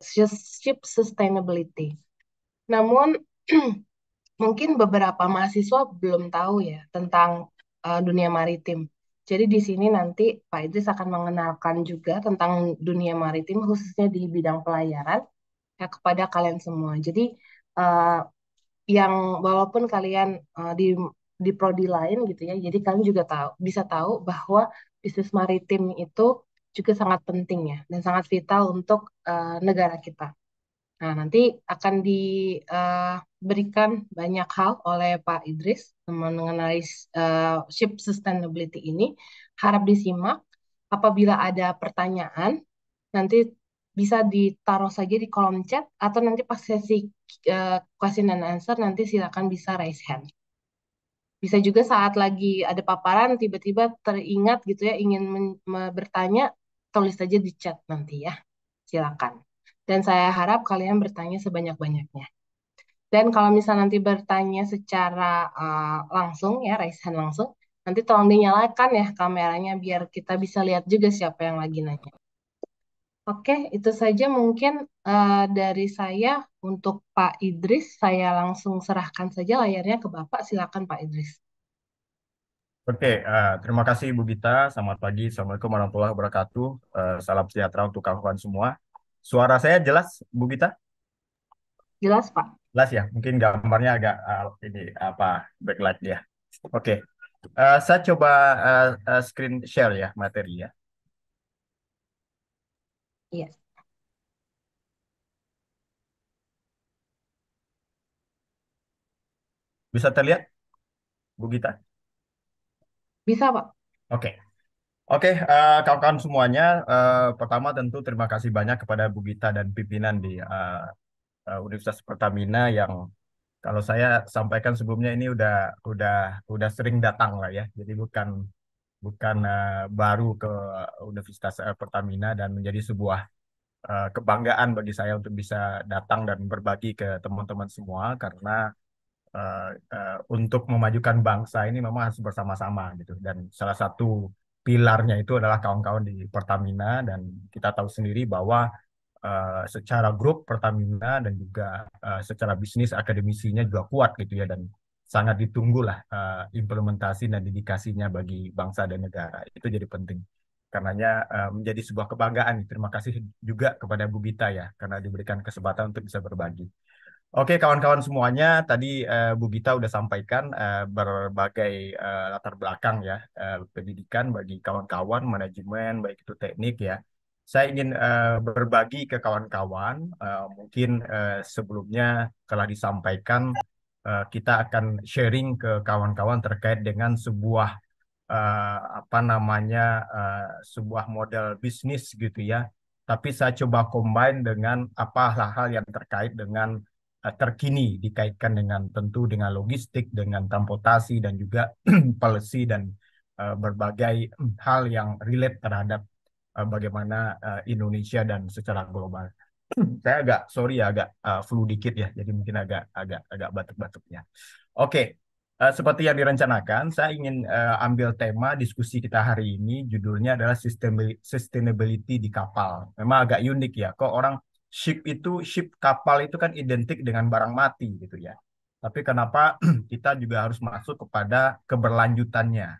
ship sustainability. Namun mungkin beberapa mahasiswa belum tahu ya tentang uh, dunia maritim. Jadi di sini nanti Pak Idris akan mengenalkan juga tentang dunia maritim khususnya di bidang pelayaran ya, kepada kalian semua. Jadi uh, yang walaupun kalian uh, di di prodi lain gitu ya, jadi kalian juga tahu bisa tahu bahwa bisnis maritim itu juga sangat penting ya dan sangat vital untuk uh, negara kita. Nah, nanti akan diberikan eh, uh, banyak hal oleh Pak Idris mengenai uh, ship sustainability ini. Harap disimak. Apabila ada pertanyaan, nanti bisa ditaruh saja di kolom chat atau nanti pas sesi uh, question and answer nanti silakan bisa raise hand bisa juga saat lagi ada paparan tiba-tiba teringat gitu ya ingin bertanya tulis aja di chat nanti ya. Silakan. Dan saya harap kalian bertanya sebanyak-banyaknya. Dan kalau misalnya nanti bertanya secara uh, langsung ya, raise hand langsung, nanti tolong dinyalakan ya kameranya biar kita bisa lihat juga siapa yang lagi nanya. Oke, itu saja mungkin uh, dari saya untuk Pak Idris. Saya langsung serahkan saja layarnya ke Bapak. Silakan Pak Idris. Oke, uh, terima kasih Bu Gita. Selamat pagi. Assalamualaikum warahmatullahi wabarakatuh. Uh, salam sejahtera untuk kawan kawan semua. Suara saya jelas, Bu Gita? Jelas, Pak. Jelas ya. Mungkin gambarnya agak uh, ini apa backlight ya. Oke. Uh, saya coba uh, uh, screen share ya materi ya. Iya. Yes. Bisa terlihat, Bu Gita? Bisa, Pak. Oke. Oke, uh, kawan-kawan semuanya, uh, pertama tentu terima kasih banyak kepada Bu Gita dan pimpinan di eh, Universitas Pertamina yang kalau saya sampaikan sebelumnya ini udah udah udah sering datang lah ya. Jadi bukan bukan uh, baru ke Universitas Pertamina dan menjadi sebuah uh, kebanggaan bagi saya untuk bisa datang dan berbagi ke teman-teman semua karena uh, uh, untuk memajukan bangsa ini memang harus bersama-sama gitu dan salah satu pilarnya itu adalah kawan-kawan di Pertamina dan kita tahu sendiri bahwa uh, secara grup Pertamina dan juga uh, secara bisnis akademisinya juga kuat gitu ya dan sangat ditunggulah uh, implementasi dan dedikasinya bagi bangsa dan negara itu jadi penting karenanya uh, menjadi sebuah kebanggaan. Terima kasih juga kepada Bu Gita ya karena diberikan kesempatan untuk bisa berbagi. Oke, kawan-kawan semuanya, tadi uh, Bu Gita sudah sampaikan uh, berbagai uh, latar belakang ya uh, pendidikan bagi kawan-kawan manajemen baik itu teknik ya. Saya ingin uh, berbagi ke kawan-kawan, uh, mungkin uh, sebelumnya telah disampaikan uh, kita akan sharing ke kawan-kawan terkait dengan sebuah uh, apa namanya uh, sebuah model bisnis gitu ya. Tapi saya coba combine dengan apa hal-hal yang terkait dengan Eh, terkini dikaitkan dengan tentu dengan logistik, dengan transportasi dan juga policy dan uh, berbagai hmm, hal yang relate terhadap uh, bagaimana uh, Indonesia dan secara global. Saya agak sorry ya agak uh, flu dikit ya, jadi mungkin agak agak agak batuk-batuknya. Oke, okay. uh, seperti yang direncanakan, saya ingin uh, ambil tema diskusi kita hari ini judulnya adalah sustainability di kapal. Memang agak unik ya, kok orang ship itu ship kapal itu kan identik dengan barang mati gitu ya. Tapi kenapa kita juga harus masuk kepada keberlanjutannya.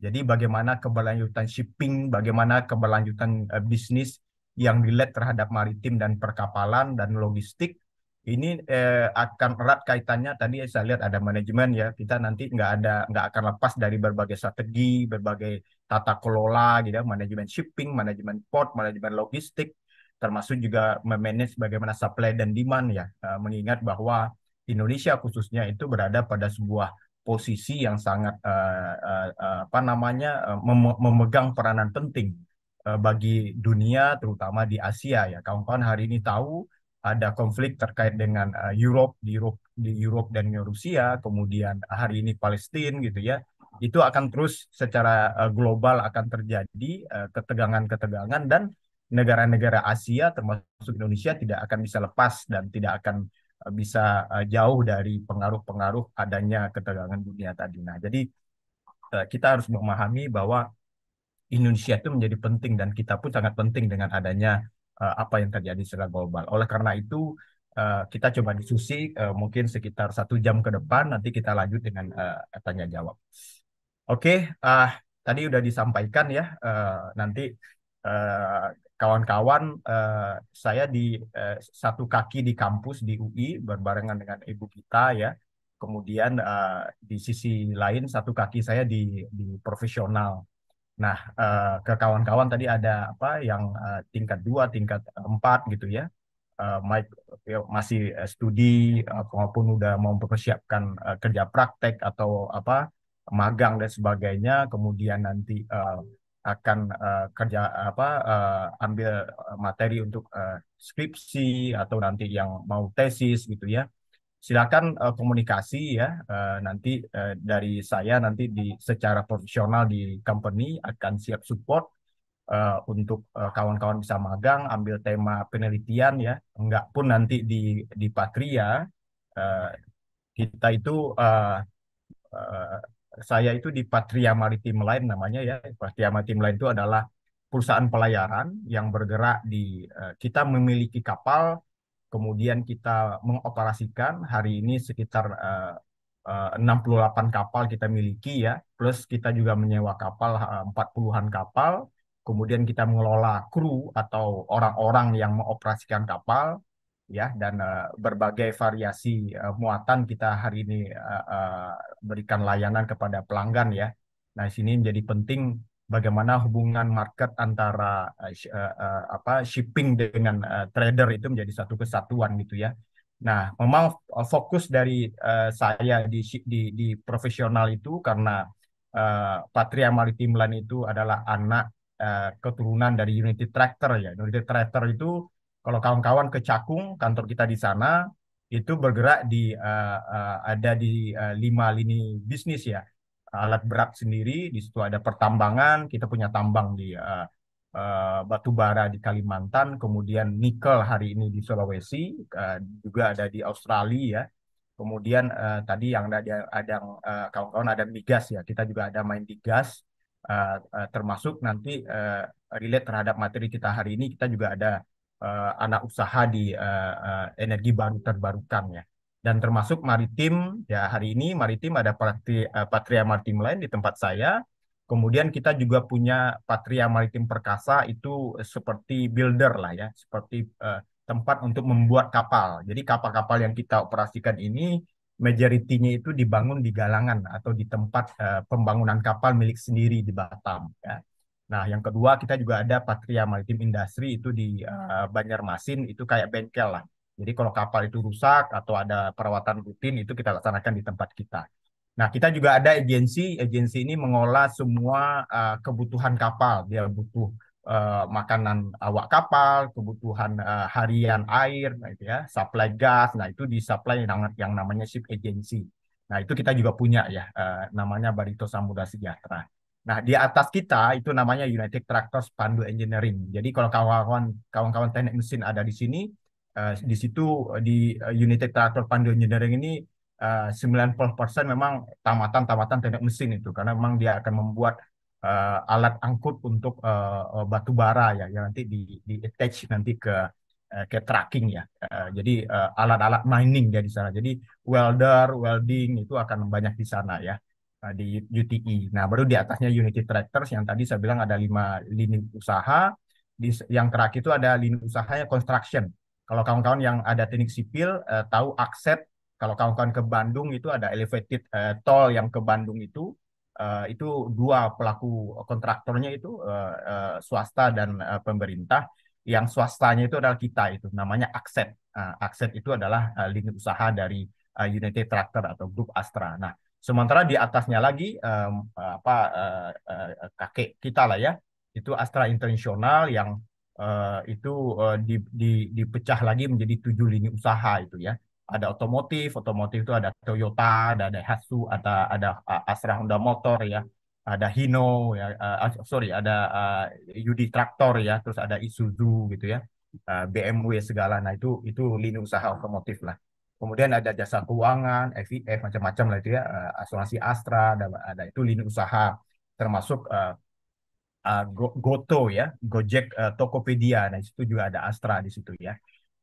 Jadi bagaimana keberlanjutan shipping, bagaimana keberlanjutan uh, bisnis yang relate terhadap maritim dan perkapalan dan logistik ini eh, akan erat kaitannya tadi ya saya lihat ada manajemen ya kita nanti nggak ada nggak akan lepas dari berbagai strategi berbagai tata kelola gitu ya. manajemen shipping manajemen port manajemen logistik termasuk juga memanage bagaimana supply dan demand ya eh, mengingat bahwa Indonesia khususnya itu berada pada sebuah posisi yang sangat eh, eh, apa namanya memegang peranan penting bagi dunia terutama di Asia ya kawan-kawan hari ini tahu ada konflik terkait dengan uh, Europe di Europe di Europe dan Rusia kemudian hari ini Palestina gitu ya itu akan terus secara global akan terjadi ketegangan-ketegangan dan negara-negara Asia termasuk Indonesia tidak akan bisa lepas dan tidak akan eh, bisa eh, jauh dari pengaruh-pengaruh adanya ketegangan dunia tadi. Nah, jadi eh, kita harus memahami bahwa Indonesia itu menjadi penting dan kita pun sangat penting dengan adanya apa yang terjadi secara global. Oleh karena itu kita coba diskusi mungkin sekitar satu jam ke depan nanti kita lanjut dengan tanya jawab. Oke, ah, tadi sudah disampaikan ya nanti kawan-kawan uh, saya di uh, satu kaki di kampus di UI berbarengan dengan ibu kita ya kemudian uh, di sisi lain satu kaki saya di di profesional nah uh, ke kawan-kawan tadi ada apa yang uh, tingkat dua tingkat empat gitu ya uh, masih studi uh, maupun udah mau mempersiapkan kerja praktek atau apa magang dan sebagainya kemudian nanti uh, akan uh, kerja apa uh, ambil eh, materi untuk uh, skripsi atau nanti yang mau tesis gitu ya silakan uh, komunikasi ya uh, nanti uh, dari saya nanti di secara profesional di company akan siap support uh, untuk kawan kawan-kawan bisa magang ambil tema penelitian ya enggak pun nanti di di Patria uh, kita itu uh, uh, saya itu di Patria Maritim Line namanya ya. Patria Maritim Line itu adalah perusahaan pelayaran yang bergerak di eh, kita memiliki kapal, kemudian kita mengoperasikan hari ini sekitar uh, uh, 68 kapal kita miliki ya, plus kita juga menyewa kapal eh, empat 40 kapal, kemudian kita mengelola kru atau orang-orang yang mengoperasikan kapal, ya dan uh, berbagai variasi uh, muatan kita hari ini uh, uh, berikan layanan kepada pelanggan ya. Nah, di sini menjadi penting bagaimana hubungan market antara uh, uh, apa shipping dengan uh, trader itu menjadi satu kesatuan gitu ya. Nah, memang fokus dari uh, saya di, di di profesional itu karena uh, Patria Maritime Line itu adalah anak uh, keturunan dari United Tractor ya. United Tractor itu kalau kawan-kawan ke Cakung, kantor kita di sana, itu bergerak di uh, uh, ada di uh, lima lini bisnis ya. Alat berat sendiri, di situ ada pertambangan, kita punya tambang di uh, uh, batu bara di Kalimantan, kemudian nikel hari ini di Sulawesi, uh, juga ada di Australia ya. Kemudian uh, tadi yang ada ada uh, kawan-kawan ada migas ya, kita juga ada main di gas. Uh, uh, termasuk nanti uh, relate terhadap materi kita hari ini kita juga ada uh, anak usaha di uh, uh, energi baru terbarukan ya. Dan termasuk maritim ya hari ini maritim ada Patria, uh, Patria Maritim lain di tempat saya. Kemudian kita juga punya Patria Maritim Perkasa itu seperti builder lah ya, seperti uh, tempat untuk membuat kapal. Jadi kapal-kapal yang kita operasikan ini majoritinya itu dibangun di galangan atau di tempat uh, pembangunan kapal milik sendiri di Batam ya. Nah, yang kedua kita juga ada Patria Maritim Industri itu di uh, Banjarmasin itu kayak bengkel lah. Jadi kalau kapal itu rusak atau ada perawatan rutin itu kita laksanakan di tempat kita. Nah, kita juga ada agensi. Agensi ini mengolah semua uh, kebutuhan kapal. Dia butuh uh, makanan awak kapal, kebutuhan uh, harian air, nah itu ya, supply gas. Nah, itu di supply yang, yang namanya ship agency. Nah, itu kita juga punya ya, uh, namanya Barito Samudra Sejahtera. Nah, di atas kita itu namanya United Tractors Pandu Engineering. Jadi kalau kawan-kawan kawan-kawan teknik mesin ada di sini, uh, di situ eh, di eh, United Tractor Pandu Engineering ini uh, 90% memang tamatan-tamatan teknik mesin itu karena memang dia akan membuat uh, alat angkut untuk uh, batu bara ya yang nanti di, di attach nanti ke ke tracking ya. jadi alat-alat mining ya di sana. Jadi welder, welding itu akan banyak di sana ya di UTI. E. Nah, baru di atasnya Unity Tractors yang tadi saya bilang ada lima lini usaha. Di, yang terakhir itu ada lini usahanya construction. Kalau kawan-kawan yang ada teknik sipil eh, tahu akses, Kalau kawan-kawan ke Bandung itu ada elevated eh, tol yang ke Bandung itu. Eh, itu dua pelaku kontraktornya itu eh, eh, swasta dan eh, pemerintah. Yang swastanya itu adalah kita itu namanya akset. Eh, nah, akset itu adalah eh, lini usaha dari eh, United Tractor atau grup Astra. Nah, Sementara di atasnya lagi um, apa uh, uh, kakek kita lah ya, itu Astra Internasional yang uh, itu uh, di, di, dipecah lagi menjadi tujuh lini usaha itu ya. Ada otomotif, otomotif itu ada Toyota, ada Hatsu ada ada Astra Honda Motor ya, ada Hino ya, uh, sorry ada uh, Yudi Traktor ya, terus ada Isuzu gitu ya, uh, BMW segala. Nah itu itu lini usaha otomotif lah kemudian ada jasa keuangan, FIF macam-macam lah itu ya, eh, asuransi Astra, ada, ada itu lini usaha, termasuk uh, uh, Goto ya, Gojek, uh, Tokopedia, nah itu juga ada Astra di situ ya.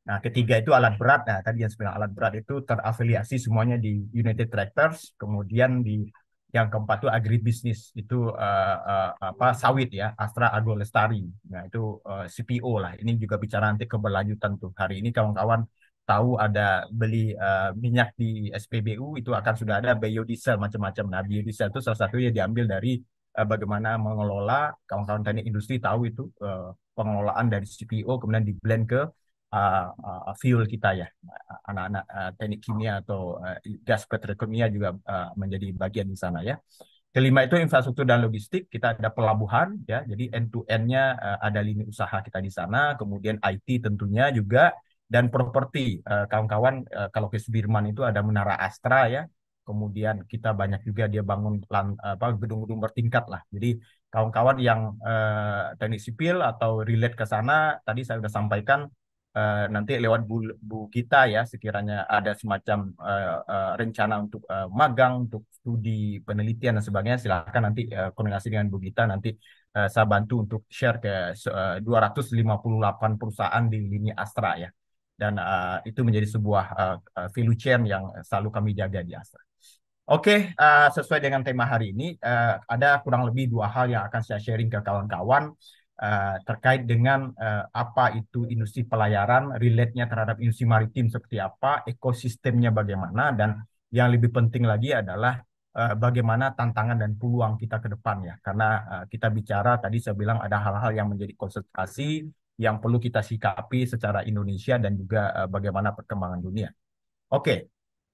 Nah ketiga itu alat berat, nah tadi yang sebenarnya alat berat itu terafiliasi semuanya di United Tractors, kemudian di yang keempat itu agribisnis itu uh, uh, apa sawit ya Astra Agro Lestari nah itu uh, CPO lah ini juga bicara nanti keberlanjutan tuh hari ini kawan-kawan tahu ada beli uh, minyak di SPBU itu akan sudah ada biodiesel macam-macam. Nah, biodiesel itu salah satunya diambil dari uh, bagaimana mengelola kawan-kawan teknik industri tahu itu uh, pengelolaan dari CPO kemudian di blend ke uh, uh, fuel kita ya. Anak-anak uh, teknik kimia atau uh, gas petrokimia juga uh, menjadi bagian di sana ya. Kelima itu infrastruktur dan logistik, kita ada pelabuhan ya. Jadi end to end-nya uh, ada lini usaha kita di sana, kemudian IT tentunya juga dan properti eh, kawan-kawan eh, kalau ke Sudirman itu ada Menara Astra ya kemudian kita banyak juga dia bangun lan, apa gedung-gedung bertingkat lah jadi kawan-kawan yang uh, teknik sipil atau relate ke sana tadi saya sudah sampaikan uh, nanti lewat bu, bu kita ya sekiranya ada semacam uh, uh, rencana untuk uh, magang untuk studi penelitian dan sebagainya silahkan nanti uh, koordinasi dengan bu kita nanti saya bantu untuk share ke puluh 258 perusahaan di lini Astra ya dan uh, itu menjadi sebuah uh, value chain yang selalu kami jaga di Astra. Oke, okay, uh, eh, sesuai dengan tema hari ini, uh, ada kurang lebih dua hal yang akan saya sharing ke kawan-kawan uh, terkait dengan uh, apa itu industri pelayaran, relate-nya terhadap industri maritim seperti apa, ekosistemnya bagaimana, dan yang lebih penting lagi adalah uh, bagaimana tantangan dan peluang kita ke depan ya. Karena uh, kita bicara tadi saya bilang ada hal-hal yang menjadi konsentrasi, yang perlu kita sikapi secara Indonesia dan juga eh, bagaimana perkembangan dunia. Oke,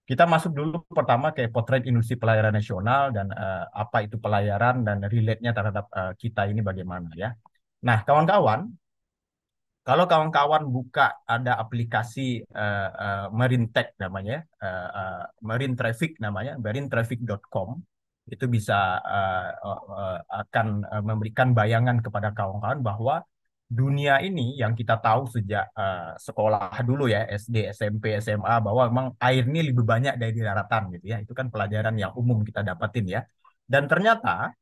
kita masuk dulu pertama ke potret industri pelayaran nasional dan eh, apa itu pelayaran dan relate-nya terhadap eh, kita ini bagaimana ya. Nah, kawan-kawan, kalau kawan-kawan buka ada aplikasi uh, uh, Tech namanya, uh, uh, Marine Traffic namanya, marinetraffic.com, itu bisa uh, uh, akan memberikan bayangan kepada kawan-kawan bahwa dunia ini yang kita tahu sejak uh, sekolah dulu ya SD, SMP, SMA bahwa memang air ini lebih banyak dari daratan gitu ya. Itu kan pelajaran yang umum kita dapatin ya. Dan ternyata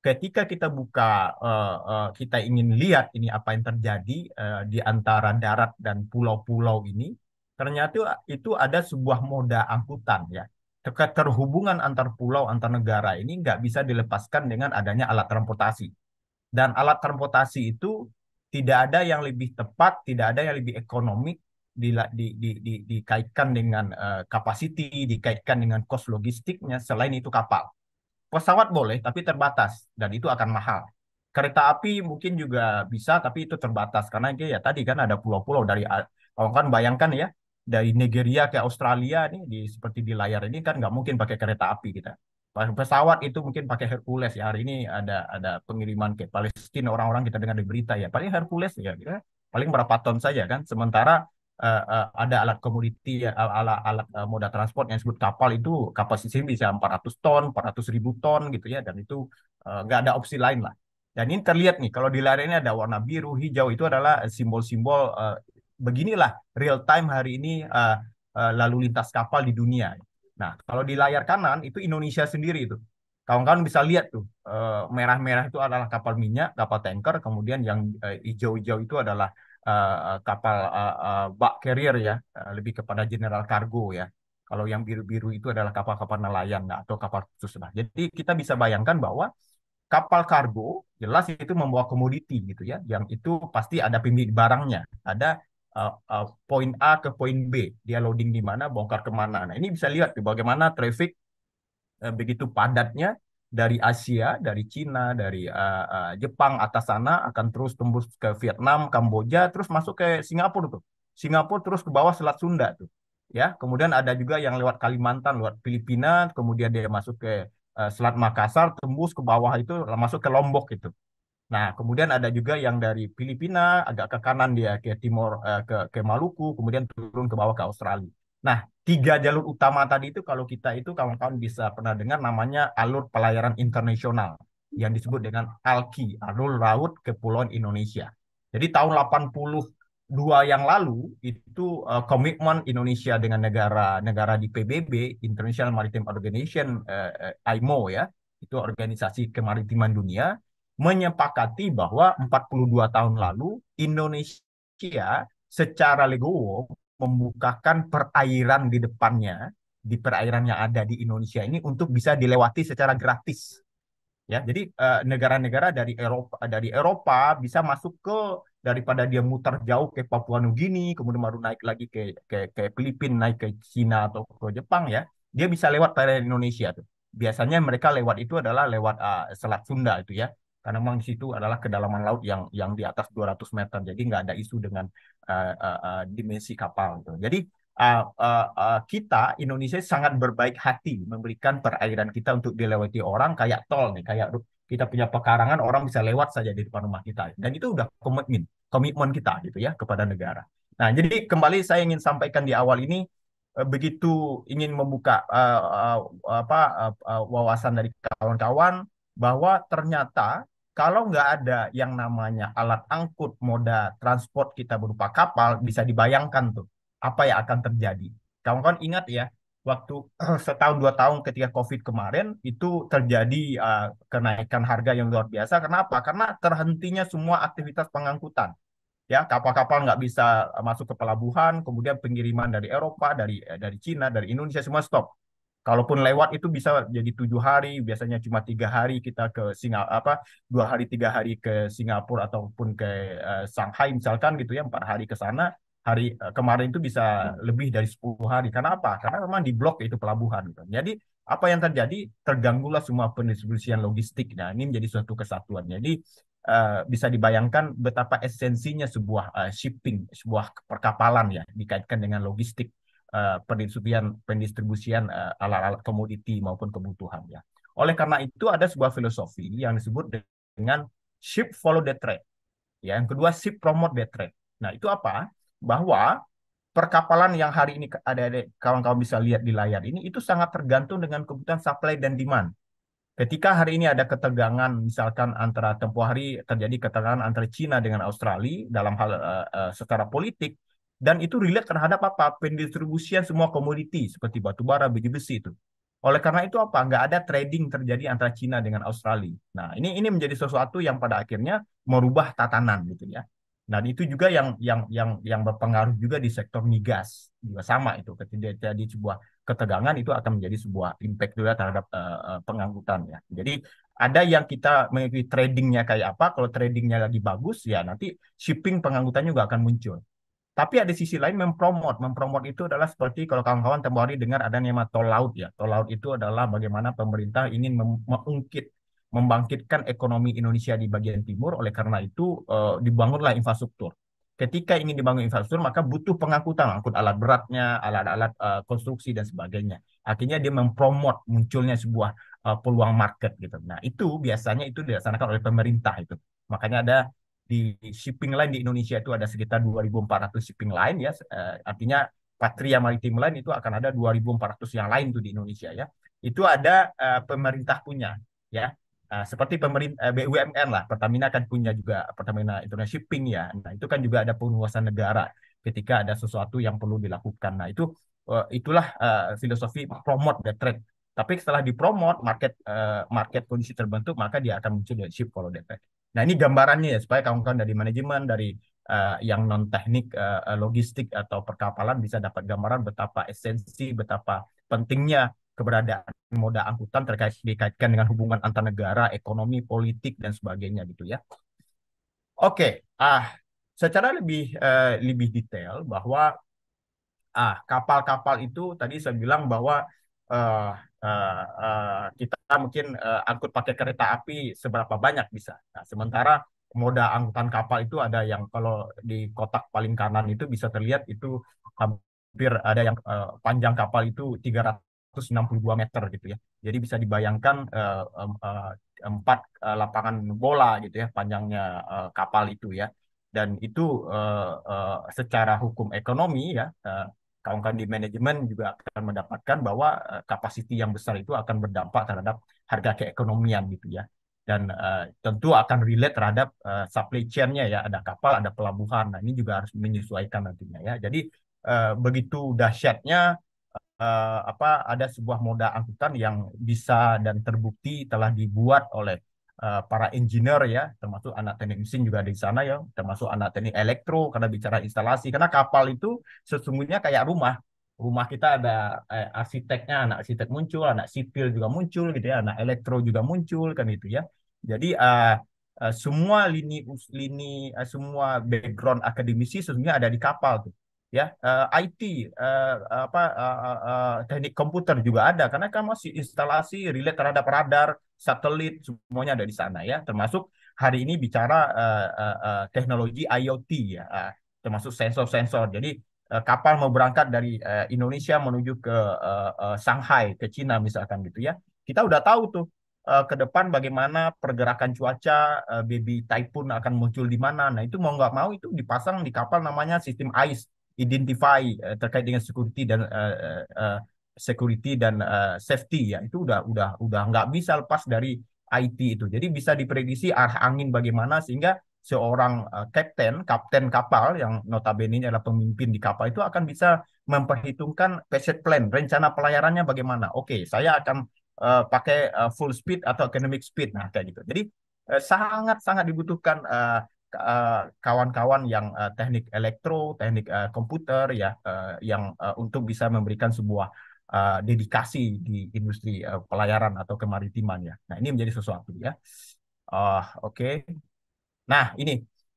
ketika kita buka uh, uh, kita ingin lihat ini apa yang terjadi uh, di antara darat dan pulau-pulau ini ternyata itu ada sebuah moda angkutan ya terhubungan antar pulau antar negara ini nggak bisa dilepaskan dengan adanya alat transportasi dan alat transportasi itu tidak ada yang lebih tepat, tidak ada yang lebih ekonomik di, di, di, di, dikaitkan dengan uh, dikaitkan dengan kos logistiknya, selain itu kapal. Pesawat boleh, tapi terbatas, dan itu akan mahal. Kereta api mungkin juga bisa, tapi itu terbatas, karena ya tadi kan ada pulau-pulau dari, kalau kan bayangkan ya, dari Nigeria ke Australia nih, di, seperti di layar ini kan nggak mungkin pakai kereta api kita. Gitu pesawat itu mungkin pakai Hercules ya hari ini ada ada pengiriman ke Palestina orang-orang kita dengar di berita ya paling Hercules ya kita paling berapa ton saja kan sementara uh, uh, ada alat komoditi uh, alat alat uh, eh, moda transport yang disebut kapal itu kapasitasnya bisa 400 ton 400 ribu ton gitu ya dan itu nggak uh, ada opsi lain lah dan ini terlihat nih kalau di layar ini ada warna biru hijau itu adalah simbol-simbol uh, beginilah real time hari ini uh, uh, lalu lintas kapal di dunia Nah, kalau di layar kanan itu Indonesia sendiri itu. Kawan-kawan bisa lihat tuh, eh, merah-merah itu adalah kapal minyak, kapal tanker, kemudian yang eh, hijau-hijau itu adalah eh, kapal bak carrier ya, lebih kepada general cargo ya. Kalau yang biru-biru itu adalah kapal-kapal nelayan nah, atau kapal khusus. Nah, jadi kita bisa bayangkan bahwa kapal kargo jelas itu membawa komoditi gitu ya, yang itu pasti ada pemilik barangnya, ada uh, uh, poin A ke poin B, dia loading di mana, bongkar kemana. Nah ini bisa lihat bagaimana traffic uh, begitu padatnya dari Asia, dari Cina, dari uh, uh, Jepang atas sana akan terus tembus ke Vietnam, Kamboja, terus masuk ke Singapura tuh. Singapura terus ke bawah Selat Sunda tuh. Ya, kemudian ada juga yang lewat Kalimantan, lewat Filipina, kemudian dia masuk ke uh, Selat Makassar, tembus ke bawah itu masuk ke Lombok gitu. Nah, kemudian ada juga yang dari Filipina agak ke kanan dia ke Timor eh, ke ke Maluku, kemudian turun ke bawah ke Australia. Nah, tiga jalur utama tadi itu kalau kita itu kawan-kawan bisa pernah dengar namanya alur pelayaran internasional yang disebut dengan ALKI, Alur Laut Kepulauan Indonesia. Jadi tahun dua yang lalu itu uh, komitmen Indonesia dengan negara-negara di PBB, International Maritime Organization uh, eh, eh, IMO ya, itu organisasi kemaritiman dunia menyepakati bahwa 42 tahun lalu Indonesia secara legowo membukakan perairan di depannya di perairan yang ada di Indonesia ini untuk bisa dilewati secara gratis. Ya, jadi eh, negara-negara dari Eropa dari Eropa bisa masuk ke daripada dia muter jauh ke Papua Nugini, kemudian baru naik lagi ke ke ke Filipina, naik ke Cina atau ke Jepang ya, dia bisa lewat perairan Indonesia tuh. Biasanya mereka lewat itu adalah lewat uh, Selat Sunda itu ya karena memang di situ adalah kedalaman laut yang yang di atas 200 meter jadi nggak ada isu dengan uh, uh, uh, dimensi kapal gitu jadi uh, uh, uh, kita Indonesia sangat berbaik hati memberikan perairan kita untuk dilewati orang kayak tol nih kayak kita punya pekarangan orang bisa lewat saja di depan rumah kita dan itu udah komitmen komitmen kita gitu ya kepada negara nah jadi kembali saya ingin sampaikan di awal ini begitu ingin membuka uh, uh, apa uh, uh, wawasan dari kawan-kawan bahwa ternyata kalau nggak ada yang namanya alat angkut moda transport kita berupa kapal, bisa dibayangkan tuh apa yang akan terjadi. Kawan-kawan ingat ya, waktu setahun dua tahun ketika COVID kemarin itu terjadi uh, kenaikan harga yang luar biasa. Kenapa? Karena terhentinya semua aktivitas pengangkutan. Ya, kapal-kapal nggak bisa eh, masuk ke pelabuhan, kemudian pengiriman dari Eropa, dari eh, dari Cina, dari Indonesia semua stop. Kalaupun lewat itu bisa jadi tujuh hari, biasanya cuma tiga hari kita ke Singapura apa dua hari tiga hari ke Singapura ataupun ke uh, Shanghai misalkan gitu ya empat hari ke sana hari uh, kemarin itu bisa lebih dari sepuluh hari. Karena apa? Karena memang di blok itu pelabuhan. Gitu. Jadi apa yang terjadi terganggulah semua pendistribusian logistik. Nah ini menjadi suatu kesatuan. Jadi Uh, bisa dibayangkan betapa esensinya sebuah uh, shipping, sebuah perkapalan ya dikaitkan dengan logistik. Eh, pendistribusian pendistribusian uh, eh, alat-alat komoditi maupun kebutuhan ya. Oleh karena itu ada sebuah filosofi yang disebut dengan ship follow the trade. Ya, yang kedua ship promote the trade. Nah, itu apa? Bahwa perkapalan yang hari ini ada kawan-kawan bisa lihat di layar ini itu sangat tergantung dengan kebutuhan supply dan demand. Ketika hari ini ada ketegangan misalkan antara tempo hari terjadi ketegangan antara Cina dengan Australia dalam hal uh, uh, secara politik, dan itu relate terhadap apa pendistribusian semua komoditi seperti batu bara, biji besi itu. Oleh karena itu apa? Enggak ada trading terjadi antara Cina dengan Australia. Nah, ini ini menjadi sesuatu yang pada akhirnya merubah tatanan gitu ya. Nah, itu juga yang yang yang yang berpengaruh juga di sektor migas juga sama itu. Ketika terjadi sebuah ketegangan itu akan menjadi sebuah impact juga terhadap uh, eh, eh, pengangkutan ya. Jadi ada yang kita mengikuti tradingnya kayak apa. Kalau tradingnya lagi bagus ya nanti shipping pengangkutannya juga akan muncul. Tapi ada sisi lain mempromot. Mempromot itu adalah seperti kalau kawan-kawan tempoh dengar ada nama tol laut ya. Tol laut itu adalah bagaimana pemerintah ingin mengungkit membangkitkan ekonomi Indonesia di bagian timur. Oleh karena itu e, dibangunlah infrastruktur. Ketika ingin dibangun infrastruktur maka butuh pengangkutan, angkut alat beratnya, alat-alat e, konstruksi dan sebagainya. Akhirnya dia mempromot munculnya sebuah e, peluang market gitu. Nah itu biasanya itu dilaksanakan oleh pemerintah itu. Makanya ada di shipping line di Indonesia itu ada sekitar 2.400 shipping line ya. Uh, artinya Patria Maritime Line itu akan ada 2.400 yang lain tuh di Indonesia ya. Itu ada uh, pemerintah punya ya. Uh, seperti pemerintah uh, BUMN lah, Pertamina kan punya juga Pertamina International Shipping ya. Nah, itu kan juga ada penguasaan negara ketika ada sesuatu yang perlu dilakukan. Nah, itu uh, itulah uh, filosofi promote the trade. Tapi setelah dipromot market uh, market kondisi terbentuk maka dia akan muncul dari ship follow the trade. Nah, ini gambarannya ya supaya kawan-kawan dari manajemen, dari uh, yang non teknik uh, eh, eh, logistik atau perkapalan bisa dapat gambaran betapa esensi, betapa pentingnya keberadaan moda angkutan terkait dikaitkan dengan hubungan antar negara, ekonomi, politik dan sebagainya gitu ya. Oke, okay. ah secara lebih uh, lebih detail bahwa ah kapal-kapal itu tadi saya bilang bahwa uh, uh, uh, kita mungkin uh, angkut pakai kereta api seberapa banyak bisa. Nah, sementara moda angkutan kapal itu ada yang kalau di kotak paling kanan itu bisa terlihat itu hampir ada yang uh, panjang kapal itu 362 meter gitu ya. Jadi bisa dibayangkan uh, uh, empat uh, lapangan bola gitu ya panjangnya uh, kapal itu ya. Dan itu uh, uh, secara hukum ekonomi ya uh, kawan-kawan di manajemen juga akan mendapatkan bahwa kapasiti eh, yang besar itu akan berdampak terhadap harga keekonomian gitu ya dan uh, tentu akan relate terhadap uh, supply chain-nya ya ada kapal ada pelabuhan nah ini juga harus menyesuaikan nantinya ya jadi uh, begitu dahsyatnya uh, apa ada sebuah moda angkutan yang bisa dan terbukti telah dibuat oleh Eh, para engineer ya, termasuk anak teknik mesin juga ada di sana ya, termasuk anak teknik elektro karena bicara instalasi. Karena kapal itu sesungguhnya kayak rumah. Rumah kita ada eh, arsiteknya, anak arsitek muncul, anak sipil juga muncul gitu ya, anak elektro juga muncul kan itu ya. Jadi uh, uh, semua lini lini uh, semua background akademisi sesungguhnya ada di kapal tuh ya uh, IT uh, apa uh, uh, teknik komputer juga ada karena kan masih instalasi relate terhadap radar satelit, semuanya ada di sana ya. Termasuk hari ini bicara uh, uh, uh, teknologi IoT ya, uh, termasuk sensor-sensor. Jadi uh, kapal mau berangkat dari uh, Indonesia menuju ke uh, uh, Shanghai, ke Cina misalkan gitu ya. Kita udah tahu tuh ke depan bagaimana pergerakan cuaca, baby typhoon akan muncul di mana. Nah itu mau nggak mau itu dipasang di kapal namanya sistem ICE, identify terkait dengan security dan uh, security dan uh, safety ya itu udah udah udah nggak bisa lepas dari IT itu. Jadi bisa diprediksi arah angin bagaimana sehingga seorang uh, kapten, kapal yang notabene adalah pemimpin di kapal itu akan bisa memperhitungkan passage plan, rencana pelayarannya bagaimana. Oke, okay, saya akan uh, pakai uh, full speed atau economic speed, nah kayak gitu. Jadi sangat-sangat uh, dibutuhkan uh, kawan-kawan uh, yang uh, teknik elektro, teknik uh, komputer ya, uh, yang uh, untuk bisa memberikan sebuah Eh, dedikasi di industri uh, pelayaran atau kemaritiman ya. Nah, ini menjadi sesuatu ya. Uh, oke. Okay. Nah, ini.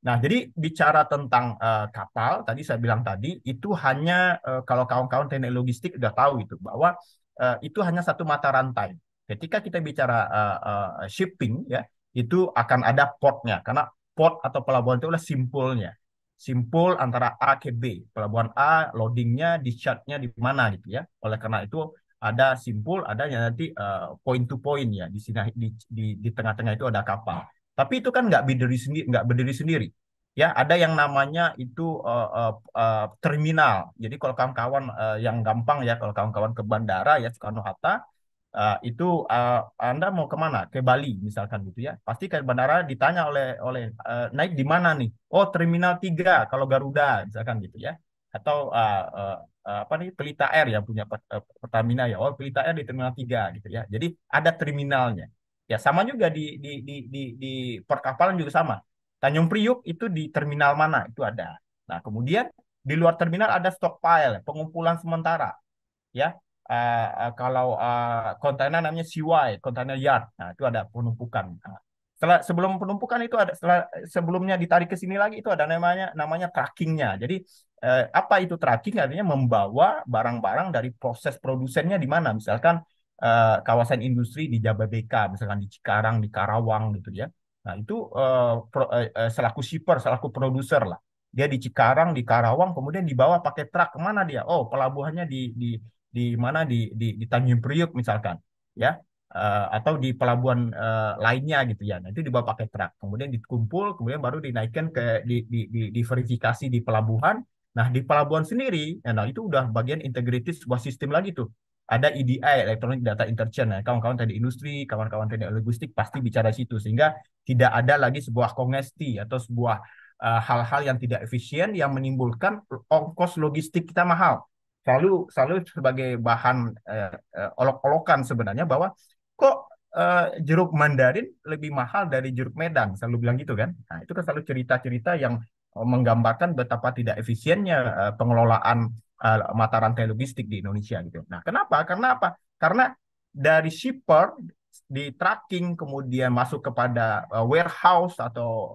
Nah, jadi bicara tentang uh, kapal tadi saya bilang tadi itu hanya uh, kalau kawan-kawan teknik logistik sudah tahu itu bahwa uh, itu hanya satu mata rantai. Ketika kita bicara uh, uh, shipping ya, itu akan ada portnya karena port atau pelabuhan itu adalah simpulnya simpul antara A ke B. Pelabuhan A loadingnya, discharge-nya di mana gitu ya. Oleh karena itu ada simpul, ada yang nanti uh, point to point ya di sini di di, di tengah-tengah itu ada kapal. Tapi itu kan nggak berdiri sendiri, nggak berdiri sendiri. Ya, ada yang namanya itu uh, uh, terminal. Jadi kalau kawan-kawan uh, yang gampang ya, kalau kawan-kawan ke bandara ya Soekarno Hatta, uh, itu uh, Anda mau kemana? Ke Bali misalkan gitu ya. Pasti ke bandara ditanya oleh oleh uh, naik di mana nih? Oh Terminal 3 kalau Garuda misalkan gitu ya. Atau uh, uh, apa nih Pelita Air yang punya Pertamina ya oh Pelita Air di terminal 3 gitu ya jadi ada terminalnya ya sama juga di di di di, di perkapalan juga sama Tanjung Priuk itu di terminal mana itu ada nah kemudian di luar terminal ada stockpile pengumpulan sementara ya uh, kalau uh, kontainer namanya CY, kontainer yard. Nah, itu ada penumpukan. Nah, setelah sebelum penumpukan itu ada setelah, sebelumnya ditarik ke sini lagi itu ada namanya namanya trackingnya. Jadi uh, apa itu tracking artinya membawa barang-barang dari proses produsennya di mana misalkan uh, kawasan industri di Jababeka misalkan di Cikarang di Karawang gitu ya nah itu uh, pro, uh, selaku shipper selaku produser lah dia di Cikarang di Karawang kemudian dibawa pakai truk kemana dia oh pelabuhannya di di di mana di di, di Tanjung Priuk misalkan ya uh, atau di pelabuhan uh, lainnya gitu ya nanti dibawa pakai truk kemudian dikumpul kemudian baru dinaikkan ke di, di, di, diverifikasi di pelabuhan nah di pelabuhan sendiri ya, nah itu udah bagian integritas sebuah sistem lagi tuh ada EDI elektronik data interchange nah kawan-kawan tadi industri kawan-kawan tadi logistik pasti bicara situ sehingga tidak ada lagi sebuah kongesti atau sebuah eh, hal-hal uh, hal -hal yang tidak efisien yang menimbulkan ongkos logistik kita mahal selalu selalu sebagai bahan uh, olok-olokan sebenarnya bahwa kok uh, jeruk Mandarin lebih mahal dari jeruk Medan selalu bilang gitu kan nah itu kan selalu cerita-cerita yang menggambarkan betapa tidak efisiennya uh, pengelolaan uh, mata rantai logistik di Indonesia gitu nah kenapa karena apa karena dari shipper di tracking kemudian masuk kepada uh, warehouse atau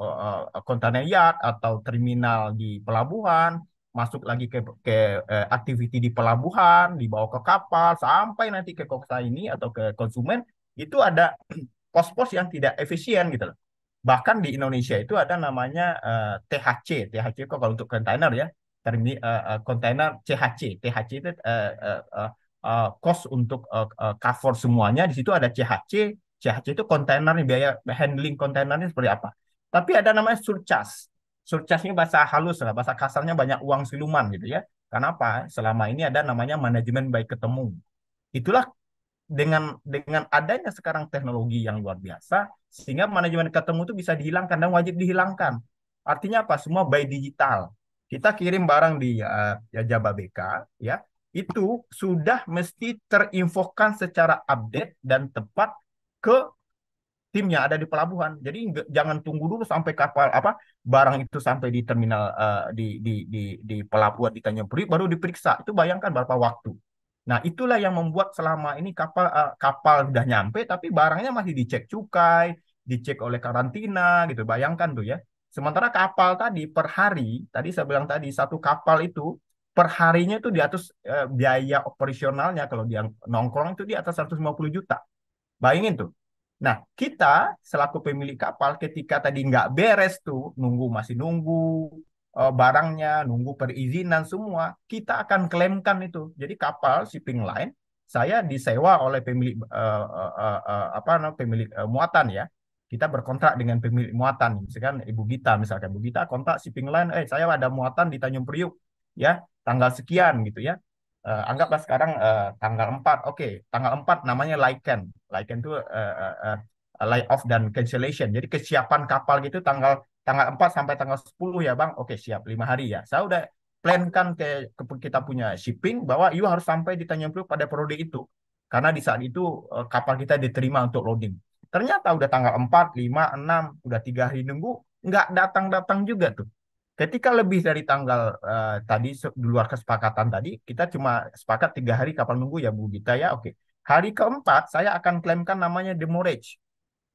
kontainer uh, yard atau terminal di pelabuhan masuk lagi ke ke eh, activity di pelabuhan, dibawa ke kapal sampai nanti ke kota ini atau ke konsumen itu ada pos-pos yang tidak efisien gitu loh. Bahkan di Indonesia itu ada namanya eh, THC, THC kok kalau untuk kontainer ya, termi eh, eh kontainer CHC, THC itu eh, eh, eh, eh, cost untuk eh, eh, cover semuanya di situ ada CHC, CHC itu kontainer biaya handling kontainernya seperti apa. Tapi ada namanya surcharge surcharge-nya bahasa halus lah, bahasa kasarnya banyak uang siluman gitu ya. Kenapa? Selama ini ada namanya manajemen baik ketemu. Itulah dengan dengan adanya sekarang teknologi yang luar biasa sehingga manajemen ketemu itu bisa dihilangkan dan wajib dihilangkan. Artinya apa? Semua by digital. Kita kirim barang di uh, eh, ya Jababeka ya. Itu sudah mesti terinfokan secara update dan tepat ke timnya ada di pelabuhan. Jadi enggak, jangan tunggu dulu sampai kapal apa barang itu sampai di terminal uh, di, di di di pelabuhan di Tanjung Priok baru diperiksa. Itu bayangkan berapa waktu. Nah, itulah yang membuat selama ini kapal uh, kapal sudah nyampe tapi barangnya masih dicek cukai, dicek oleh karantina gitu. Bayangkan tuh ya. Sementara kapal tadi per hari, tadi saya bilang tadi satu kapal itu per harinya itu di atas eh, biaya operasionalnya kalau dia nongkrong itu di atas 150 juta. Bayangin tuh Nah, kita selaku pemilik kapal ketika tadi nggak beres tuh, nunggu masih nunggu eh, barangnya, nunggu perizinan semua, kita akan klaimkan itu. Jadi kapal shipping line saya disewa oleh pemilik uh, uh, uh, apa namanya pemilik eh, muatan ya. Kita berkontrak dengan pemilik muatan, misalkan Ibu Gita misalkan. Ibu Gita kontrak shipping line, eh saya ada muatan di Tanjung Priuk ya, tanggal sekian gitu ya uh, anggaplah sekarang uh, tanggal 4. Oke, okay, tanggal 4 namanya Lycan. Lycan itu uh, uh, uh, off dan cancellation. Jadi kesiapan kapal gitu tanggal tanggal 4 sampai tanggal 10 ya, Bang. Oke, okay, siap 5 hari ya. Saya udah plan kan ke, ke kita punya shipping bahwa you harus sampai di Tanjung Priok pada periode itu. Karena di saat itu uh, kapal kita diterima untuk loading. Ternyata udah tanggal 4, 5, 6, udah tiga hari nunggu, nggak datang-datang juga tuh ketika lebih dari tanggal uh, tadi di luar kesepakatan tadi kita cuma sepakat tiga hari kapal nunggu ya Bu Gita ya oke hari keempat saya akan klaimkan namanya demurrage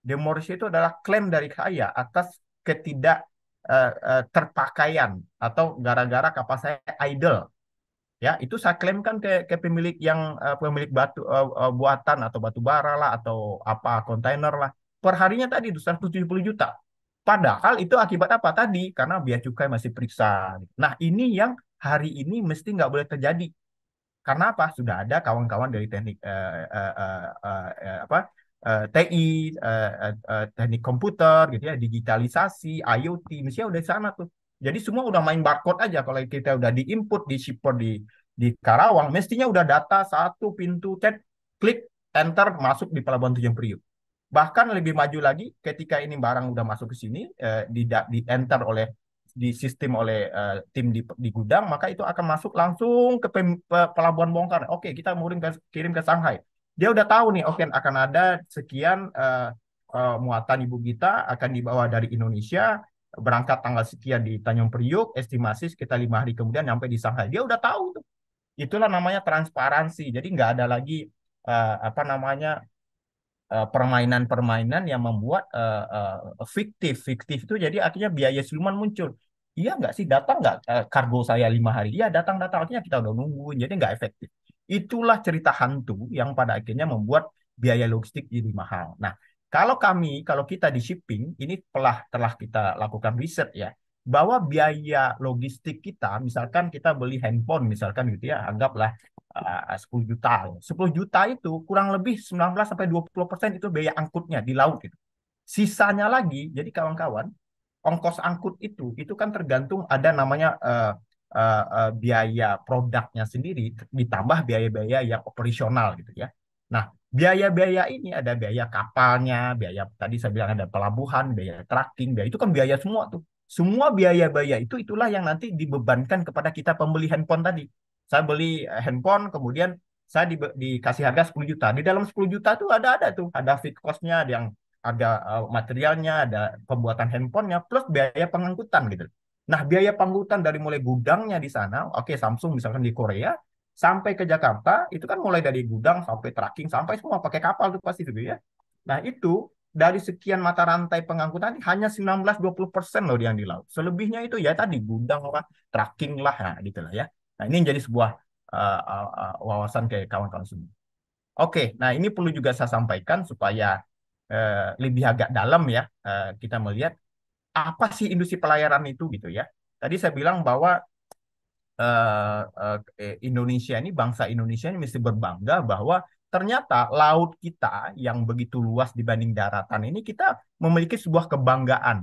demurrage itu adalah klaim dari saya atas ketidak uh, uh, terpakaian atau gara-gara kapal saya idle ya itu saya klaimkan ke, ke pemilik yang uh, pemilik batu uh, uh, buatan atau batu bara lah atau apa kontainer lah perharinya tadi itu 170 juta Padahal itu akibat apa tadi? Karena biaya cukai masih periksa. Nah ini yang hari ini mesti nggak boleh terjadi. Karena apa? Sudah ada kawan-kawan dari teknik eh, eh, eh, eh, eh apa Uh, eh, TI, uh, eh, uh, teknik komputer, gitu ya, digitalisasi, IoT, misalnya udah di sana tuh. Jadi semua udah main barcode aja. Kalau kita udah di input, di shipper di di Karawang, mestinya udah data satu pintu chat, klik enter masuk di Pelabuhan Tanjung Priuk bahkan lebih maju lagi ketika ini barang udah masuk ke sini eh, di di enter oleh di sistem oleh eh, tim di, di gudang maka itu akan masuk langsung ke pem, pe, pelabuhan bongkar oke kita mau ke, kirim ke Shanghai dia udah tahu nih oke akan ada sekian eh, eh, muatan ibu kita akan dibawa dari Indonesia berangkat tanggal sekian di Tanjung Priuk estimasi sekitar lima hari kemudian sampai di Shanghai dia udah tahu itu itulah namanya transparansi jadi nggak ada lagi uh, apa namanya Eh, permainan-permainan yang membuat uh, uh, fiktif fiktif itu jadi akhirnya biaya siluman muncul iya nggak sih datang nggak uh, kargo saya lima hari iya datang datang akhirnya kita udah nungguin jadi nggak efektif itulah cerita hantu yang pada akhirnya membuat biaya logistik jadi mahal nah kalau kami kalau kita di shipping ini telah telah kita lakukan riset ya bahwa biaya logistik kita misalkan kita beli handphone misalkan gitu ya anggaplah 10 eh, juta. 10 juta itu kurang lebih 19 sampai 20 persen itu biaya angkutnya di laut itu. Sisanya lagi, jadi kawan-kawan, ongkos angkut itu itu kan tergantung ada namanya uh, uh, uh, biaya produknya sendiri ditambah biaya-biaya yang operasional gitu ya. Nah, biaya-biaya ini ada biaya kapalnya, biaya tadi saya bilang ada pelabuhan, biaya tracking, biaya itu kan biaya semua tuh. Semua biaya-biaya itu itulah yang nanti dibebankan kepada kita pembeli handphone tadi saya beli handphone kemudian saya di, dikasih harga 10 juta di dalam 10 juta tuh ada ada tuh ada fixed costnya ada yang ada eh, materialnya ada pembuatan handphonenya plus biaya pengangkutan gitu nah biaya pengangkutan dari mulai gudangnya di sana oke okay, Samsung misalkan di Korea sampai ke Jakarta itu kan mulai dari gudang sampai tracking sampai semua pakai kapal tuh pasti gitu ya nah itu dari sekian mata rantai pengangkutan hanya 19-20 persen loh yang di laut. Selebihnya itu ya tadi gudang lah, tracking lah, nah, gitu lah ya. Nah, ini menjadi sebuah uh, wawasan ke kawan-kawan semua. Oke, nah ini perlu juga saya sampaikan supaya uh, lebih agak dalam ya uh, kita melihat apa sih industri pelayaran itu gitu ya. Tadi saya bilang bahwa uh, uh, Indonesia ini bangsa Indonesia ini mesti berbangga bahwa ternyata laut kita yang begitu luas dibanding daratan ini kita memiliki sebuah kebanggaan.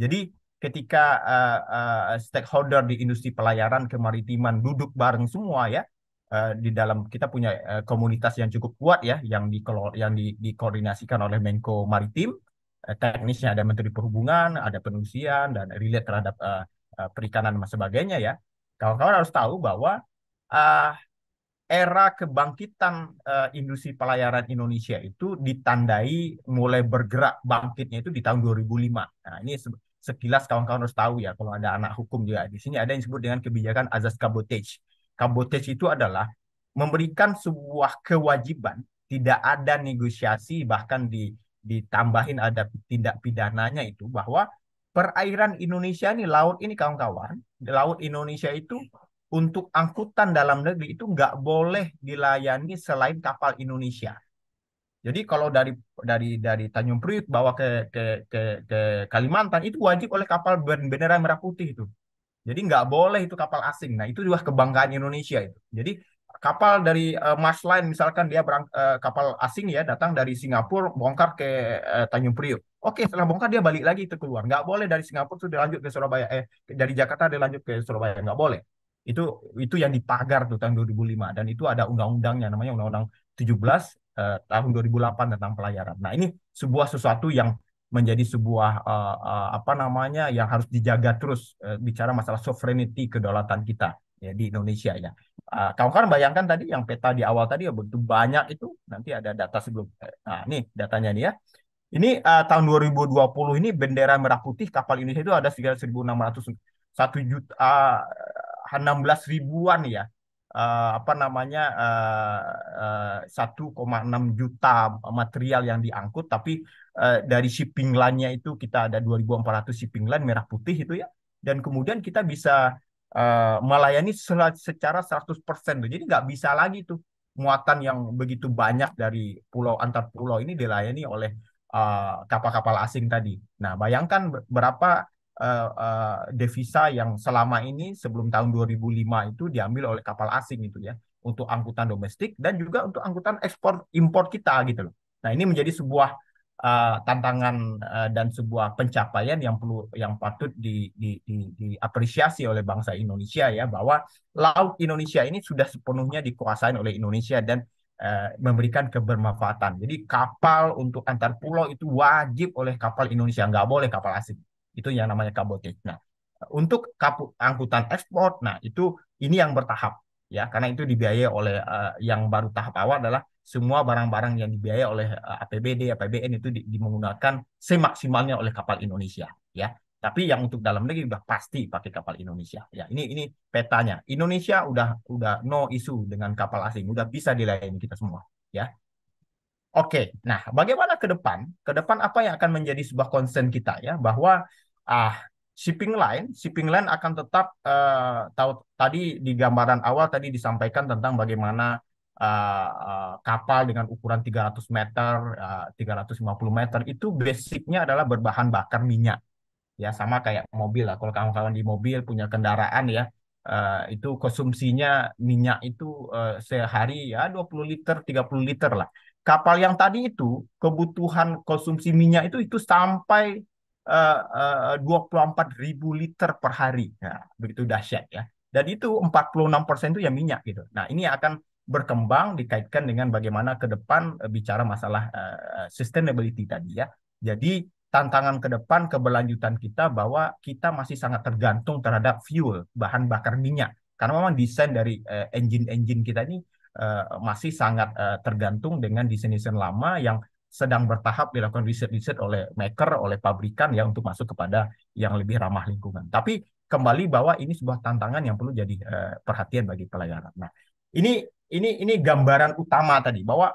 Jadi ketika uh, uh, stakeholder di industri pelayaran kemaritiman duduk bareng semua ya uh, di dalam kita punya uh, komunitas yang cukup kuat ya yang di yang di, dikoordinasikan oleh Menko Maritim uh, teknisnya ada Menteri Perhubungan ada Penusian dan relate terhadap uh, uh, perikanan dan sebagainya ya kawan-kawan harus tahu bahwa uh, era kebangkitan uh, industri pelayaran Indonesia itu ditandai mulai bergerak bangkitnya itu di tahun 2005. Nah, ini sekilas kawan-kawan harus tahu ya kalau ada anak hukum juga di sini ada yang disebut dengan kebijakan azas cabotage. Cabotage itu adalah memberikan sebuah kewajiban tidak ada negosiasi bahkan di ditambahin ada tindak pidananya itu bahwa perairan Indonesia ini laut ini kawan-kawan laut Indonesia itu untuk angkutan dalam negeri itu nggak boleh dilayani selain kapal Indonesia jadi kalau dari dari dari Tanjung Priuk bawa ke ke ke, ke Kalimantan itu wajib oleh kapal bendera merah putih itu. Jadi nggak boleh itu kapal asing. Nah itu juga kebanggaan Indonesia itu. Jadi kapal dari uh, Mars Line misalkan dia berang, uh, kapal asing ya datang dari Singapura bongkar ke uh, Tanjung Priuk. Oke setelah bongkar dia balik lagi itu keluar. Nggak boleh dari Singapura sudah lanjut ke Surabaya. Eh dari Jakarta dilanjut ke Surabaya nggak boleh. Itu itu yang dipagar tuh tahun 2005 dan itu ada undang-undangnya namanya Undang-Undang 17 Eh, tahun 2008 tentang pelayaran. Nah, ini sebuah sesuatu yang menjadi sebuah uh, uh, apa namanya yang harus dijaga terus uh, bicara masalah sovereignty kedaulatan kita ya di Indonesia ya. Uh, kan bayangkan tadi yang peta di awal tadi ya begitu banyak itu nanti ada data sebelum nah ini datanya nih ya. Ini uh, tahun 2020 ini bendera merah putih kapal Indonesia itu ada sekitar 1.600 satu juta uh, belas ribuan ya uh, apa namanya uh, uh, 1,6 juta material yang diangkut tapi uh, dari shipping line-nya itu kita ada 2.400 shipping line merah putih itu ya dan kemudian kita bisa uh, melayani secara 100% Jadi nggak bisa lagi tuh muatan yang begitu banyak dari pulau antar pulau ini dilayani oleh kapal-kapal uh, kapal -kapal asing tadi. Nah, bayangkan berapa uh, devisa yang selama ini sebelum tahun 2005 itu diambil oleh kapal asing itu ya untuk angkutan domestik dan juga untuk angkutan ekspor impor kita gitu loh. Nah, ini menjadi sebuah uh, tantangan uh, dan sebuah pencapaian yang perlu yang patut di, di, di, diapresiasi oleh bangsa Indonesia ya bahwa laut Indonesia ini sudah sepenuhnya dikuasai oleh Indonesia dan memberikan kebermanfaatan. Jadi kapal untuk antar pulau itu wajib oleh kapal Indonesia, nggak boleh kapal asing itu yang namanya kabotik. Nah, untuk angkutan ekspor, nah itu ini yang bertahap ya karena itu dibiayai oleh uh, yang baru tahap awal adalah semua barang-barang yang dibiayai oleh uh, eh, APBD, APBN itu di, di menggunakan semaksimalnya oleh kapal Indonesia ya. Tapi yang untuk dalam negeri sudah pasti pakai kapal Indonesia. Ya, ini ini petanya. Indonesia udah udah no isu dengan kapal asing, udah bisa dilayani kita semua ya. Oke, nah bagaimana ke depan? Ke depan apa yang akan menjadi sebuah concern kita ya bahwa ah shipping line, shipping line akan tetap uh, tahu tadi di gambaran awal tadi disampaikan tentang bagaimana uh, uh, kapal dengan ukuran 300 meter, uh, 350 meter itu basicnya adalah berbahan bakar minyak. Ya sama kayak mobil lah. Kalau kawan-kawan di mobil punya kendaraan ya, uh, itu konsumsinya minyak itu uh, sehari ya 20 liter, 30 liter lah kapal yang tadi itu kebutuhan konsumsi minyak itu itu sampai uh, uh, 24 ribu liter per hari. Nah, begitu dahsyat ya. Dan itu 46% itu ya minyak gitu. Nah, ini akan berkembang dikaitkan dengan bagaimana ke depan eh, bicara masalah uh, sustainability tadi ya. Jadi tantangan ke depan keberlanjutan kita bahwa kita masih sangat tergantung terhadap fuel, bahan bakar minyak. Karena memang desain dari uh, engine-engine kita ini Eh, masih sangat uh, tergantung dengan desain-desain lama yang sedang bertahap dilakukan riset-riset oleh maker, oleh pabrikan ya untuk masuk kepada yang lebih ramah lingkungan. Tapi kembali bahwa ini sebuah tantangan yang perlu jadi uh, perhatian bagi pelayaran. Nah, ini ini ini gambaran utama tadi bahwa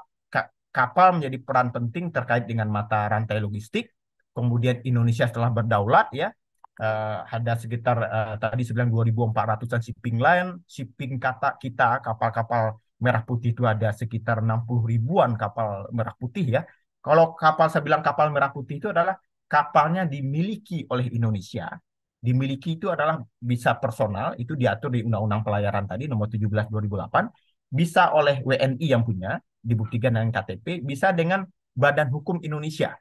kapal menjadi peran penting terkait dengan mata rantai logistik. Kemudian Indonesia setelah berdaulat ya uh, ada sekitar uh, tadi sebelum 2.400an shipping line, shipping kata kita kapal-kapal merah putih itu ada sekitar 60 ribuan kapal merah putih ya. Kalau kapal saya bilang kapal merah putih itu adalah kapalnya dimiliki oleh Indonesia. Dimiliki itu adalah bisa personal, itu diatur di Undang-Undang Pelayaran tadi nomor 17 2008, bisa oleh WNI yang punya, dibuktikan dengan KTP, bisa dengan Badan Hukum Indonesia.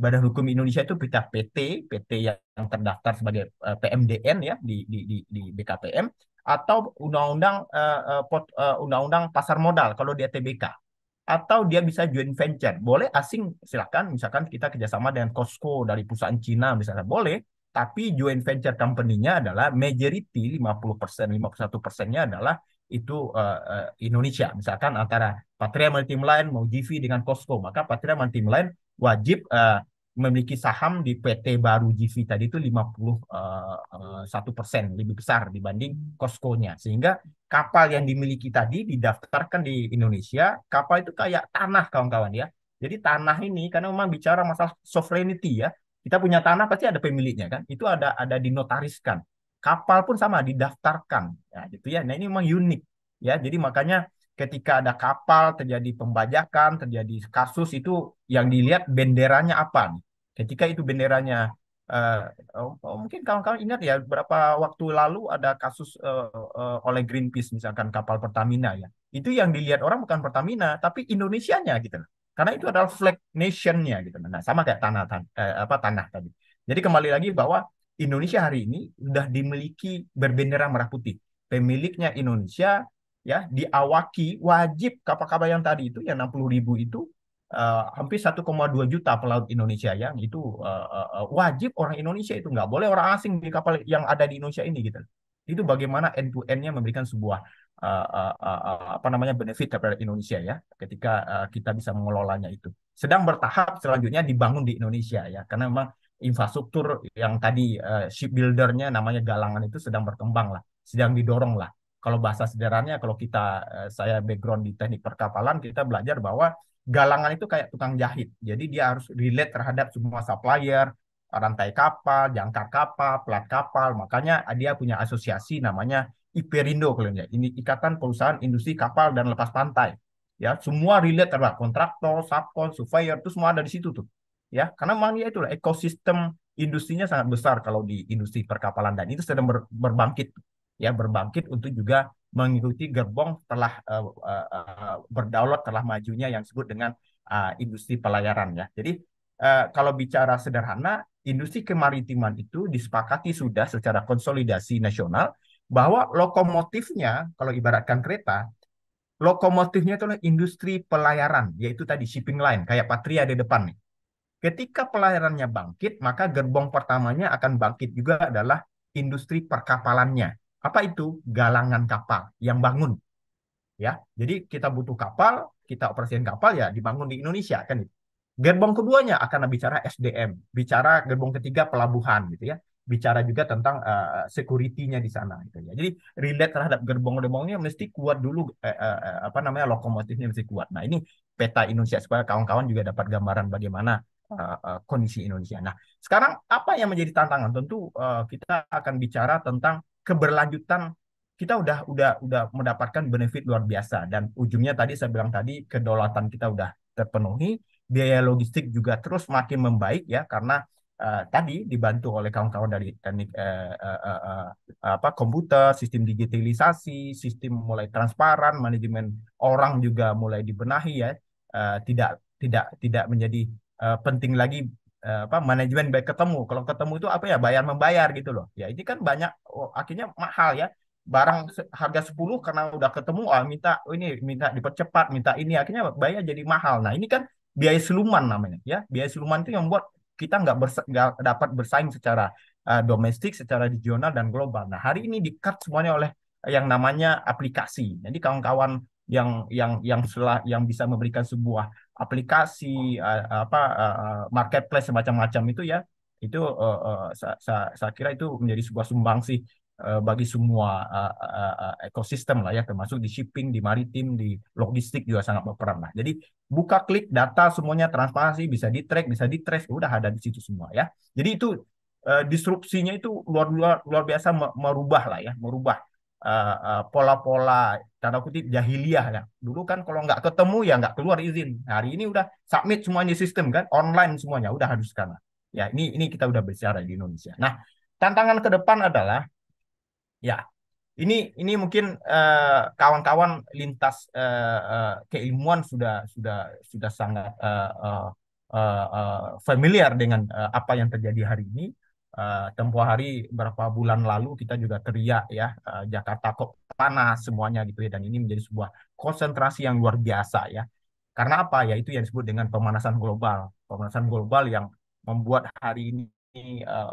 Badan Hukum Indonesia itu kita PT, PT yang terdaftar sebagai eh, PMDN ya di di, di BKPM atau undang-undang uh, uh, pasar modal kalau dia Tbk atau dia bisa joint venture boleh asing silakan misalkan kita kerjasama dengan Costco dari perusahaan Cina misalnya boleh tapi joint venture company-nya adalah majority 50% 51 persennya adalah itu uh, Indonesia misalkan antara Patria Maritime Line mau GV dengan Costco maka Patria Maritime Line wajib uh, memiliki saham di PT baru GV tadi itu 51 eh, eh, persen lebih besar dibanding Costco-nya. Sehingga kapal yang dimiliki tadi didaftarkan di Indonesia, kapal itu kayak tanah kawan-kawan ya. Jadi tanah ini karena memang bicara masalah sovereignty ya, kita punya tanah pasti ada pemiliknya kan, itu ada ada dinotariskan. Kapal pun sama didaftarkan, ya, gitu ya. Nah ini memang unik ya. Jadi makanya ketika ada kapal terjadi pembajakan terjadi kasus itu yang dilihat benderanya apa nih ketika itu benderanya uh, oh, mungkin kawan-kawan ingat ya berapa waktu lalu ada kasus uh, uh, oleh Greenpeace misalkan kapal Pertamina ya itu yang dilihat orang bukan Pertamina tapi Indonesianya gitu karena itu adalah flag nationnya gitu nah sama kayak tanah tan eh, apa tanah tadi jadi kembali lagi bahwa Indonesia hari ini sudah dimiliki berbendera merah putih pemiliknya Indonesia ya diawaki wajib kapal-kapal yang tadi itu yang 60 ribu itu uh, hampir 1,2 juta pelaut Indonesia yang itu uh, uh, wajib orang Indonesia itu nggak boleh orang asing di kapal yang ada di Indonesia ini gitu itu bagaimana end to endnya memberikan sebuah uh, uh, uh, apa namanya benefit kepada Indonesia ya ketika uh, kita bisa mengelolanya itu sedang bertahap selanjutnya dibangun di Indonesia ya karena memang infrastruktur yang tadi uh, shipbuildernya namanya Galangan itu sedang berkembang lah sedang didorong lah kalau bahasa sederhananya kalau kita eh, saya background di teknik perkapalan kita belajar bahwa galangan itu kayak tukang jahit. Jadi dia harus relate terhadap semua supplier, rantai kapal, jangkar kapal, plat kapal. Makanya dia punya asosiasi namanya IPERINDO kalau ya. Ini Ikatan Perusahaan Industri Kapal dan Lepas Pantai. Ya, semua relate terhadap kontraktor, subkon, supplier itu semua ada di situ tuh. Ya, karena memang ya itulah ekosistem industrinya sangat besar kalau di industri perkapalan dan itu sedang ber, berbangkit ya berbangkit untuk juga mengikuti gerbong telah uh, eh, uh, eh, berdaulat telah majunya yang disebut dengan uh, industri pelayaran ya. Jadi uh, kalau bicara sederhana, industri kemaritiman itu disepakati sudah secara konsolidasi nasional bahwa lokomotifnya kalau ibaratkan kereta lokomotifnya itu adalah industri pelayaran, yaitu tadi shipping line, kayak Patria di depan nih. Ketika pelayarannya bangkit, maka gerbong pertamanya akan bangkit juga adalah industri perkapalannya apa itu galangan kapal yang bangun ya jadi kita butuh kapal kita operasikan kapal ya dibangun di Indonesia kan itu gerbong keduanya akan bicara SDM bicara gerbong ketiga pelabuhan gitu ya bicara juga tentang uh, security-nya di sana gitu ya jadi relate terhadap gerbong-gerbongnya mesti kuat dulu eh, uh, apa namanya lokomotifnya mesti kuat nah ini peta Indonesia supaya kawan-kawan juga dapat gambaran bagaimana uh, uh, kondisi Indonesia. Nah, sekarang apa yang menjadi tantangan? Tentu uh, kita akan bicara tentang keberlanjutan kita udah udah udah mendapatkan benefit luar biasa dan ujungnya tadi saya bilang tadi kedaulatan kita udah terpenuhi biaya logistik juga terus makin membaik ya karena uh, tadi dibantu oleh kawan-kawan dari teknik uh, uh, uh, apa komputer sistem digitalisasi sistem mulai transparan manajemen orang juga mulai dibenahi ya uh, tidak tidak tidak menjadi uh, penting lagi Eh, apa manajemen baik ketemu. Kalau ketemu itu apa ya bayar membayar gitu loh. Ya ini kan banyak oh, akhirnya mahal ya. Barang harga 10 karena udah ketemu oh minta oh ini minta dipercepat, minta ini akhirnya bayar jadi mahal. Nah, ini kan biaya siluman namanya ya. Biaya siluman itu yang membuat kita nggak bersa dapat bersaing secara uh, domestik, secara regional dan global. Nah, hari ini di cut semuanya oleh yang namanya aplikasi. Jadi kawan-kawan yang yang yang setelah yang bisa memberikan sebuah aplikasi uh, apa uh, marketplace semacam-macam itu ya itu uh, e, uh, e, saya, saya, saya kira itu menjadi sebuah sumbangsih uh, e, bagi semua uh, uh, uh, ekosistem lah ya termasuk di shipping di maritim di logistik juga sangat berperan lah jadi buka klik data semuanya transparansi bisa di track bisa di trace udah ada di situ semua ya jadi itu uh, disrupsinya itu luar luar luar biasa merubah lah ya merubah Eh, eh, pola-pola uh, uh, tanda kutip jahiliyah ya. Dulu kan kalau nggak ketemu ya nggak keluar izin. Nah, hari ini udah submit semuanya sistem kan online semuanya udah harus karena. Ya ini ini kita udah bicara di Indonesia. Nah tantangan ke depan adalah ya ini ini mungkin eh, kawan-kawan uh, lintas uh, uh, keilmuan sudah sudah sudah sangat uh, uh, uh, familiar dengan uh, apa yang terjadi hari ini. Eh, tempoh hari berapa bulan lalu kita juga teriak ya uh, Jakarta kok panas semuanya gitu ya dan ini menjadi sebuah konsentrasi yang luar biasa ya karena apa ya itu yang disebut dengan pemanasan global pemanasan global yang membuat hari ini eh,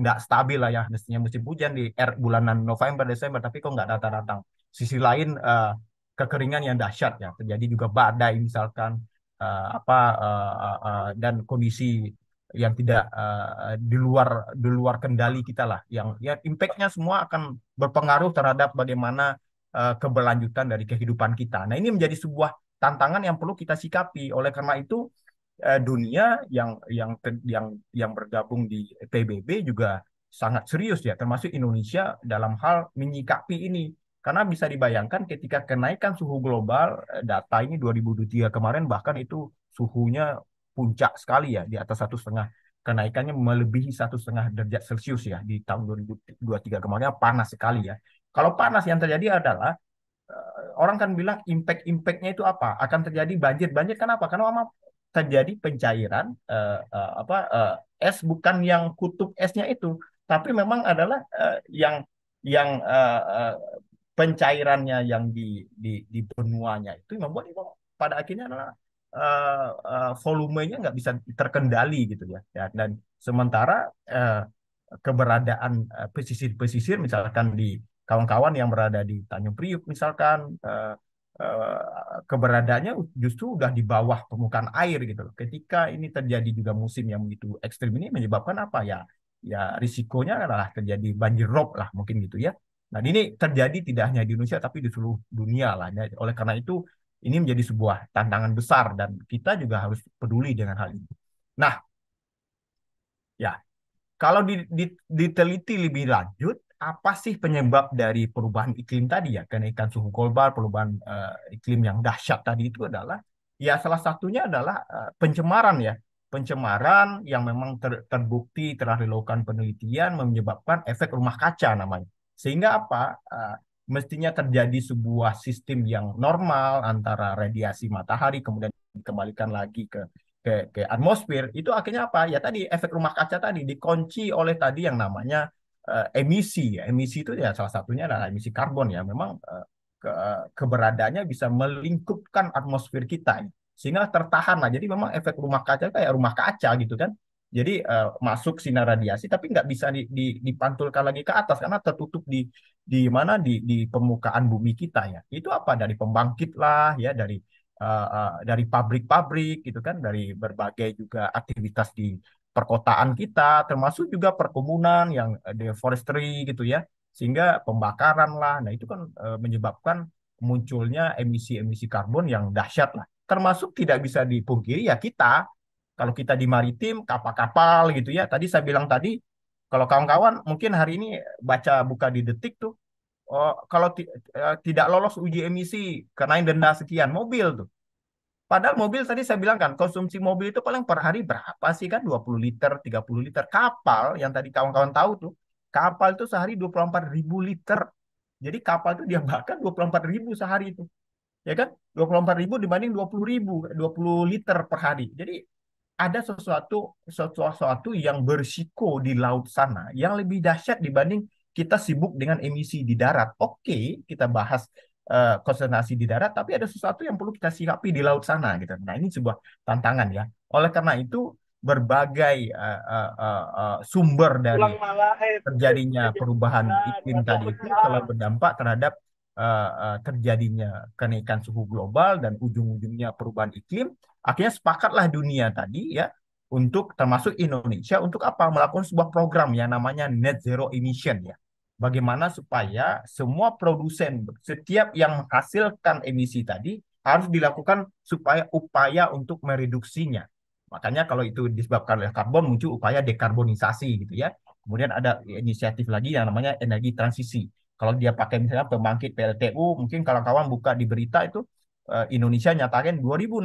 nggak uh, stabil lah ya mestinya musim hujan di er, bulanan November Desember tapi kok nggak datang-datang sisi lain uh, kekeringan yang dahsyat ya terjadi juga badai misalkan uh, apa uh, uh, uh, dan kondisi yang tidak uh, di luar di luar kendali kita lah yang ya impactnya semua akan berpengaruh terhadap bagaimana uh, keberlanjutan dari kehidupan kita. Nah ini menjadi sebuah tantangan yang perlu kita sikapi. Oleh karena itu uh, dunia yang yang yang yang bergabung di PBB juga sangat serius ya, termasuk Indonesia dalam hal menyikapi ini. Karena bisa dibayangkan ketika kenaikan suhu global, data ini 2023 kemarin bahkan itu suhunya puncak sekali ya di atas satu setengah kenaikannya melebihi satu setengah derajat Celcius ya di tahun 2023 kemarin panas sekali ya. Kalau panas yang terjadi adalah eh, orang kan bilang impact-impactnya itu apa? Akan terjadi banjir-banjir kenapa? Karena memang terjadi pencairan uh, uh, apa uh, es bukan yang kutub esnya itu, tapi memang adalah uh, yang yang uh, pencairannya yang di di di benuanya itu membuat pada akhirnya adalah uh, uh, volumenya nggak bisa terkendali gitu ya. ya dan sementara uh, keberadaan pesisir-pesisir uh, misalkan di kawan-kawan yang berada di Tanjung Priuk misalkan uh, uh, keberadaannya justru udah di bawah permukaan air gitu loh. Ketika ini terjadi juga musim yang begitu ekstrim ini menyebabkan apa ya? Ya risikonya adalah terjadi banjir rob lah mungkin gitu ya. Nah ini terjadi tidak hanya di Indonesia tapi di seluruh dunia lah. Nah, oleh karena itu ini menjadi sebuah tantangan besar dan kita juga harus peduli dengan hal ini. Nah, ya kalau diteliti lebih lanjut, apa sih penyebab dari perubahan iklim tadi ya kenaikan suhu global, perubahan uh, iklim yang dahsyat tadi itu adalah ya salah satunya adalah uh, pencemaran ya pencemaran yang memang ter, terbukti telah dilakukan penelitian menyebabkan efek rumah kaca namanya sehingga apa uh, mestinya terjadi sebuah sistem yang normal antara radiasi matahari kemudian dikembalikan lagi ke ke, ke atmosfer itu akhirnya apa ya tadi efek rumah kaca tadi dikunci oleh tadi yang namanya uh, emisi ya. emisi itu ya salah satunya adalah emisi karbon ya memang uh, ke, keberadaannya bisa melingkupkan atmosfer kita sehingga tertahan lah jadi memang efek rumah kaca kayak rumah kaca gitu kan jadi uh, masuk sinar radiasi tapi nggak bisa di, di, dipantulkan lagi ke atas karena tertutup di di mana di di permukaan bumi kita ya. Itu apa dari pembangkit lah ya dari uh, uh, dari pabrik-pabrik gitu kan dari berbagai juga aktivitas di perkotaan kita termasuk juga perkebunan yang deforestry gitu ya sehingga pembakaran lah. Nah, itu kan uh, menyebabkan munculnya emisi-emisi karbon yang dahsyat lah. Termasuk tidak bisa dipungkiri ya kita kalau kita di maritim, kapal-kapal gitu ya. Tadi saya bilang tadi, kalau kawan-kawan mungkin hari ini baca buka di detik tuh, oh, kalau eh, tidak lolos uji emisi, kenain denda sekian mobil tuh. Padahal mobil tadi saya bilang kan, konsumsi mobil itu paling per hari berapa sih kan? 20 liter, 30 liter. Kapal yang tadi kawan-kawan tahu tuh, kapal itu sehari 24 ribu liter. Jadi kapal itu diambilkan 24 ribu sehari itu. Ya kan? 24 ribu dibanding 20 ribu, 20 liter per hari. Jadi ada sesuatu sesuatu yang bersiko di laut sana yang lebih dahsyat dibanding kita sibuk dengan emisi di darat. Oke, okay, kita bahas uh, konsentrasi di darat, tapi ada sesuatu yang perlu kita sikapi di laut sana gitu. Nah, ini sebuah tantangan ya. Oleh karena itu berbagai uh, uh, sumber dari terjadinya perubahan iklim tadi itu telah berdampak terhadap uh, uh, terjadinya kenaikan suhu global dan ujung-ujungnya perubahan iklim Akhirnya sepakatlah dunia tadi ya untuk termasuk Indonesia untuk apa melakukan sebuah program yang namanya net zero emission ya. Bagaimana supaya semua produsen setiap yang menghasilkan emisi tadi harus dilakukan supaya upaya untuk mereduksinya. Makanya kalau itu disebabkan oleh karbon muncul upaya dekarbonisasi gitu ya. Kemudian ada inisiatif lagi yang namanya energi transisi. Kalau dia pakai misalnya pembangkit PLTU, mungkin kalau kawan buka di berita itu eh, Indonesia nyatakan 2060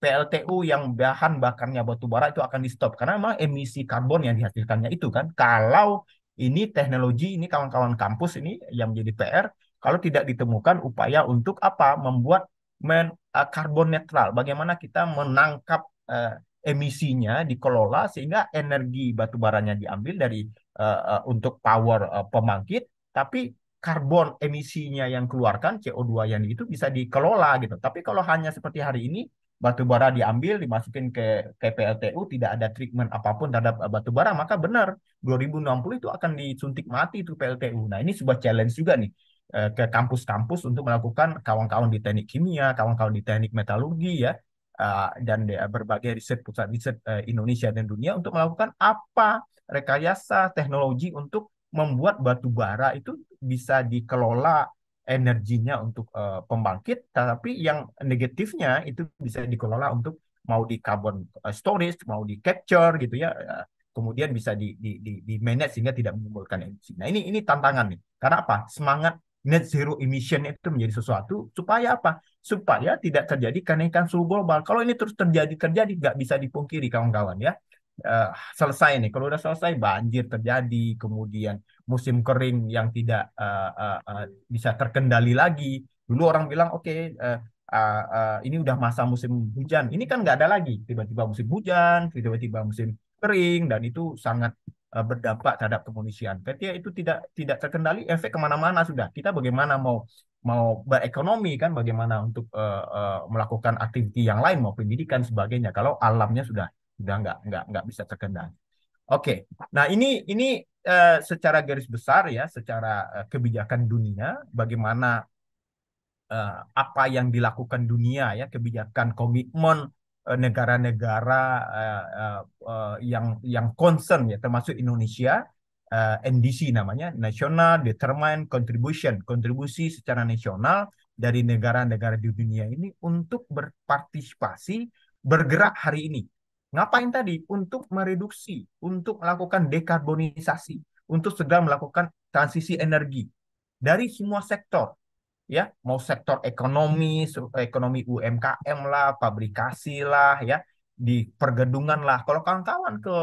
PLTU yang bahan bakarnya batu bara itu akan di stop karena memang emisi karbon yang dihasilkannya itu kan kalau ini teknologi ini kawan-kawan kampus ini yang menjadi PR kalau tidak ditemukan upaya untuk apa membuat men, uh, karbon netral bagaimana kita menangkap uh, emisinya dikelola sehingga energi batu baranya diambil dari uh, uh, untuk power uh, pembangkit tapi karbon emisinya yang keluarkan CO2 yang itu bisa dikelola gitu. Tapi kalau hanya seperti hari ini batu bara diambil dimasukin ke KPLTU tidak ada treatment apapun terhadap eh, batu bara maka benar 2060 itu akan disuntik mati itu PLTU. Nah, ini sebuah challenge juga nih eh, ke kampus-kampus untuk melakukan kawan-kawan di teknik kimia, kawan-kawan di teknik metalurgi ya eh, dan berbagai riset pusat riset Indonesia dan dunia untuk melakukan apa rekayasa teknologi untuk membuat batu bara itu bisa dikelola energinya untuk uh, pembangkit, tetapi yang negatifnya itu bisa dikelola untuk mau di carbon eh, storage, mau di capture gitu ya, ya, kemudian bisa di, di, di, di manage sehingga tidak mengumpulkan emisi. Nah ini ini tantangan nih, karena apa? Semangat net zero emission itu menjadi sesuatu supaya apa? Supaya tidak terjadi kenaikan suhu global. Kalau ini terus terjadi terjadi nggak bisa dipungkiri kawan-kawan ya. Uh, selesai nih, kalau udah selesai banjir terjadi, kemudian musim kering yang tidak uh, uh, uh, bisa terkendali lagi. Dulu orang bilang oke okay, uh, uh, uh, ini udah masa musim hujan. Ini kan nggak ada lagi. Tiba-tiba musim hujan, tiba-tiba musim kering dan itu sangat uh, berdampak terhadap kemanusiaan. Ketika ya itu tidak tidak terkendali, efek kemana-mana sudah. Kita bagaimana mau mau berekonomi kan, bagaimana untuk uh, uh, melakukan aktivitas yang lain, mau pendidikan sebagainya. Kalau alamnya sudah sudah nggak nggak nggak bisa terkendali. Oke, okay. nah ini ini uh, secara garis besar ya, secara uh, kebijakan dunia, bagaimana uh, apa yang dilakukan dunia ya, kebijakan komitmen negara-negara uh, uh, uh, yang yang concern ya, termasuk Indonesia, uh, NDC namanya, National Determined Contribution, kontribusi secara nasional dari negara-negara di dunia ini untuk berpartisipasi bergerak hari ini Ngapain tadi? Untuk mereduksi, untuk melakukan dekarbonisasi, untuk segera melakukan transisi energi dari semua sektor. Ya, mau sektor ekonomi, ekonomi UMKM lah, pabrikasi lah, ya, di pergedungan lah. Kalau kawan-kawan ke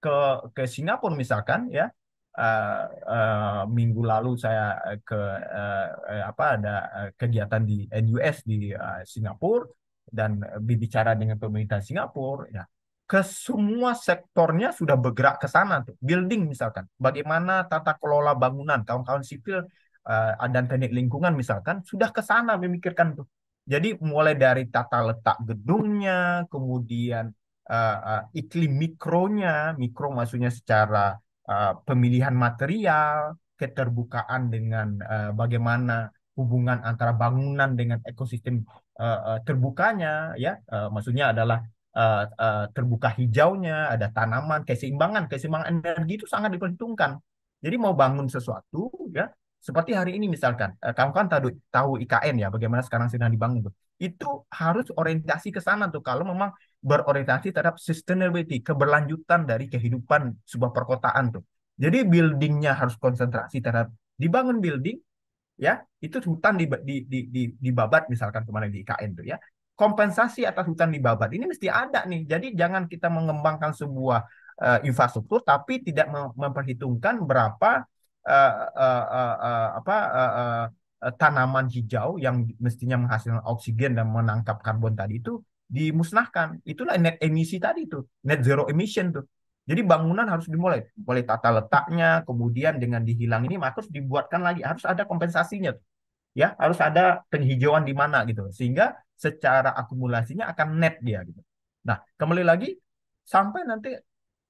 ke ke Singapura misalkan, ya, Uh, uh, minggu lalu saya ke uh, apa ada kegiatan di NUS di uh, Singapura dan eh, berbicara dengan pemerintah Singapura ya ke semua sektornya sudah bergerak ke sana tuh building misalkan bagaimana tata kelola bangunan kawan-kawan sipil uh, dan teknik lingkungan misalkan sudah ke sana memikirkan tuh jadi mulai dari tata letak gedungnya kemudian uh, uh, iklim mikronya mikro maksudnya secara uh, pemilihan material keterbukaan dengan uh, bagaimana hubungan antara bangunan dengan ekosistem Eh, eh, terbukanya ya eh, maksudnya adalah terbuka hijaunya ada tanaman keseimbangan keseimbangan energi itu sangat diperhitungkan jadi mau bangun sesuatu ya seperti hari ini misalkan kamu kan tahu tahu IKN ya bagaimana sekarang sedang dibangun itu harus orientasi ke sana tuh kalau memang berorientasi terhadap sustainability keberlanjutan dari kehidupan sebuah perkotaan tuh jadi buildingnya harus konsentrasi terhadap dibangun building ya itu hutan di, di, di, di, di babat misalkan kemarin di IKN tuh ya kompensasi atas hutan di babat ini mesti ada nih jadi jangan kita mengembangkan sebuah uh, infrastruktur tapi tidak memperhitungkan berapa uh, uh, uh, uh, apa uh, uh, tanaman hijau yang mestinya menghasilkan oksigen dan menangkap karbon tadi itu dimusnahkan. Itulah net emisi tadi tuh net zero emission tuh. Jadi bangunan harus dimulai, mulai tata letaknya, kemudian dengan dihilang ini harus dibuatkan lagi, harus ada kompensasinya, ya harus ada penghijauan di mana gitu, sehingga secara akumulasinya akan net dia gitu. Nah kembali lagi sampai nanti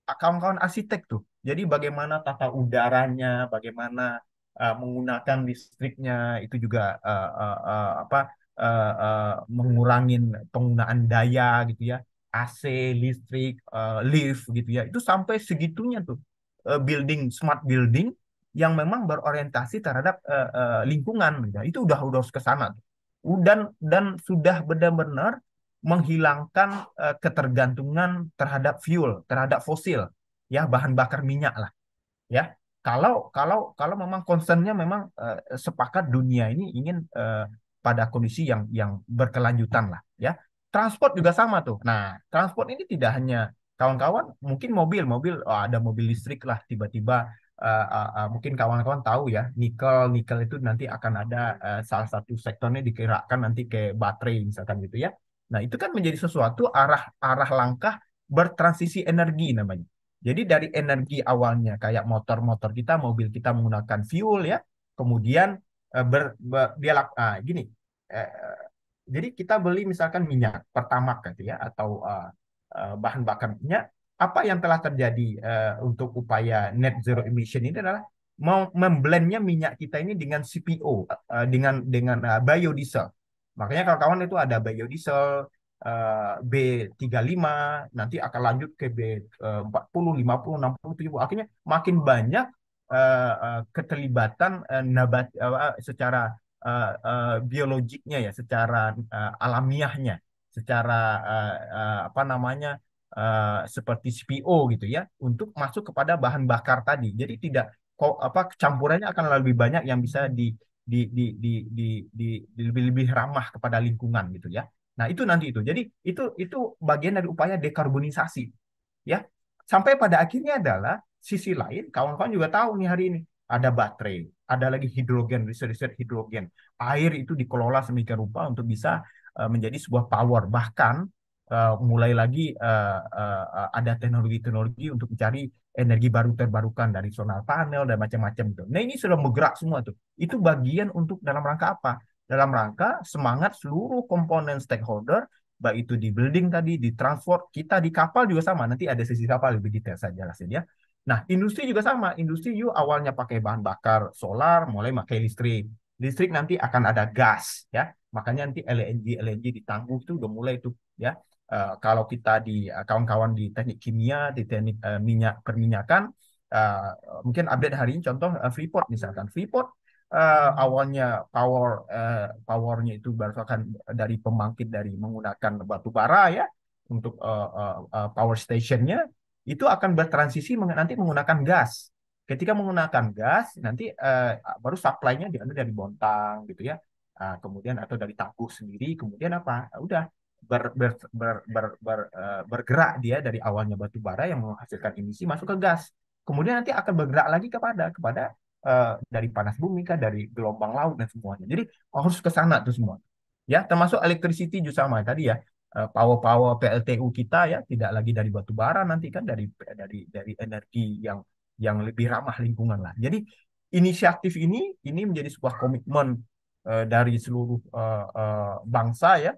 kawan-kawan arsitek tuh, jadi bagaimana tata udaranya, bagaimana uh, menggunakan listriknya itu juga uh, uh, uh, apa uh, uh, mengurangin penggunaan daya gitu ya AC, listrik, uh, lift gitu ya. Itu sampai segitunya tuh uh, building smart building yang memang berorientasi terhadap uh, uh, lingkungan gitu. Ya. Itu udah udah ke sana. Dan dan sudah benar-benar menghilangkan uh, ketergantungan terhadap fuel, terhadap fosil ya, bahan bakar minyak lah. Ya. Kalau kalau kalau memang concernnya memang uh, sepakat dunia ini ingin uh, pada kondisi yang yang berkelanjutan lah ya transport juga sama tuh. Nah, transport ini tidak hanya kawan-kawan mungkin mobil, mobil oh ada mobil listrik lah tiba-tiba uh, uh, uh, mungkin kawan-kawan tahu ya, nikel nikel itu nanti akan ada uh, salah satu sektornya dikerahkan nanti ke baterai misalkan gitu ya. Nah, itu kan menjadi sesuatu arah arah langkah bertransisi energi namanya. Jadi dari energi awalnya kayak motor-motor kita, mobil kita menggunakan fuel ya, kemudian uh, ber, ber dia uh, gini eh, jadi kita beli misalkan minyak pertama gitu ya atau uh, bahan bakar minyak. Apa yang telah terjadi uh, untuk upaya net zero emission ini adalah mau memblendnya minyak kita ini dengan CPO uh, dengan dengan uh, biodiesel. Makanya kalau kawan itu ada biodiesel uh, B35 nanti akan lanjut ke B40, 50, 60, 70. Akhirnya makin banyak keterlibatan nabat secara uh, eh, uh, eh, biologinya ya, secara uh, alamiahnya, secara uh, uh, apa namanya uh, seperti CPO gitu ya, untuk masuk kepada bahan bakar tadi. Jadi tidak apa campurannya akan lebih banyak yang bisa di di di di di, di, di lebih lebih ramah kepada lingkungan gitu ya. Nah, itu nanti itu. Jadi itu itu bagian dari upaya dekarbonisasi. Ya. Sampai pada akhirnya adalah sisi lain kawan-kawan juga tahu nih hari ini ada baterai, ada lagi hidrogen, riset-riset hidrogen. Air itu dikelola semikian rupa untuk bisa eh, menjadi sebuah power. Bahkan eh, mulai lagi eh, ada teknologi-teknologi untuk mencari energi baru terbarukan dari solar panel dan macam-macam itu. Nah ini sudah bergerak semua tuh. Itu bagian untuk dalam rangka apa? Dalam rangka semangat seluruh komponen stakeholder baik itu di building tadi, di transport, kita di kapal juga sama. Nanti ada sisi kapal lebih detail saya jelasin ya. Nah, industri juga sama. Industri you awalnya pakai bahan bakar solar, mulai pakai listrik. Listrik nanti akan ada gas, ya. Makanya nanti LNG LNG ditangguh itu udah mulai itu, ya. Uh, kalau kita di eh, kawan-kawan uh, di teknik kimia, di teknik uh, minyak perminyakan, uh, mungkin update hari ini contoh uh, Freeport misalkan. Freeport uh, awalnya power uh, powernya itu berasal dari pembangkit dari menggunakan batu bara ya untuk uh, uh, uh, power stationnya itu akan bertransisi nanti menggunakan gas. Ketika menggunakan gas, nanti uh, baru supply-nya diambil dari Bontang gitu ya. Uh, kemudian atau dari tabung sendiri, kemudian apa? Uh, udah ber, ber, ber, ber, ber, uh, bergerak dia dari awalnya batu bara yang menghasilkan emisi masuk ke gas. Kemudian nanti akan bergerak lagi kepada kepada uh, dari panas bumi kah, dari gelombang laut dan semuanya. Jadi harus ke sana tuh semua. Ya, termasuk electricity juga sama tadi ya. Eh, power-power PLTU kita ya tidak lagi dari batu bara nanti kan dari dari dari energi yang yang lebih ramah lingkungan lah. Jadi inisiatif ini ini menjadi sebuah komitmen uh, dari seluruh uh, uh, bangsa ya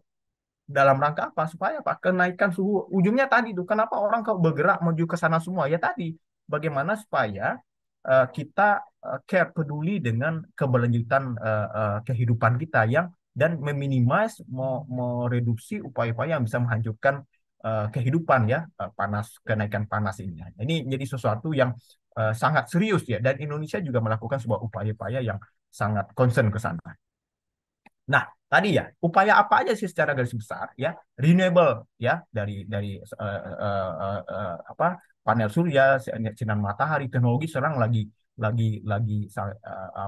dalam rangka apa supaya apa kenaikan suhu ujungnya tadi itu kenapa orang kau bergerak menuju ke sana semua ya tadi bagaimana supaya uh, kita uh, care peduli dengan keberlanjutan uh, uh, kehidupan kita yang dan meminimais mereduksi upaya-upaya yang bisa menghancurkan uh, kehidupan ya eh, panas kenaikan panas ini. Ini jadi sesuatu yang uh, sangat serius ya dan Indonesia juga melakukan sebuah upaya-upaya yang sangat concern ke sana. Nah, tadi ya, upaya apa aja sih secara garis besar ya? Renewable ya dari dari uh, uh, uh, apa? panel surya, sinar matahari, teknologi serang lagi lagi lagi uh,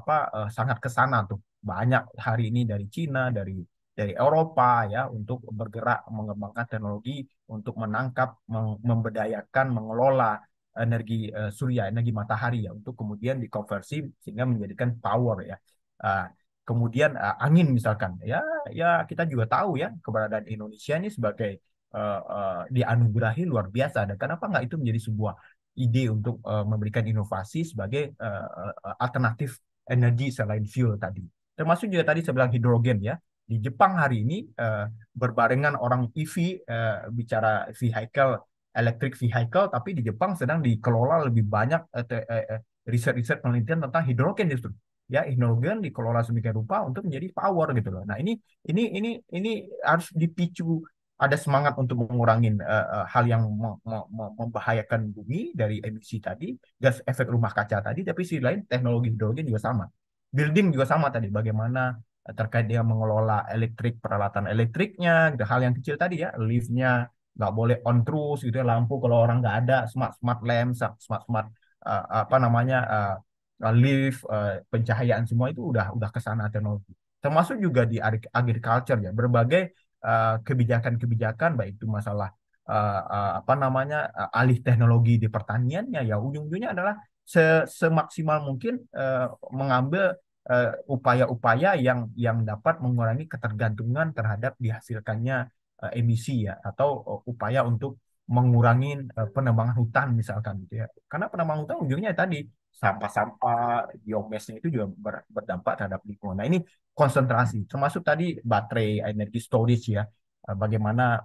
apa uh, sangat kesana tuh banyak hari ini dari Cina, dari dari Eropa ya untuk bergerak mengembangkan teknologi untuk menangkap, memberdayakan, mengelola energi uh, surya, energi matahari ya untuk kemudian dikonversi sehingga menjadikan power ya. Uh, kemudian uh, angin misalkan ya ya kita juga tahu ya keberadaan Indonesia ini sebagai uh, uh, dianugerahi luar biasa dan kenapa nggak itu menjadi sebuah ide untuk uh, memberikan inovasi sebagai uh, alternatif energi selain fuel tadi termasuk juga tadi saya bilang hidrogen ya di Jepang hari ini uh, berbarengan orang EV uh, eh, bicara vehicle electric vehicle tapi di Jepang sedang dikelola lebih banyak eh, riset-riset uh, penelitian tentang hidrogen justru ya hidrogen dikelola sedemikian rupa untuk menjadi power gitu loh. Nah ini ini ini ini harus dipicu ada semangat untuk mengurangi uh, hal yang me me me membahayakan bumi dari emisi tadi, gas efek rumah kaca tadi, tapi sisi lain teknologi hidrogen juga sama building juga sama tadi bagaimana eh, terkait dia mengelola elektrik peralatan elektriknya gitu hal yang kecil tadi ya liftnya nggak boleh on terus gitu ya lampu kalau orang nggak ada smart smart lamp smart smart uh, apa namanya uh, lift uh, pencahayaan semua itu udah udah kesana teknologi termasuk juga di agriculture ya berbagai kebijakan kebijakan-kebijakan baik itu masalah uh, uh, apa namanya uh, alih teknologi di pertaniannya ya ujung-ujungnya adalah se semaksimal mungkin uh, mengambil Eh, upaya-upaya yang yang dapat mengurangi ketergantungan terhadap dihasilkannya eh, emisi ya atau eh, upaya untuk mengurangi penambangan hutan misalkan gitu ya. Karena penambangan hutan ujungnya tadi sampah-sampah biomasnya itu juga ber, berdampak terhadap lingkungan. Nah, ini konsentrasi termasuk tadi baterai energi storage ya. Bagaimana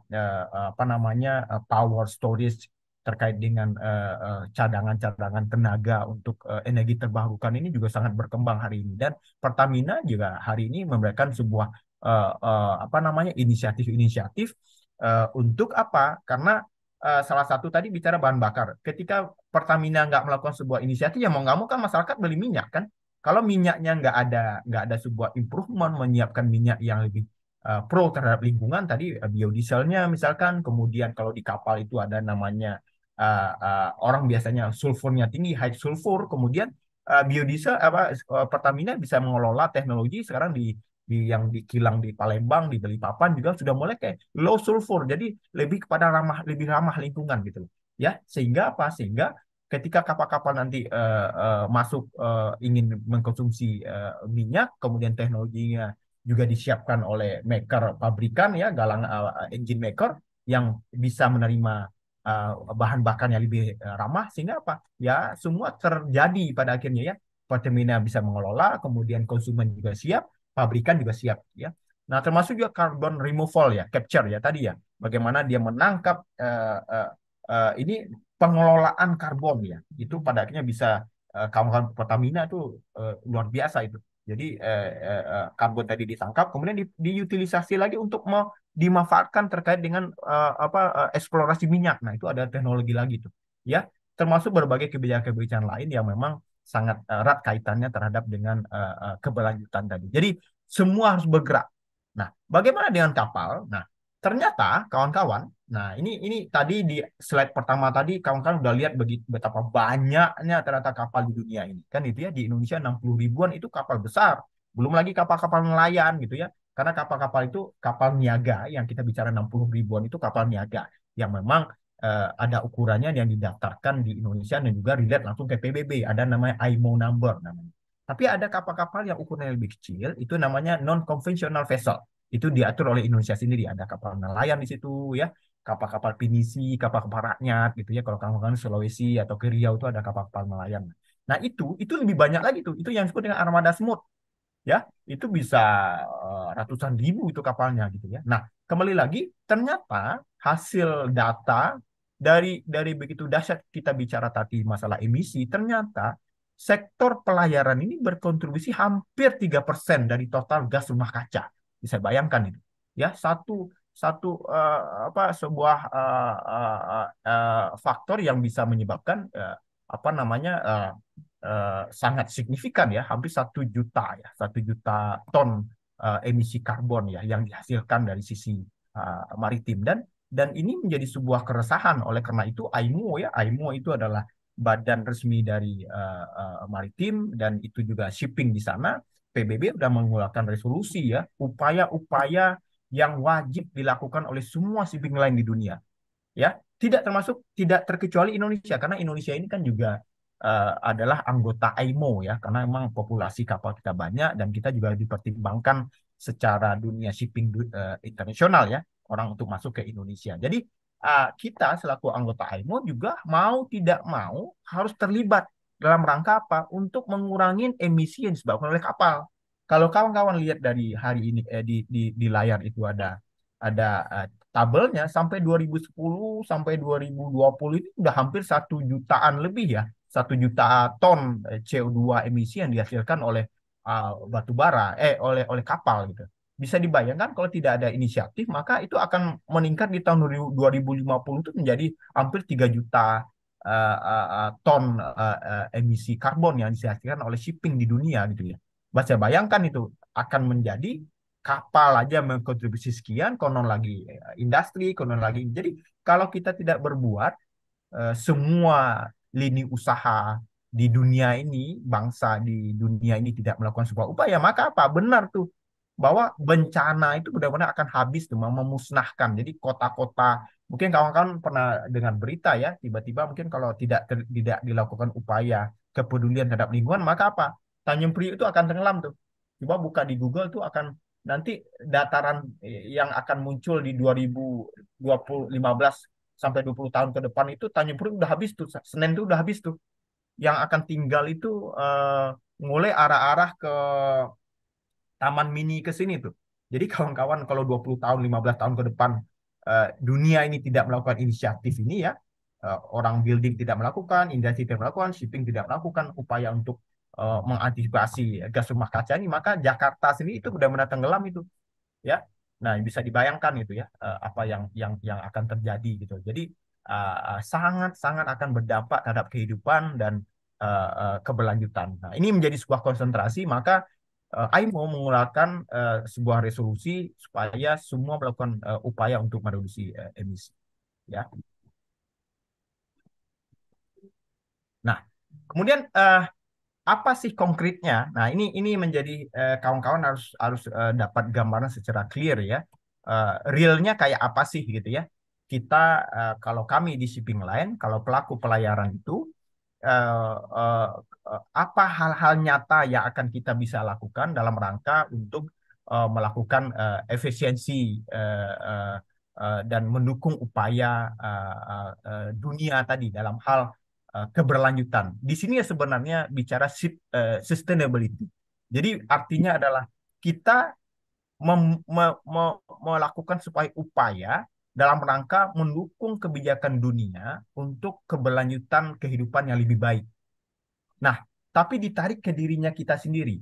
apa namanya power storage terkait dengan eh, eh, cadangan-cadangan uh, tenaga untuk uh, energi terbarukan ini juga sangat berkembang hari ini dan Pertamina juga hari ini memberikan sebuah uh, uh, apa namanya inisiatif-inisiatif uh, untuk apa? Karena uh, salah satu tadi bicara bahan bakar. Ketika Pertamina nggak melakukan sebuah inisiatif, ya mau nggak mau kan masyarakat beli minyak kan. Kalau minyaknya nggak ada nggak ada sebuah improvement menyiapkan minyak yang lebih pro terhadap lingkungan tadi biodieselnya misalkan kemudian kalau di kapal itu ada namanya uh, uh, orang biasanya sulfurnya tinggi, high sulfur, kemudian uh, biodiesel apa uh, Pertamina bisa mengelola teknologi sekarang di di yang di kilang di Palembang, di Balikpapan juga sudah mulai kayak low sulfur. Jadi lebih kepada ramah lebih ramah lingkungan gitu Ya, sehingga apa? Sehingga ketika kapal-kapal nanti uh, uh, masuk uh, ingin mengkonsumsi uh, minyak, kemudian teknologinya juga disiapkan oleh maker pabrikan ya, galang uh, engine maker yang bisa menerima Eh, bahan bakarnya lebih eh, ramah sehingga apa ya semua terjadi pada akhirnya ya Pertamina bisa mengelola kemudian konsumen juga siap pabrikan juga siap ya nah termasuk juga carbon removal ya capture ya tadi ya bagaimana dia menangkap uh, uh, uh, ini pengelolaan karbon ya itu pada akhirnya bisa kawan-kawan Pertamina itu luar biasa itu jadi eh, eh, eh, karbon tadi ditangkap, kemudian di, diutilisasi lagi untuk mau dimanfaatkan terkait dengan eh, apa eh, eksplorasi minyak. Nah itu ada teknologi lagi tuh, ya termasuk berbagai kebijakan-kebijakan lain yang memang sangat eh, erat kaitannya terhadap dengan eh, eh, keberlanjutan tadi. Jadi semua harus bergerak. Nah, bagaimana dengan kapal? Nah, ternyata kawan-kawan Nah, ini ini tadi di slide pertama tadi kawan-kawan udah lihat betapa banyaknya ternyata kapal di dunia ini. Kan itu ya di Indonesia 60 ribuan itu kapal besar. Belum lagi kapal-kapal nelayan gitu ya. Karena kapal-kapal itu kapal niaga yang kita bicara 60 ribuan itu kapal niaga yang memang eh, ada ukurannya yang didaftarkan di Indonesia dan juga relate langsung ke PBB. Ada namanya IMO number namanya. Tapi ada kapal-kapal yang ukurannya lebih kecil, itu namanya non-conventional vessel. Itu diatur oleh Indonesia sendiri. Ada kapal nelayan di situ, ya kapal-kapal pinisi, kapal-kapal rakyat gitu ya. Kalau kamu kan Sulawesi atau ke Riau itu ada kapal-kapal nelayan. Nah itu itu lebih banyak lagi tuh. Itu yang disebut dengan armada semut. Ya, itu bisa eh, ratusan ribu itu kapalnya gitu ya. Nah, kembali lagi ternyata hasil data dari dari begitu dahsyat kita bicara tadi masalah emisi, ternyata sektor pelayaran ini berkontribusi hampir tiga persen dari total gas rumah kaca. Bisa bayangkan itu. Ya, satu satu uh, apa sebuah uh, uh, uh, faktor yang bisa menyebabkan uh, apa namanya uh, uh, sangat signifikan ya hampir satu juta ya satu juta ton uh, emisi karbon ya yang dihasilkan dari sisi uh, maritim dan dan ini menjadi sebuah keresahan oleh karena itu IMO ya IMO itu adalah badan resmi dari uh, uh, maritim dan itu juga shipping di sana PBB sudah mengeluarkan resolusi ya upaya-upaya yang wajib dilakukan oleh semua shipping lain di dunia. Ya, tidak termasuk tidak terkecuali Indonesia karena Indonesia ini kan juga uh, adalah anggota IMO ya karena memang populasi kapal kita banyak dan kita juga dipertimbangkan secara dunia shipping uh, internasional ya orang untuk masuk ke Indonesia. Jadi uh, kita selaku anggota IMO juga mau tidak mau harus terlibat dalam rangka apa untuk mengurangi emisi yang disebabkan oleh kapal kalau kawan-kawan lihat dari hari ini eh, di, di di layar itu ada ada eh, tabelnya sampai 2010 sampai 2020 ini udah hampir satu jutaan lebih ya satu juta ton eh, CO2 emisi yang dihasilkan oleh uh, batu bara eh oleh oleh kapal gitu bisa dibayangkan kalau tidak ada inisiatif maka itu akan meningkat di tahun 2050 itu menjadi hampir tiga juta uh, uh, ton uh, uh, emisi karbon yang dihasilkan oleh shipping di dunia gitu ya bisa ya bayangkan itu akan menjadi kapal aja mengkontribusi sekian, konon lagi eh, industri, konon lagi. Jadi kalau kita tidak berbuat, eh, semua lini usaha di dunia ini, bangsa di dunia ini tidak melakukan sebuah upaya, maka apa? Benar tuh bahwa bencana itu benar-benar akan habis tuh memusnahkan. Jadi kota-kota mungkin kawan-kawan pernah dengar berita ya, tiba-tiba mungkin kalau tidak tidak dilakukan upaya kepedulian terhadap lingkungan, maka apa? Tanjung Priuk itu akan tenggelam tuh. Coba buka di Google tuh akan nanti dataran yang akan muncul di 2015 sampai 20 tahun ke depan itu Tanjung Priuk udah habis tuh. Senen tuh udah habis tuh. Yang akan tinggal itu uh, eh, mulai arah-arah ke taman mini ke sini tuh. Jadi kawan-kawan kalau 20 tahun 15 tahun ke depan uh, dunia ini tidak melakukan inisiatif ini ya, uh, orang building tidak melakukan, industri tidak melakukan, shipping tidak melakukan upaya untuk uh, mengantisipasi gas rumah kaca ini maka Jakarta sendiri itu sudah benar tenggelam itu ya nah bisa dibayangkan itu ya uh, apa yang yang yang akan terjadi gitu jadi sangat-sangat eh, uh, akan berdampak terhadap kehidupan dan uh, uh, keberlanjutan nah ini menjadi sebuah konsentrasi maka uh, IMO mengeluarkan uh, sebuah resolusi supaya semua melakukan uh, upaya untuk mereduksi uh, emisi ya nah kemudian uh, apa sih konkretnya? Nah, ini ini menjadi eh, kawan-kawan eh, harus harus eh, dapat gambaran secara clear ya. Eh, realnya kayak apa sih gitu ya? Kita eh, kalau kami di shipping line, kalau pelaku pelayaran itu eh, eh, eh apa hal-hal nyata yang akan kita bisa lakukan dalam rangka untuk eh, melakukan eh, efisiensi eh, eh, eh dan mendukung upaya eh, eh, dunia tadi dalam hal Eh, keberlanjutan. Di sini ya sebenarnya bicara eh, sustainability. Jadi artinya adalah kita mem, me, me, melakukan supaya upaya dalam rangka mendukung kebijakan dunia untuk keberlanjutan kehidupan yang lebih baik. Nah, tapi ditarik ke dirinya kita sendiri,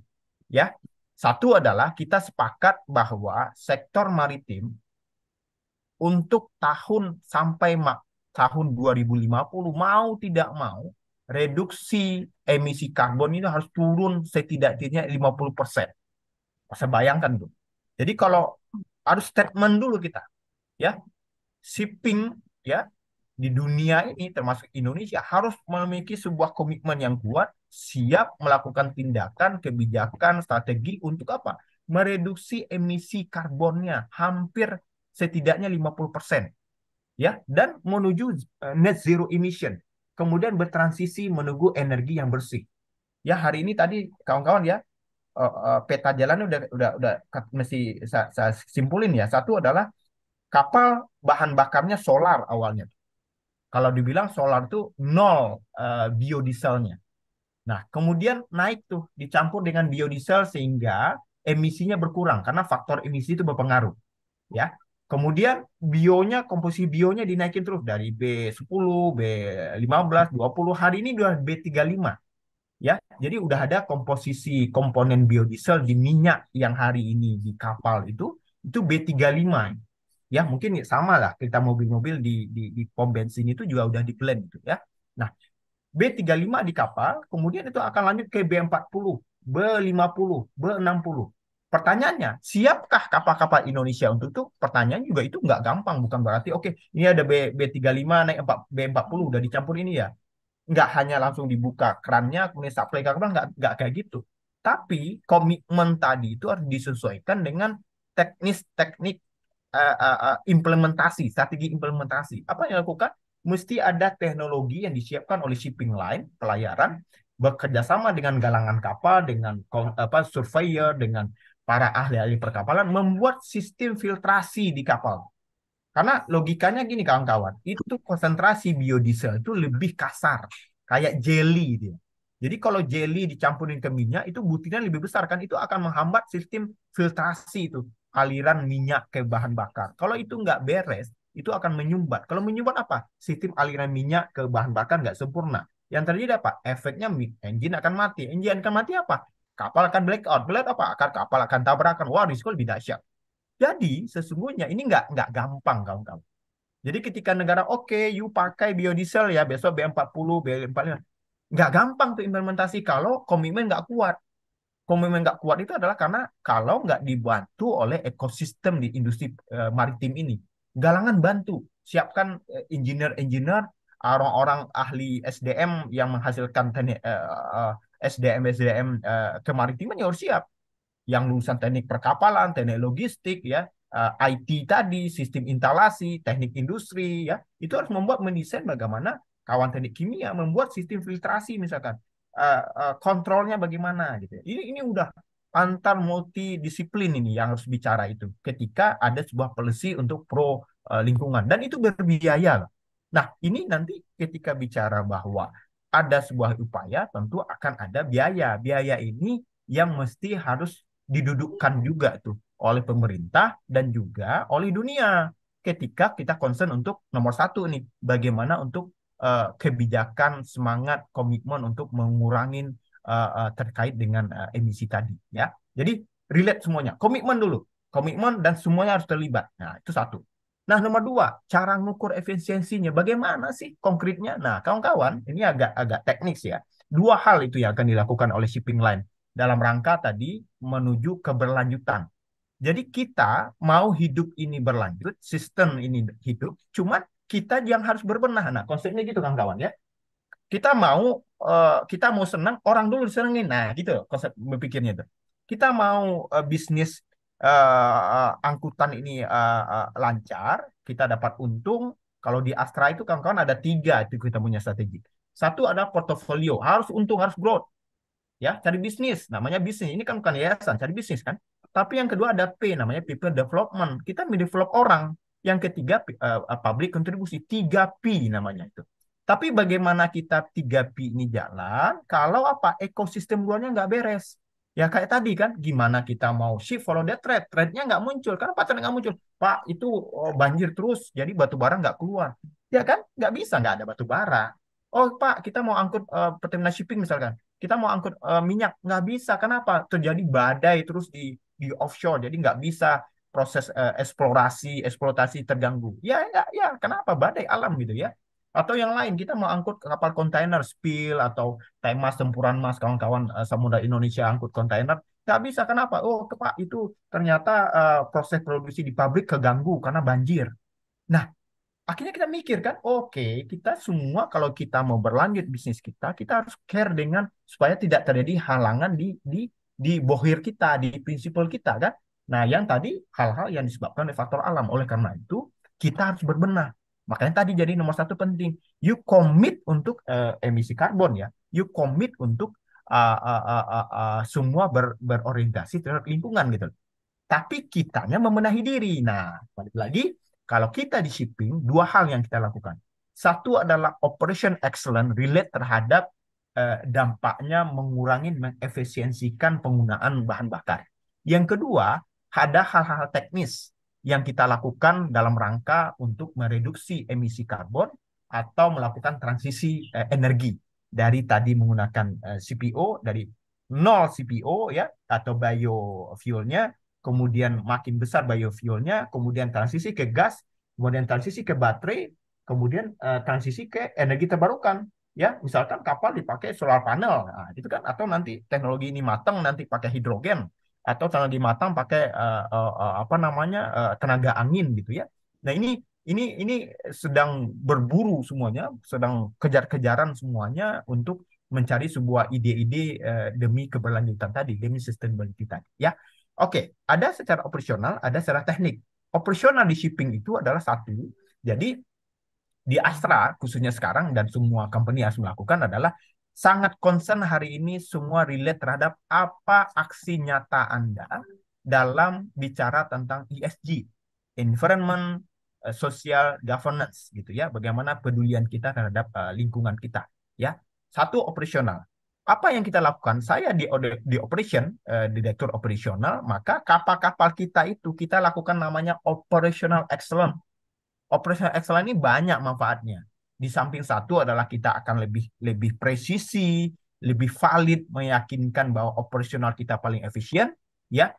ya. Satu adalah kita sepakat bahwa sektor maritim untuk tahun sampai mak tahun 2050 mau tidak mau reduksi emisi karbon ini harus turun setidaknya 50 persen. Saya bayangkan tuh. Jadi kalau harus statement dulu kita, ya shipping ya di dunia ini termasuk Indonesia harus memiliki sebuah komitmen yang kuat, siap melakukan tindakan, kebijakan, strategi untuk apa? Mereduksi emisi karbonnya hampir setidaknya 50 persen ya dan menuju eh, net zero emission kemudian bertransisi menuju energi yang bersih ya hari ini tadi kawan-kawan ya eh, eh, peta jalannya udah udah udah mesti saya, simpulin ya satu adalah kapal bahan bakarnya solar awalnya kalau dibilang solar itu nol uh, biodieselnya nah kemudian naik tuh dicampur dengan biodiesel sehingga emisinya berkurang karena faktor emisi itu berpengaruh ya Kemudian bionya, komposisi bionya dinaikin terus dari B10, B15, 20. Hari ini udah B35. Ya, jadi udah ada komposisi komponen biodiesel di minyak yang hari ini di kapal itu itu B35. Ya, mungkin sama lah kita mobil-mobil di, di di pom bensin itu juga udah di plan gitu ya. Nah, B35 di kapal, kemudian itu akan lanjut ke B40, B50, B60. Pertanyaannya, siapkah kapal-kapal Indonesia untuk itu? Pertanyaan juga itu nggak gampang, bukan berarti oke okay, ini ada B, B35 naik 4, B40 udah dicampur ini ya. Nggak hanya langsung dibuka kerannya, kemudian supply kapal nggak, nggak kayak gitu. Tapi komitmen tadi itu harus disesuaikan dengan teknis-teknik uh, uh, uh, implementasi, strategi implementasi. Apa yang dilakukan? Mesti ada teknologi yang disiapkan oleh shipping line, pelayaran, bekerjasama dengan galangan kapal, dengan apa surveyor, dengan para ahli-ahli perkapalan membuat sistem filtrasi di kapal. Karena logikanya gini kawan-kawan, itu konsentrasi biodiesel itu lebih kasar, kayak jelly dia. Jadi kalau jelly dicampurin ke minyak itu butirnya lebih besar kan itu akan menghambat sistem filtrasi itu aliran minyak ke bahan bakar. Kalau itu nggak beres, itu akan menyumbat. Kalau menyumbat apa? Sistem aliran minyak ke bahan bakar nggak sempurna. Yang terjadi apa? Efeknya engine akan mati. Engine akan mati apa? kapal akan out, Blackout apa? Akan kapal akan tabrakan. Wah, risiko lebih dahsyat. Jadi sesungguhnya ini nggak nggak gampang kawan-kawan. Jadi ketika negara oke, okay, you pakai biodiesel ya besok B40, B45, nggak gampang tuh implementasi kalau komitmen nggak kuat. Komitmen nggak kuat itu adalah karena kalau nggak dibantu oleh ekosistem di industri e, maritim ini, galangan bantu, siapkan eh, engineer-engineer, orang-orang ahli SDM yang menghasilkan teknik, e, e, SDM SDM uh, eh, kemaritiman yang harus siap yang lulusan teknik perkapalan teknik logistik ya uh, eh, IT tadi sistem instalasi teknik industri ya itu harus membuat mendesain bagaimana kawan teknik kimia membuat sistem filtrasi misalkan uh, uh, kontrolnya bagaimana gitu ya. ini ini udah antar multidisiplin ini yang harus bicara itu ketika ada sebuah polisi untuk pro uh, lingkungan dan itu berbiaya lah. Nah, ini nanti ketika bicara bahwa ada sebuah upaya tentu akan ada biaya. Biaya ini yang mesti harus didudukkan juga tuh oleh pemerintah dan juga oleh dunia ketika kita concern untuk nomor satu nih bagaimana untuk uh, kebijakan semangat komitmen untuk mengurangi uh, uh, terkait dengan uh, emisi tadi ya jadi relate semuanya komitmen dulu komitmen dan semuanya harus terlibat nah itu satu Nah, nomor dua, cara mengukur efisiensinya. Bagaimana sih konkretnya? Nah, kawan-kawan, ini agak agak teknis ya. Dua hal itu yang akan dilakukan oleh shipping line dalam rangka tadi menuju keberlanjutan. Jadi kita mau hidup ini berlanjut, sistem ini hidup, cuma kita yang harus berbenah. Nah, konsepnya gitu kawan kawan ya. Kita mau uh, kita mau senang, orang dulu disenengin. Nah, gitu konsep berpikirnya itu. Kita mau uh, bisnis uh, angkutan ini uh, uh, lancar, kita dapat untung. Kalau di Astra itu kawan-kawan ada tiga itu kita punya strategi. Satu ada portofolio, harus untung, harus growth. Ya, cari bisnis, namanya bisnis. Ini kan bukan yayasan, cari bisnis kan. Tapi yang kedua ada P, namanya people development. Kita mendevelop orang. Yang ketiga publik eh, public contribution, 3P namanya itu. Tapi bagaimana kita tiga p ini jalan kalau apa ekosistem luarnya nggak beres Ya kayak tadi kan, gimana kita mau shift follow the trend, trendnya nggak muncul, karena pattern nggak muncul. Pak, itu oh, banjir terus, jadi batu bara nggak keluar. Ya kan, nggak bisa, nggak ada batu bara. Oh Pak, kita mau angkut uh, pertamina shipping misalkan, kita mau angkut uh, minyak, nggak bisa. Kenapa? Terjadi badai terus di, di offshore, jadi nggak bisa proses uh, eksplorasi, eksploitasi terganggu. Ya, ya, ya, kenapa badai alam gitu ya? atau yang lain kita mau angkut kapal kontainer spill atau temas tempuran mas kawan-kawan uh, eh, samudra Indonesia angkut kontainer nggak bisa kenapa oh pak itu ternyata uh, proses produksi di pabrik keganggu karena banjir nah akhirnya kita mikir kan oke okay, kita semua kalau kita mau berlanjut bisnis kita kita harus care dengan supaya tidak terjadi halangan di di di bohir kita di prinsipal kita kan nah yang tadi hal-hal yang disebabkan oleh faktor alam oleh karena itu kita harus berbenah Makanya tadi jadi nomor satu penting. You commit untuk uh, emisi karbon ya. You commit untuk uh, uh, uh, uh, uh, semua ber, berorientasi terhadap lingkungan gitu. Tapi kitanya membenahi diri. Nah, balik lagi, kalau kita di shipping, dua hal yang kita lakukan. Satu adalah operation excellent relate terhadap uh, dampaknya mengurangi mengefisiensikan penggunaan bahan bakar. Yang kedua, ada hal-hal teknis yang kita lakukan dalam rangka untuk mereduksi emisi karbon atau melakukan transisi eh, energi dari tadi menggunakan eh, CPO dari nol CPO ya atau biofuelnya kemudian makin besar biofuelnya kemudian transisi ke gas kemudian transisi ke baterai kemudian eh, transisi ke energi terbarukan ya misalkan kapal dipakai solar panel nah, itu kan atau nanti teknologi ini matang nanti pakai hidrogen atau di matang pakai uh, uh, apa namanya uh, tenaga angin gitu ya. Nah ini ini ini sedang berburu semuanya, sedang kejar-kejaran semuanya untuk mencari sebuah ide-ide uh, demi keberlanjutan tadi, demi sustainability tadi ya. Oke, ada secara operasional, ada secara teknik. Operasional di shipping itu adalah satu. Jadi di Astra khususnya sekarang dan semua company harus melakukan adalah sangat concern hari ini semua relate terhadap apa aksi nyata Anda dalam bicara tentang ESG, environment, eh, social governance gitu ya, bagaimana pedulian kita terhadap eh, lingkungan kita ya. Satu operasional. Apa yang kita lakukan? Saya di di operation, uh, direktur operasional, maka kapal-kapal kita itu kita lakukan namanya operational excellence. Operational excellence ini banyak manfaatnya di samping satu adalah kita akan lebih lebih presisi, lebih valid meyakinkan bahwa operasional kita paling efisien, ya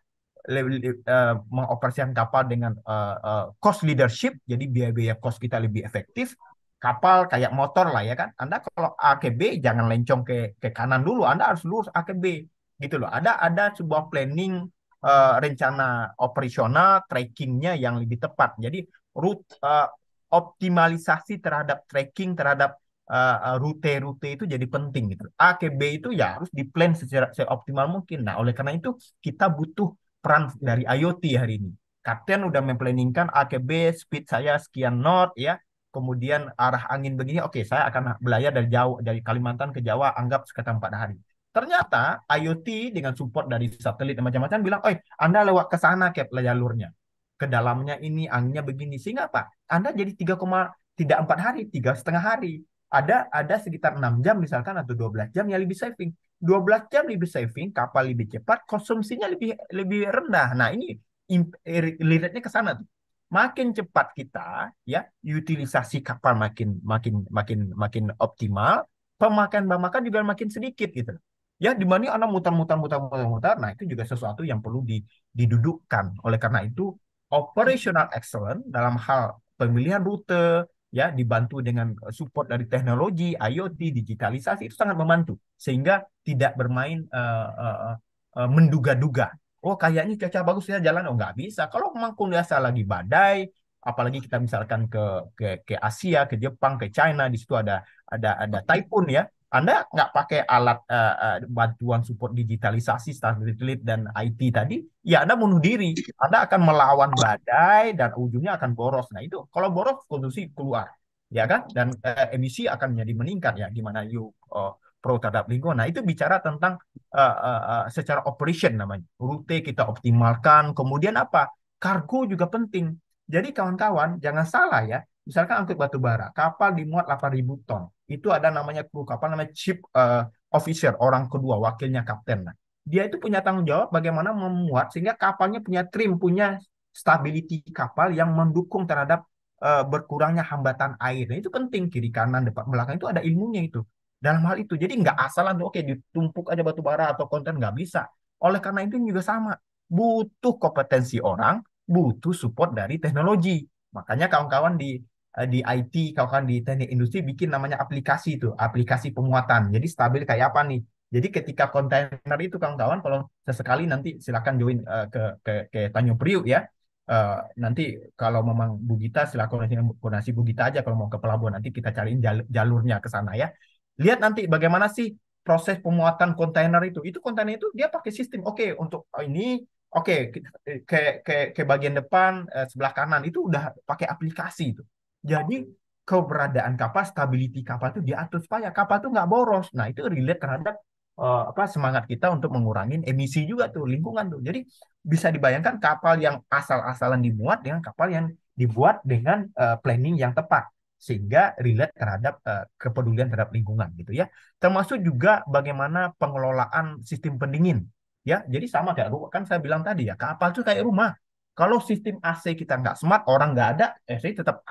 uh, mengoperasikan kapal dengan uh, uh, cost leadership, jadi biaya-biaya cost kita lebih efektif. Kapal kayak motor lah ya kan. Anda kalau A ke B jangan lencong ke ke kanan dulu, Anda harus lurus A ke B gitu loh. Ada ada sebuah planning uh, rencana operasional trackingnya yang lebih tepat. Jadi route uh, optimalisasi terhadap tracking terhadap eh, eh, rute-rute uh, itu jadi penting gitu. A ke B itu ya harus di plan secara seoptimal mungkin. Nah, oleh karena itu kita butuh peran dari IoT hari ini. Kapten udah memplanningkan A ke B, speed saya sekian knot ya. Kemudian arah angin begini, oke saya akan belayar dari jauh dari Kalimantan ke Jawa anggap sekitar empat hari. Ternyata IoT dengan support dari satelit dan macam-macam bilang, "Oi, Anda lewat ke sana ke jalurnya." kedalamnya ini anginnya begini sehingga apa anda jadi 3, tidak empat hari tiga setengah hari ada ada sekitar enam jam misalkan atau 12 jam yang lebih saving 12 jam lebih saving kapal lebih cepat konsumsinya lebih lebih rendah nah ini eh, liratnya ke sana tuh makin cepat kita ya utilisasi kapal makin makin makin makin optimal pemakaian makan juga makin sedikit gitu ya di mana anak mutar mutar mutar mutar mutar nah itu juga sesuatu yang perlu didudukkan oleh karena itu operational excellence dalam hal pemilihan rute ya dibantu dengan support dari teknologi IoT digitalisasi itu sangat membantu sehingga tidak bermain uh, uh, uh, menduga-duga oh kayaknya cuaca bagus ya jalan oh nggak bisa kalau memang biasa lagi badai apalagi kita misalkan ke ke ke Asia ke Jepang ke China di situ ada ada ada typhoon ya anda nggak pakai alat uh, uh, bantuan support digitalisasi, satelit dan IT tadi, ya Anda bunuh diri. Anda akan melawan badai dan ujungnya akan boros. Nah itu, kalau boros konsumsi keluar, ya kan? Dan uh, emisi akan menjadi meningkat ya, gimana you uh, pro terhadap lingkungan. Nah itu bicara tentang uh, uh, uh, secara operation namanya, rute kita optimalkan. Kemudian apa? Kargo juga penting. Jadi kawan-kawan jangan salah ya, misalkan angkut batu bara, kapal dimuat 8.000 ton. Itu ada namanya kru kapal namanya chief uh, officer, orang kedua, wakilnya kapten. Nah, dia itu punya tanggung jawab bagaimana memuat sehingga kapalnya punya trim, punya stability kapal yang mendukung terhadap uh, berkurangnya hambatan air. Nah, itu penting kiri kanan depan belakang itu ada ilmunya itu. Dalam hal itu, jadi nggak asalan oke okay, ditumpuk aja batu bara atau konten nggak bisa. Oleh karena itu juga sama, butuh kompetensi orang, butuh support dari teknologi. Makanya kawan-kawan di Eh, di IT, kalau kan di teknik industri bikin namanya aplikasi itu, aplikasi penguatan. Jadi stabil kayak apa nih? Jadi ketika kontainer itu kawan-kawan kalau sesekali nanti silakan join uh, ke ke ke Tanjung Priuk ya. Uh, nanti kalau memang Bu Gita silakan koordinasi bugita aja kalau mau ke pelabuhan nanti kita cariin jalurnya ke sana ya. Lihat nanti bagaimana sih proses pemuatan kontainer itu. Itu kontainer itu dia pakai sistem. Oke, okay, untuk ini oke okay, ke ke ke bagian depan eh, sebelah kanan itu udah pakai aplikasi itu. Jadi keberadaan kapal, stability kapal itu diatur supaya kapal itu nggak boros. Nah itu relate terhadap uh, apa semangat kita untuk mengurangi emisi juga tuh lingkungan tuh. Jadi bisa dibayangkan kapal yang asal-asalan dimuat dengan kapal yang dibuat dengan uh, planning yang tepat sehingga relate terhadap uh, kepedulian terhadap lingkungan gitu ya. Termasuk juga bagaimana pengelolaan sistem pendingin ya. Jadi sama kayak rumah kan saya bilang tadi ya kapal itu kayak rumah. Kalau sistem AC kita nggak smart, orang nggak ada, AC tetap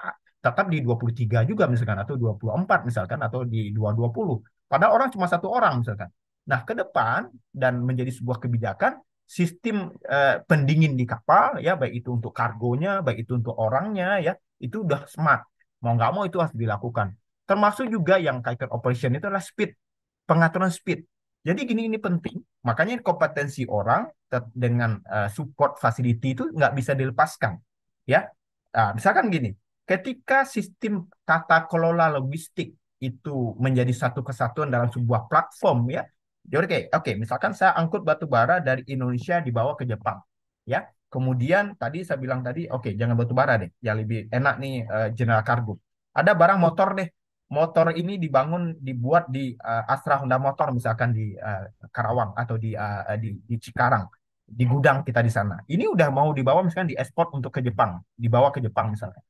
tetap di 23 juga misalkan atau 24 misalkan atau di 220. Padahal orang cuma satu orang misalkan. Nah, ke depan dan menjadi sebuah kebijakan sistem eh, pendingin di kapal ya baik itu untuk kargonya, baik itu untuk orangnya ya, itu udah smart. Mau nggak mau itu harus dilakukan. Termasuk juga yang kaitan operation itu adalah speed, pengaturan speed. Jadi gini ini penting, makanya kompetensi orang dengan uh, support facility itu nggak bisa dilepaskan, ya. Nah, misalkan gini, Ketika sistem tata kelola logistik itu menjadi satu kesatuan dalam sebuah platform ya. Jadi oke, okay, okay, misalkan saya angkut batu bara dari Indonesia dibawa ke Jepang ya. Kemudian tadi saya bilang tadi oke okay, jangan batu bara deh, yang lebih enak nih uh, general cargo. Ada barang motor deh. Motor ini dibangun dibuat di uh, Astra Honda Motor misalkan di uh, Karawang atau di uh, di, di Cikarang di gudang kita di sana. Ini udah mau dibawa misalkan diekspor untuk ke Jepang, dibawa ke Jepang misalnya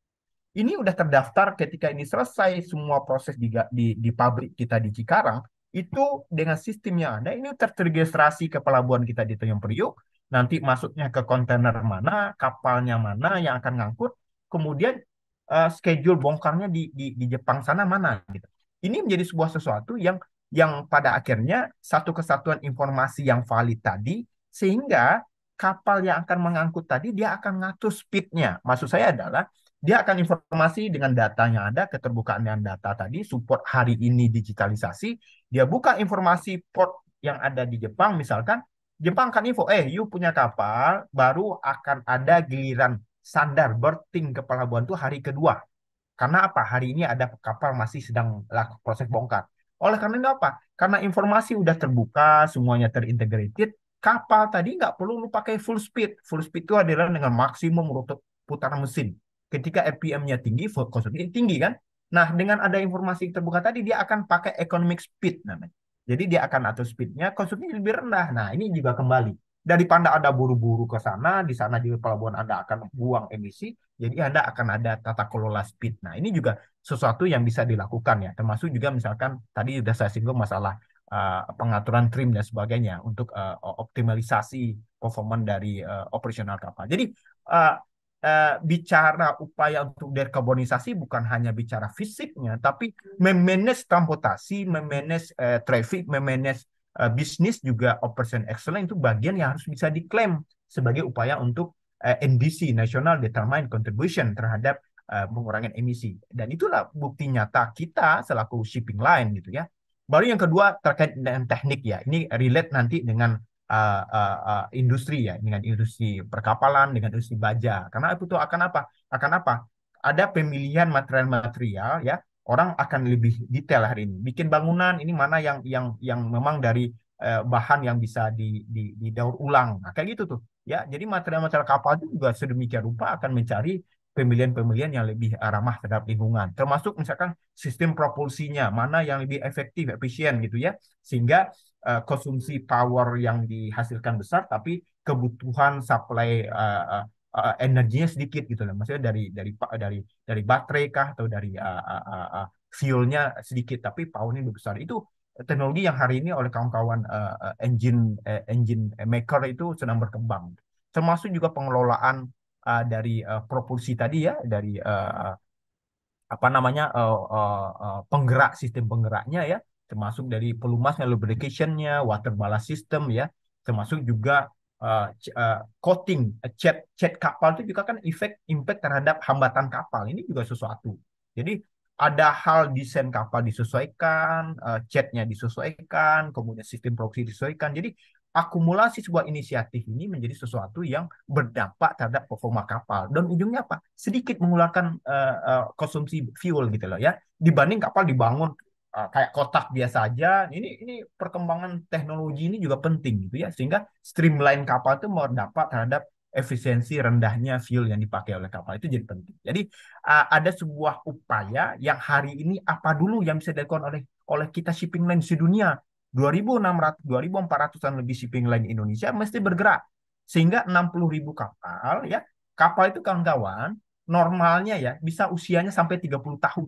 ini udah terdaftar ketika ini selesai semua proses di, di, di pabrik kita di Cikarang, itu dengan sistem yang ada, ini terregistrasi ke pelabuhan kita di Tanjung Priuk, nanti masuknya ke kontainer mana, kapalnya mana yang akan ngangkut, kemudian uh, schedule bongkarnya di, di, di Jepang sana mana. Gitu. Ini menjadi sebuah sesuatu yang yang pada akhirnya satu kesatuan informasi yang valid tadi, sehingga kapal yang akan mengangkut tadi dia akan ngatur speednya. Maksud saya adalah dia akan informasi dengan data yang ada keterbukaan yang data tadi, support hari ini digitalisasi, dia buka informasi port yang ada di Jepang misalkan, Jepang kan info, eh you punya kapal, baru akan ada giliran sandar berting ke pelabuhan itu hari kedua. Karena apa? Hari ini ada kapal masih sedang laku proses bongkar. Oleh karena itu apa? Karena informasi udah terbuka, semuanya terintegrated, kapal tadi nggak perlu lu pakai full speed. Full speed itu adalah dengan maksimum rute putaran mesin ketika RPM-nya tinggi, food konsumsi tinggi kan. Nah, dengan ada informasi terbuka tadi, dia akan pakai economic speed namanya. Jadi dia akan atur speednya, konsumsi lebih rendah. Nah, ini juga kembali. Daripada ada buru-buru ke sana, di sana di pelabuhan Anda akan buang emisi, jadi Anda akan ada tata kelola speed. Nah, ini juga sesuatu yang bisa dilakukan ya, termasuk juga misalkan tadi sudah saya singgung masalah uh, pengaturan trim dan sebagainya untuk uh, optimalisasi performa dari uh, operasional kapal. Jadi uh, Uh, bicara upaya untuk dekarbonisasi bukan hanya bicara fisiknya, tapi hmm. memanage transportasi, memanage uh, traffic, memanage uh, bisnis juga operation excellence itu bagian yang harus bisa diklaim sebagai upaya untuk uh, NDC (National Determined Contribution) terhadap uh, pengurangan emisi. Dan itulah bukti nyata kita selaku shipping line gitu ya. Baru yang kedua terkait dengan teknik ya. Ini relate nanti dengan uh, uh, uh, industri ya dengan industri perkapalan dengan industri baja karena itu tuh akan apa akan apa ada pemilihan material-material ya orang akan lebih detail hari ini bikin bangunan ini mana yang yang yang memang dari uh, bahan yang bisa di, di, didaur ulang nah, kayak gitu tuh ya jadi material-material kapal juga sedemikian rupa akan mencari pemilihan-pemilihan yang lebih ramah terhadap lingkungan termasuk misalkan sistem propulsinya mana yang lebih efektif efisien gitu ya sehingga Eh, konsumsi power yang dihasilkan besar, tapi kebutuhan supply uh, uh, energinya sedikit gitu loh. Maksudnya dari dari dari dari baterai kah atau dari uh, uh, uh, fuelnya sedikit, tapi powernya lebih besar. Itu teknologi yang hari ini oleh kawan-kawan uh, engine uh, engine maker itu sedang berkembang. Termasuk juga pengelolaan uh, dari uh, propulsi tadi ya, dari uh, apa namanya uh, uh, uh, penggerak sistem penggeraknya ya termasuk dari pelumasnya, lubrication-nya, water ballast system ya, termasuk juga uh, uh, coating, eh, cat cat kapal itu juga kan efek impact terhadap hambatan kapal ini juga sesuatu. Jadi ada hal desain kapal disesuaikan, uh, catnya disesuaikan, kemudian sistem proxy disesuaikan. Jadi akumulasi sebuah inisiatif ini menjadi sesuatu yang berdampak terhadap performa kapal dan ujungnya apa sedikit mengeluarkan uh, uh, konsumsi fuel gitu loh ya dibanding kapal dibangun Ah, kayak kotak biasa aja. Ini ini perkembangan teknologi ini juga penting gitu ya sehingga streamline kapal itu mau dapat terhadap efisiensi rendahnya fuel yang dipakai oleh kapal itu jadi penting. Jadi ah, ada sebuah upaya yang hari ini apa dulu yang bisa dilakukan oleh oleh kita shipping line di dunia 2.600 2.400-an lebih shipping line Indonesia mesti bergerak sehingga 60.000 kapal ya kapal itu kawan-kawan normalnya ya bisa usianya sampai 30 tahun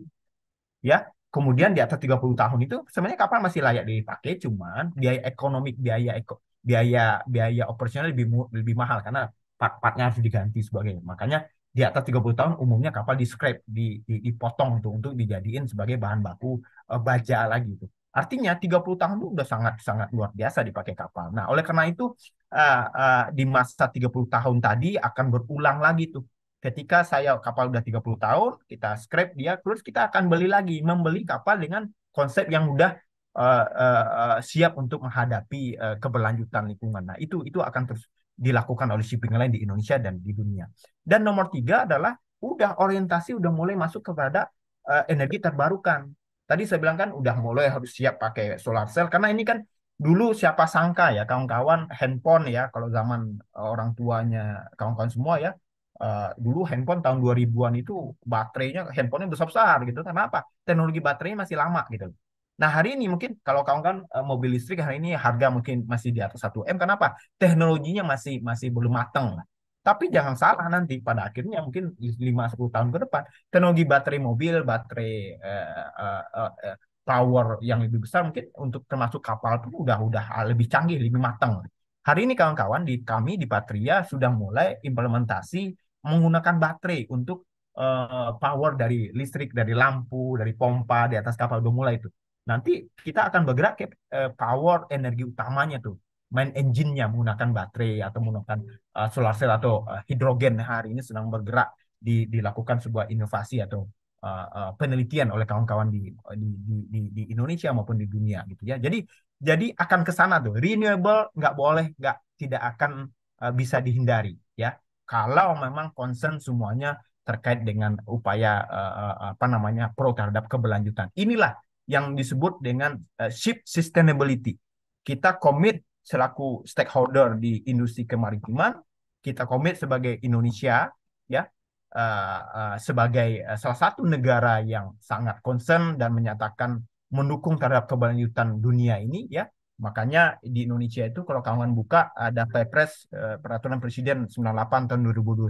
ya kemudian di atas 30 tahun itu sebenarnya kapal masih layak dipakai cuman biaya ekonomi biaya eko, biaya biaya operasional lebih lebih mahal karena part partnya harus diganti sebagainya makanya di atas 30 tahun umumnya kapal di scrap di, di dipotong tuh untuk dijadiin sebagai bahan baku e, baja lagi itu artinya 30 tahun itu sudah sangat sangat luar biasa dipakai kapal nah oleh karena itu uh, uh, di masa 30 tahun tadi akan berulang lagi tuh ketika saya kapal udah 30 tahun, kita scrap dia, terus kita akan beli lagi, membeli kapal dengan konsep yang udah uh, uh, uh, siap untuk menghadapi uh, keberlanjutan lingkungan. Nah, itu itu akan terus dilakukan oleh shipping lain di Indonesia dan di dunia. Dan nomor tiga adalah udah orientasi udah mulai masuk kepada uh, energi terbarukan. Tadi saya bilang kan udah mulai harus siap pakai solar cell karena ini kan dulu siapa sangka ya kawan-kawan handphone ya kalau zaman orang tuanya kawan-kawan semua ya Uh, dulu handphone tahun 2000-an itu baterainya handphonenya besar-besar gitu. kenapa Teknologi baterainya masih lama gitu. Nah, hari ini mungkin kalau kawan kan eh, mobil listrik hari ini harga mungkin masih di atas satu m kenapa? Teknologinya masih masih belum matang. Tapi jangan salah nanti pada akhirnya mungkin 5 sepuluh tahun ke depan teknologi baterai mobil, baterai uh, eh, uh, uh, power yang lebih besar mungkin untuk termasuk kapal pun udah udah lebih canggih, lebih matang. Hari ini kawan-kawan di kami di Patria sudah mulai implementasi menggunakan baterai untuk uh, power dari listrik, dari lampu, dari pompa di atas kapal udah mulai itu. Nanti kita akan bergerak ke uh, power energi utamanya tuh, main engine-nya menggunakan baterai atau menggunakan uh, solar cell atau uh, hidrogen hari ini sedang bergerak di, dilakukan sebuah inovasi atau uh, uh, penelitian oleh kawan-kawan di, di di di Indonesia maupun di dunia gitu ya. Jadi jadi akan ke sana tuh renewable nggak boleh nggak tidak akan uh, bisa dihindari ya kalau memang concern semuanya terkait dengan upaya uh, apa namanya pro terhadap keberlanjutan. Inilah yang disebut dengan uh, ship sustainability. Kita komit selaku stakeholder di industri kemaritiman, kita komit sebagai Indonesia ya uh, uh, sebagai salah satu negara yang sangat concern dan menyatakan mendukung terhadap keberlanjutan dunia ini ya Makanya di Indonesia itu kalau kawan buka ada Perpres eh, Peraturan Presiden 98 tahun 2021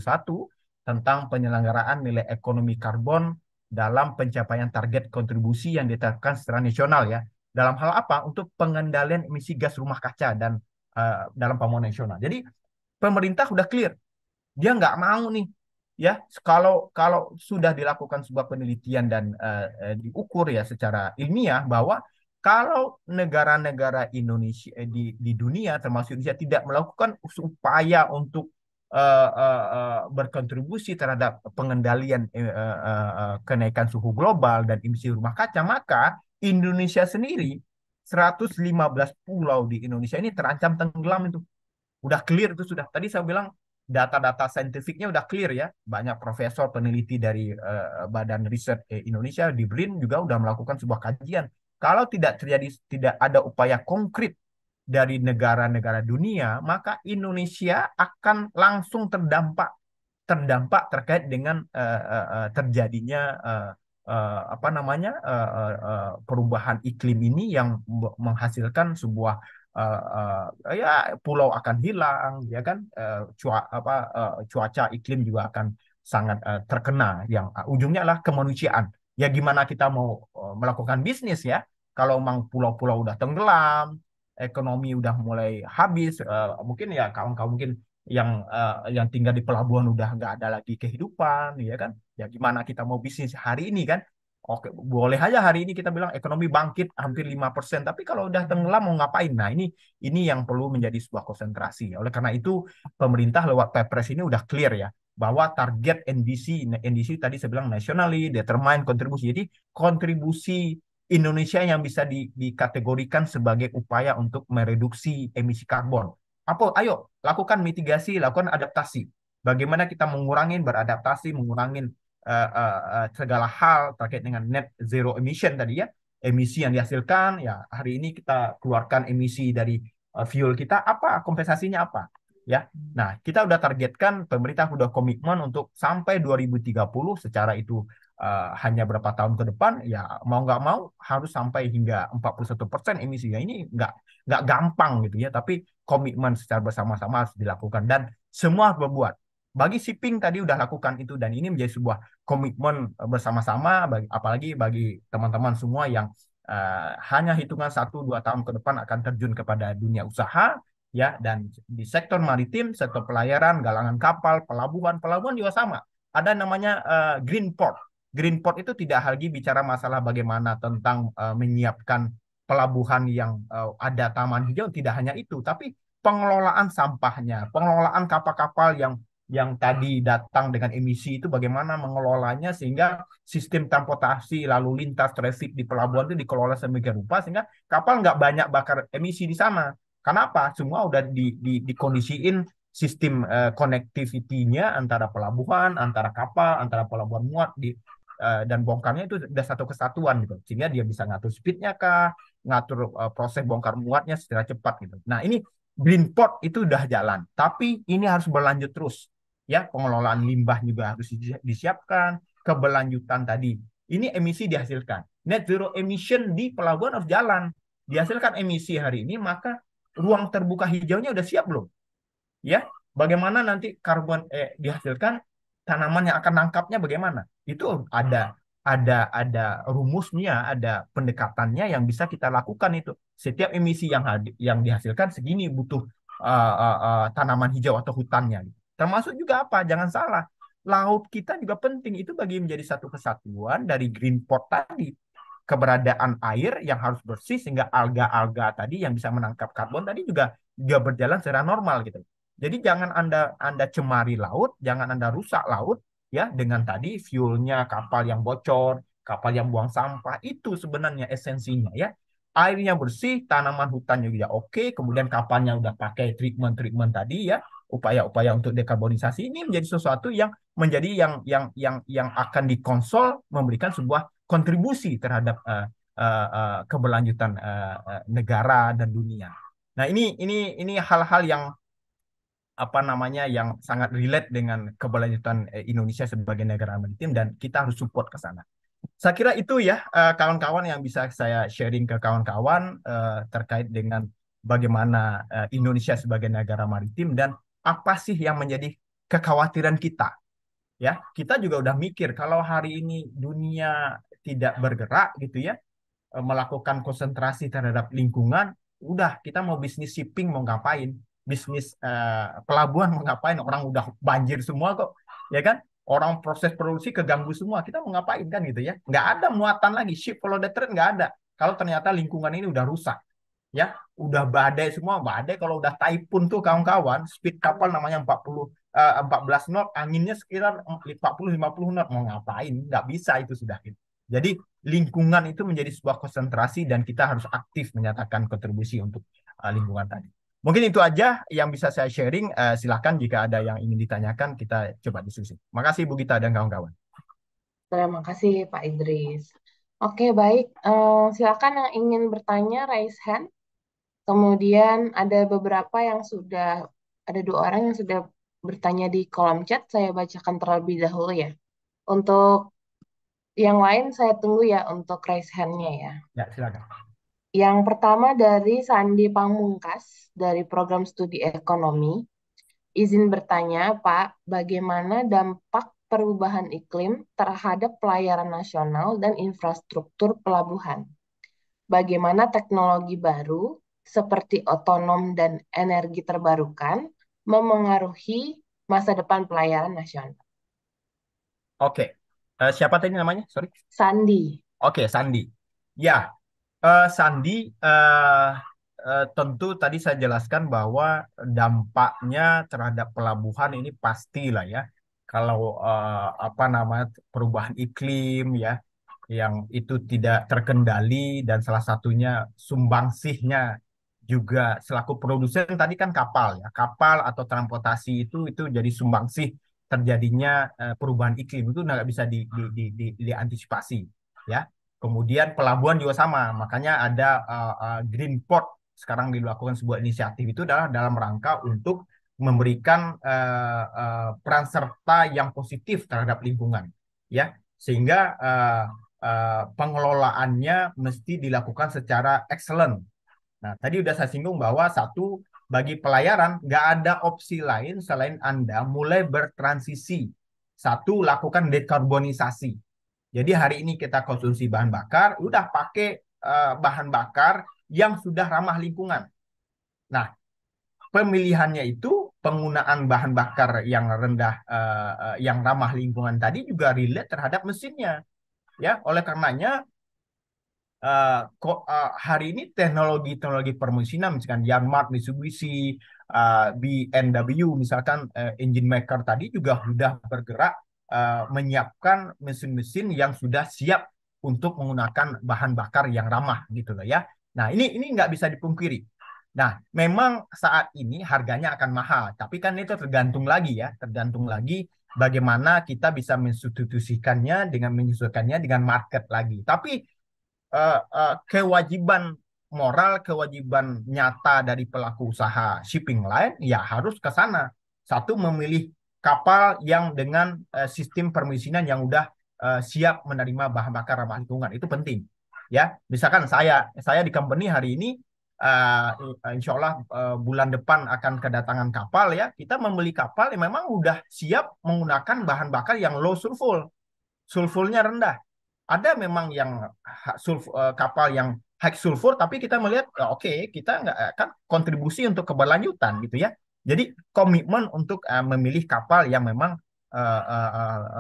tentang penyelenggaraan nilai ekonomi karbon dalam pencapaian target kontribusi yang ditetapkan secara nasional ya. Dalam hal apa? Untuk pengendalian emisi gas rumah kaca dan uh, dalam pamuan nasional. Jadi pemerintah sudah clear. Dia nggak mau nih ya kalau kalau sudah dilakukan sebuah penelitian dan uh, diukur ya secara ilmiah bahwa kalau negara-negara Indonesia eh, di di dunia termasuk Indonesia tidak melakukan upaya untuk uh, uh, uh, berkontribusi terhadap pengendalian uh, uh, uh, kenaikan suhu global dan emisi rumah kaca maka Indonesia sendiri 115 pulau di Indonesia ini terancam tenggelam itu udah clear itu sudah tadi saya bilang data-data saintifiknya udah clear ya banyak profesor peneliti dari uh, badan riset Indonesia di BRIN juga udah melakukan sebuah kajian kalau tidak terjadi tidak ada upaya konkret dari negara-negara dunia, maka Indonesia akan langsung terdampak terdampak terkait dengan uh, uh, terjadinya uh, uh, apa namanya uh, uh, perubahan iklim ini yang menghasilkan sebuah uh, uh, ya pulau akan hilang ya kan uh, cua, apa uh, cuaca iklim juga akan sangat uh, terkena yang uh, ujungnya adalah kemanusiaan ya gimana kita mau eh, melakukan bisnis ya kalau memang pulau-pulau udah tenggelam ekonomi udah mulai habis uh, mungkin ya kawan-kawan mungkin yang uh, yang tinggal di pelabuhan udah nggak ada lagi kehidupan ya kan ya gimana kita mau bisnis hari ini kan oke boleh aja hari ini kita bilang ekonomi bangkit hampir lima persen, tapi kalau udah tenggelam mau ngapain nah ini ini yang perlu menjadi sebuah konsentrasi oleh karena itu pemerintah lewat Perpres ini udah clear ya bahwa target NDC, NDC tadi saya bilang nationally, determine kontribusi. Jadi kontribusi Indonesia yang bisa di, dikategorikan sebagai upaya untuk mereduksi emisi karbon. Apa? Ayo lakukan mitigasi, lakukan adaptasi. Bagaimana kita mengurangi, beradaptasi, mengurangi uh, eh, uh, eh, eh, segala hal terkait dengan net zero emission tadi ya, emisi yang dihasilkan. Ya hari ini kita keluarkan emisi dari uh, fuel kita apa kompensasinya apa? ya. Hmm. Nah, kita sudah targetkan pemerintah sudah komitmen untuk sampai 2030 secara itu uh, hanya berapa tahun ke depan ya mau nggak mau harus sampai hingga 41% emisinya ini nggak nggak gampang gitu ya tapi komitmen secara bersama-sama harus dilakukan dan semua harus berbuat bagi shipping tadi udah lakukan itu dan ini menjadi sebuah komitmen bersama-sama apalagi bagi teman-teman semua yang uh, hanya hitungan satu dua tahun ke depan akan terjun kepada dunia usaha ya dan di sektor maritim, sektor pelayaran, galangan kapal, pelabuhan, pelabuhan juga sama. Ada namanya uh, green port. Green port itu tidak lagi bicara masalah bagaimana tentang uh, menyiapkan pelabuhan yang uh, ada taman hijau, tidak hanya itu, tapi pengelolaan sampahnya, pengelolaan kapal-kapal yang yang tadi datang dengan emisi itu bagaimana mengelolanya sehingga sistem transportasi lalu lintas transit di pelabuhan itu dikelola semikian rupa sehingga kapal nggak banyak bakar emisi di sana Kenapa? Semua udah di, di, dikondisiin sistem uh, connectivity-nya antara pelabuhan, antara kapal, antara pelabuhan muat di uh, dan bongkarnya itu udah satu kesatuan gitu. Sehingga dia bisa ngatur speednya kah, ngatur uh, proses bongkar muatnya secara cepat gitu. Nah, ini green port itu udah jalan, tapi ini harus berlanjut terus. Ya, pengelolaan limbah juga harus disiapkan, keberlanjutan tadi. Ini emisi dihasilkan. Net zero emission di pelabuhan harus jalan. Dihasilkan emisi hari ini, maka ruang terbuka hijaunya udah siap belum? Ya, bagaimana nanti karbon eh, dihasilkan tanaman yang akan nangkapnya bagaimana? Itu ada hmm. ada ada rumusnya, ada pendekatannya yang bisa kita lakukan itu. Setiap emisi yang yang dihasilkan segini butuh uh, uh, uh, tanaman hijau atau hutannya. Termasuk juga apa? Jangan salah, laut kita juga penting itu bagi menjadi satu kesatuan dari green port tadi keberadaan air yang harus bersih sehingga alga-alga tadi yang bisa menangkap karbon tadi juga juga berjalan secara normal gitu. Jadi jangan Anda Anda cemari laut, jangan Anda rusak laut ya dengan tadi fuelnya kapal yang bocor, kapal yang buang sampah itu sebenarnya esensinya ya. Airnya bersih, tanaman hutan juga oke, kemudian kapalnya udah pakai treatment-treatment tadi ya, upaya-upaya untuk dekarbonisasi ini menjadi sesuatu yang menjadi yang yang yang yang akan dikonsol memberikan sebuah kontribusi terhadap uh, uh, uh, keberlanjutan uh, uh, negara dan dunia. Nah ini ini ini hal-hal yang apa namanya yang sangat relate dengan keberlanjutan Indonesia sebagai negara maritim dan kita harus support ke sana. Saya kira itu ya kawan-kawan yang bisa saya sharing ke kawan-kawan terkait dengan bagaimana Indonesia sebagai negara maritim dan apa sih yang menjadi kekhawatiran kita. Ya, kita juga udah mikir kalau hari ini dunia tidak bergerak gitu ya, eh, melakukan konsentrasi terhadap lingkungan, udah kita mau bisnis shipping mau ngapain, bisnis uh, pelabuhan mau ngapain, orang udah banjir semua kok, ya kan? Orang proses produksi keganggu semua, kita mau ngapain kan gitu ya? Nggak ada muatan lagi, ship kalau the trend nggak ada. Kalau ternyata lingkungan ini udah rusak, ya udah badai semua badai kalau udah typhoon tuh kawan-kawan speed kapal namanya 40 uh, 14 knot anginnya sekitar 40 50 knot mau ngapain nggak bisa itu sudah gitu jadi lingkungan itu menjadi sebuah konsentrasi dan kita harus aktif menyatakan kontribusi untuk uh, lingkungan tadi. Mungkin itu aja yang bisa saya sharing. Uh, silahkan jika ada yang ingin ditanyakan, kita coba diskusi. Terima kasih Bu Gita dan kawan-kawan. Terima kasih Pak Idris. Oke, baik. Uh, silakan yang ingin bertanya, raise hand. Kemudian ada beberapa yang sudah, ada dua orang yang sudah bertanya di kolom chat. Saya bacakan terlebih dahulu ya. Untuk yang lain saya tunggu ya untuk raise hand-nya ya. Ya, silakan. Yang pertama dari Sandi Pamungkas dari program studi ekonomi. Izin bertanya, Pak, bagaimana dampak perubahan iklim terhadap pelayaran nasional dan infrastruktur pelabuhan? Bagaimana teknologi baru seperti otonom dan energi terbarukan memengaruhi masa depan pelayaran nasional? Oke, uh, siapa tadi namanya? Sorry. Sandi. Oke, okay, Sandi. Ya, uh, Sandi uh, uh, tentu tadi saya jelaskan bahwa dampaknya terhadap pelabuhan ini pastilah ya. Kalau uh, apa namanya perubahan iklim ya yang itu tidak terkendali dan salah satunya sumbangsihnya juga selaku produsen tadi kan kapal ya kapal atau transportasi itu itu jadi sumbangsih terjadinya eh, perubahan iklim itu nggak bisa di, di, di, di, diantisipasi ya kemudian pelabuhan juga sama makanya ada uh, uh, green port sekarang dilakukan sebuah inisiatif itu adalah dalam rangka untuk memberikan uh, uh, peran serta yang positif terhadap lingkungan ya sehingga uh, uh, pengelolaannya mesti dilakukan secara excellent. Nah tadi sudah saya singgung bahwa satu bagi pelayaran nggak ada opsi lain selain Anda mulai bertransisi. Satu, lakukan dekarbonisasi. Jadi hari ini kita konsumsi bahan bakar, udah pakai uh, bahan bakar yang sudah ramah lingkungan. Nah, pemilihannya itu penggunaan bahan bakar yang rendah, uh, uh, yang ramah lingkungan tadi juga relate terhadap mesinnya. Ya, oleh karenanya uh, uh, hari ini teknologi-teknologi permesinan misalkan Yanmar, Mitsubishi, uh, eh, BMW misalkan uh, engine maker tadi juga sudah bergerak uh, menyiapkan mesin-mesin yang sudah siap untuk menggunakan bahan bakar yang ramah gitu loh ya. Nah, ini ini nggak bisa dipungkiri. Nah, memang saat ini harganya akan mahal, tapi kan itu tergantung lagi ya, tergantung lagi bagaimana kita bisa mensubstitusikannya dengan menyesuaikannya dengan market lagi. Tapi uh, uh, kewajiban moral, kewajiban nyata dari pelaku usaha shipping lain, ya harus ke sana. Satu memilih kapal yang dengan uh, sistem permisinan yang udah uh, siap menerima bahan bakar ramah lingkungan itu penting. Ya, misalkan saya saya di company hari ini uh, insya Allah uh, bulan depan akan kedatangan kapal ya kita membeli kapal yang memang udah siap menggunakan bahan bakar yang low sulfur sulfurnya rendah ada memang yang e, kapal yang high sulfur tapi kita melihat ya oke okay, kita nggak akan eh, kontribusi untuk keberlanjutan gitu ya jadi komitmen untuk uh, memilih kapal yang memang uh, uh,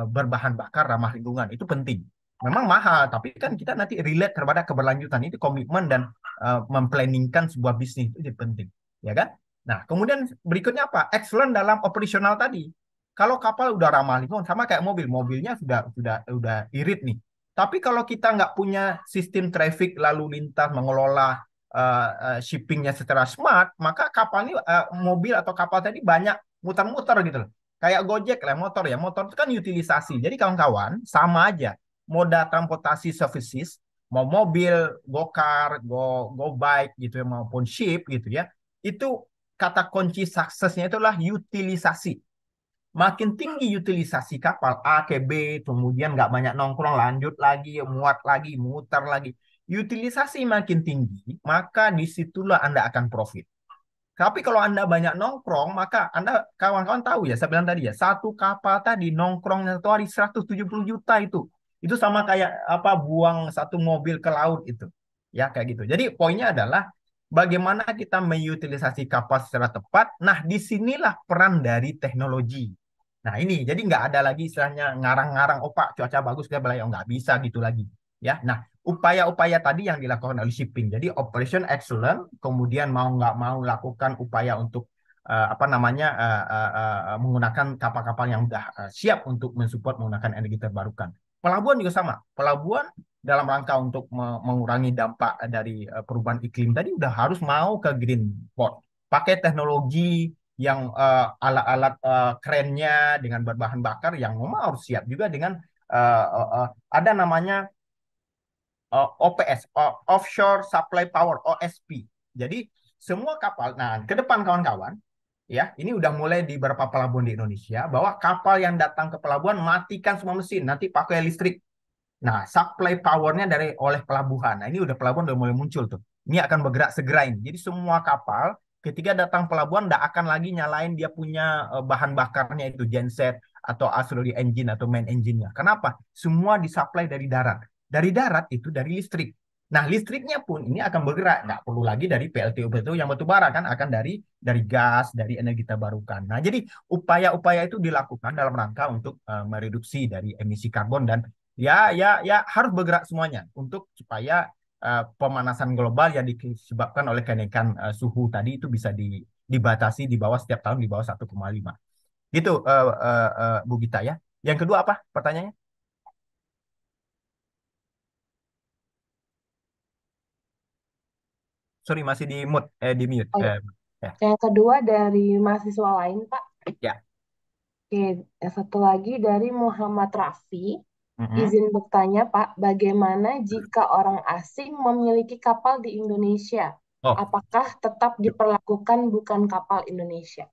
uh, berbahan bakar ramah lingkungan itu penting memang mahal tapi kan kita nanti relate kepada keberlanjutan itu komitmen dan uh, memplanningkan sebuah bisnis itu penting ya kan nah kemudian berikutnya apa excellent dalam operasional tadi kalau kapal udah ramah lingkungan sama kayak mobil mobilnya sudah sudah sudah irit nih tapi kalau kita nggak punya sistem traffic lalu lintas mengelola uh, uh, shippingnya secara smart, maka kapal ini uh, mobil atau kapal tadi banyak muter-muter gitu loh. Kayak Gojek lah motor ya, motor itu kan utilisasi. Jadi kawan-kawan sama aja moda transportasi services mau mobil, go go go bike gitu ya maupun ship gitu ya. Itu kata kunci suksesnya itulah utilisasi makin tinggi utilisasi kapal A ke B, kemudian nggak banyak nongkrong, lanjut lagi, muat lagi, muter lagi. Utilisasi makin tinggi, maka disitulah Anda akan profit. Tapi kalau Anda banyak nongkrong, maka Anda kawan-kawan tahu ya, saya bilang tadi ya, satu kapal tadi nongkrongnya satu hari 170 juta itu. Itu sama kayak apa buang satu mobil ke laut itu. Ya kayak gitu. Jadi poinnya adalah bagaimana kita mengutilisasi kapas secara tepat. Nah, disinilah peran dari teknologi. Nah ini, jadi nggak ada lagi istilahnya ngarang-ngarang, oh cuaca bagus, dia belayar, oh, nggak bisa gitu lagi. ya. Nah, upaya-upaya tadi yang dilakukan oleh shipping, jadi operation excellent, kemudian mau nggak mau lakukan upaya untuk uh, apa namanya uh, uh, uh, menggunakan kapal-kapal yang sudah uh, siap untuk mensupport menggunakan energi terbarukan. Pelabuhan juga sama. Pelabuhan dalam rangka untuk mengurangi dampak dari eh, perubahan iklim tadi udah harus mau ke green port pakai teknologi yang uh, alat-alat uh, kerennya dengan berbahan bakar yang memang harus siap juga dengan uh, uh, uh, ada namanya uh, OPS uh, offshore supply power OSP jadi semua kapal nah ke depan kawan-kawan ya ini udah mulai di beberapa pelabuhan di Indonesia bahwa kapal yang datang ke pelabuhan matikan semua mesin nanti pakai listrik Nah, supply powernya dari oleh pelabuhan. Nah, ini udah pelabuhan udah mulai muncul tuh. Ini akan bergerak segera ini. Jadi semua kapal ketika datang pelabuhan tidak akan lagi nyalain dia punya eh, bahan bakarnya itu genset atau auxiliary engine atau main engine-nya. Kenapa? Semua disuplai dari darat. Dari darat itu dari listrik. Nah, listriknya pun ini akan bergerak, nggak perlu lagi dari PLTU PLTU yang batubara kan akan dari dari gas, dari energi terbarukan. Nah, jadi upaya-upaya itu dilakukan dalam rangka untuk uh, mereduksi dari emisi karbon dan ya ya ya harus bergerak semuanya untuk supaya uh, pemanasan global yang disebabkan oleh kenaikan uh, suhu tadi itu bisa di, dibatasi di bawah setiap tahun di bawah 1,5. Gitu uh, uh, uh, Bu Gita ya. Yang kedua apa pertanyaannya? Sorry masih di mute eh di mute. Oh, eh, ya. Yang kedua dari mahasiswa lain, Pak. Ya. Oke, satu lagi dari Muhammad Rafi. Mm-hmm. Izin bertanya, Pak, bagaimana jika orang asing memiliki kapal di Indonesia? Oh. Apakah tetap diperlakukan bukan kapal Indonesia?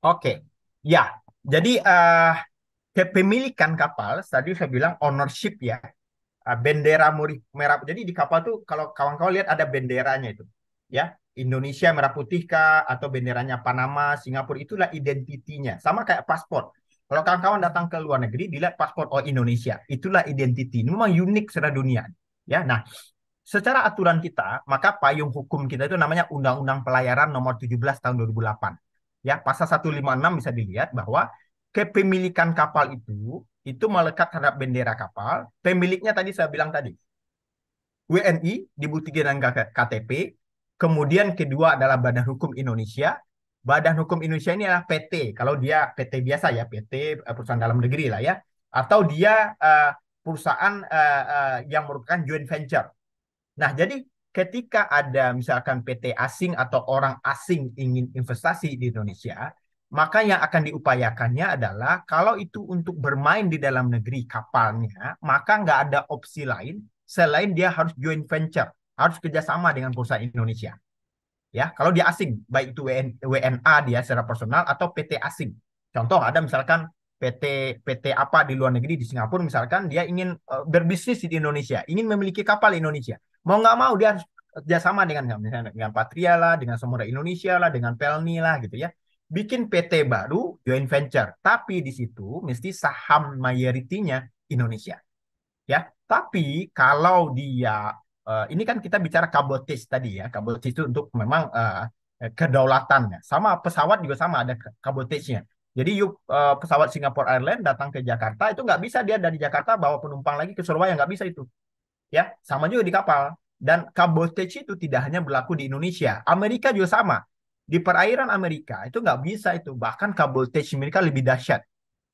Oke, okay. ya. Jadi uh, kepemilikan kapal, tadi saya bilang ownership ya, uh, bendera murid, merah. Jadi di kapal tuh kalau kawan-kawan lihat ada benderanya itu, ya Indonesia merah putih kah atau benderanya Panama, Singapura itulah identitinya. Sama kayak paspor. Kalau kawan-kawan datang ke luar negeri, dilihat paspor oh Indonesia. Itulah identiti, Ini memang unik secara dunia. Ya, nah secara aturan kita, maka payung hukum kita itu namanya Undang-Undang Pelayaran nomor 17 tahun 2008. Ya, pasal 156 bisa dilihat bahwa kepemilikan kapal itu itu melekat terhadap bendera kapal, pemiliknya tadi saya bilang tadi. WNI dibuktikan dengan KTP, kemudian kedua adalah Badan Hukum Indonesia, Badan Hukum Indonesia ini adalah PT. Kalau dia PT biasa ya, PT eh, perusahaan dalam negeri lah ya. Atau dia uh, perusahaan uh, uh, yang merupakan joint venture. Nah, jadi ketika ada misalkan PT asing atau orang asing ingin investasi di Indonesia, maka yang akan diupayakannya adalah kalau itu untuk bermain di dalam negeri kapalnya, maka nggak ada opsi lain selain dia harus joint venture, harus kerjasama dengan perusahaan Indonesia ya kalau dia asing baik itu WN, WNA dia secara personal atau PT asing contoh ada misalkan PT PT apa di luar negeri di Singapura misalkan dia ingin eh, berbisnis di Indonesia ingin memiliki kapal Indonesia mau nggak mau dia harus kerjasama dengan misalnya dengan Patria lah dengan Samudra Indonesia lah dengan Pelni lah gitu ya bikin PT baru joint venture tapi di situ mesti saham mayoritinya Indonesia ya tapi kalau dia uh, ini kan kita bicara kabotis tadi ya. Kabotis itu untuk memang uh, eh, eh, kedaulatannya. Sama pesawat juga sama ada kabotisnya. Jadi yuk uh, pesawat Singapore Airlines datang ke Jakarta itu nggak bisa dia dari Jakarta bawa penumpang lagi ke Surabaya nggak bisa itu. Ya, sama juga di kapal. Dan kabotis itu tidak hanya berlaku di Indonesia. Amerika juga sama. Di perairan Amerika itu nggak bisa itu. Bahkan kabotis Amerika lebih dahsyat.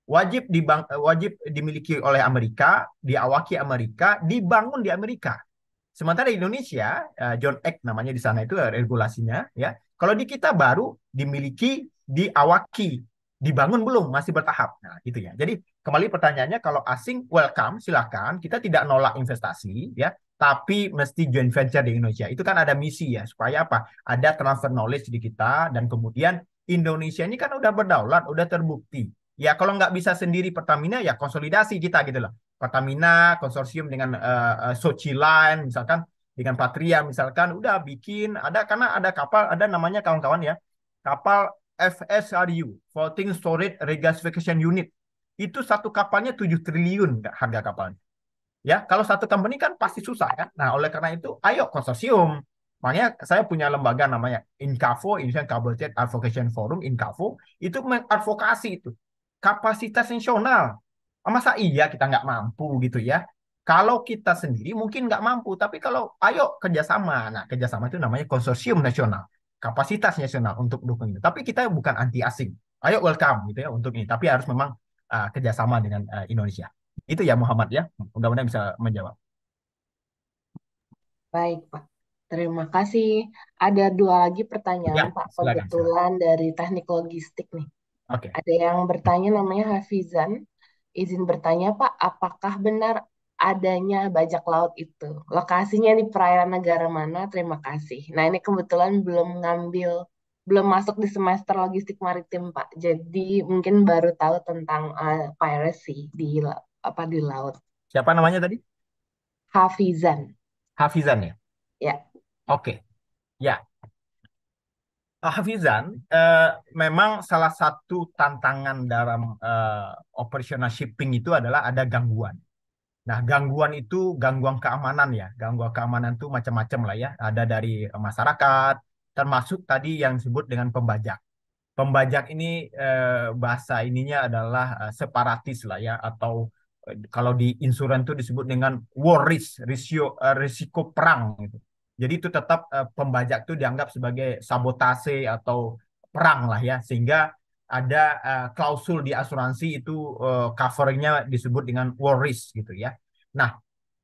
Wajib dibang wajib dimiliki oleh Amerika, diawaki Amerika, dibangun di Amerika. Sementara di Indonesia, eh, John Act namanya di sana itu eh, regulasinya ya. Kalau di kita baru dimiliki, diawaki, dibangun belum, masih bertahap. Nah, gitu ya. Jadi kembali pertanyaannya kalau asing welcome silahkan kita tidak nolak investasi ya, tapi mesti joint venture di Indonesia. Itu kan ada misi ya, supaya apa? Ada transfer knowledge di kita dan kemudian Indonesia ini kan udah berdaulat, udah terbukti ya kalau nggak bisa sendiri Pertamina ya konsolidasi kita gitu loh. Pertamina konsorsium dengan uh, Sochi Line misalkan dengan Patria misalkan udah bikin ada karena ada kapal ada namanya kawan-kawan ya kapal FSRU Floating Storage Regasification Unit itu satu kapalnya 7 triliun harga kapalnya. Ya, kalau satu company kan pasti susah kan. Nah, oleh karena itu ayo konsorsium. Makanya saya punya lembaga namanya Incavo, Indonesian Cable Trade Advocation Forum, Incavo, itu mengadvokasi itu kapasitas nasional. Ah, masa iya kita nggak mampu gitu ya? Kalau kita sendiri mungkin nggak mampu, tapi kalau ayo kerjasama. Nah, kerjasama itu namanya konsorsium nasional, kapasitas nasional untuk dukung itu. Tapi kita bukan anti asing. Ayo welcome gitu ya untuk ini. Tapi harus memang uh, kerjasama dengan uh, Indonesia. Itu ya Muhammad ya. Mudah-mudahan bisa menjawab. Baik Pak. Terima kasih. Ada dua lagi pertanyaan ya, Pak kebetulan silakan. dari teknik logistik nih. Okay. Ada yang bertanya namanya Hafizan. Izin bertanya Pak, apakah benar adanya bajak laut itu? Lokasinya di perairan negara mana? Terima kasih. Nah ini kebetulan belum ngambil, belum masuk di semester logistik maritim Pak. Jadi mungkin baru tahu tentang uh, piracy di apa di laut. Siapa namanya tadi? Hafizan. Hafizan ya? Ya. Oke. Okay. Ya, Ah, Hafizan, eh, memang salah satu tantangan dalam eh, operasional shipping itu adalah ada gangguan. Nah, gangguan itu gangguan keamanan ya. Gangguan keamanan itu macam-macam lah ya. Ada dari masyarakat, termasuk tadi yang disebut dengan pembajak. Pembajak ini eh, bahasa ininya adalah eh, separatis lah ya atau eh, kalau di insuran itu disebut dengan war risk, risiko eh, risiko perang gitu. Jadi itu tetap uh, pembajak itu dianggap sebagai sabotase atau perang lah ya sehingga ada uh, klausul di asuransi itu uh, covernya disebut dengan war risk gitu ya. Nah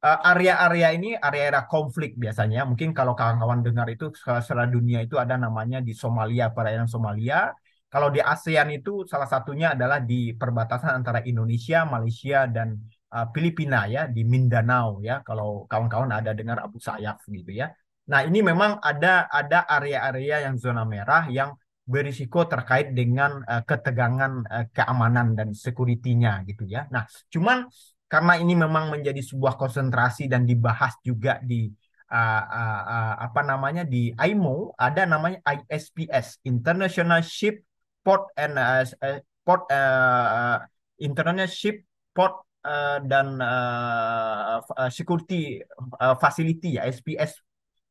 area-area uh, ini area-area konflik biasanya mungkin kalau kawan-kawan dengar itu secara dunia itu ada namanya di Somalia perairan Somalia kalau di ASEAN itu salah satunya adalah di perbatasan antara Indonesia Malaysia dan uh, Filipina ya di Mindanao ya kalau kawan-kawan ada dengar Abu Sayyaf gitu ya Nah, ini memang ada ada area-area yang zona merah yang berisiko terkait dengan uh, ketegangan uh, keamanan dan security-nya gitu ya. Nah, cuman karena ini memang menjadi sebuah konsentrasi dan dibahas juga di uh, uh, uh, apa namanya di IMO ada namanya ISPS International Ship Port and uh, Port uh, International Ship Port uh, dan uh, Security Facility ya SPS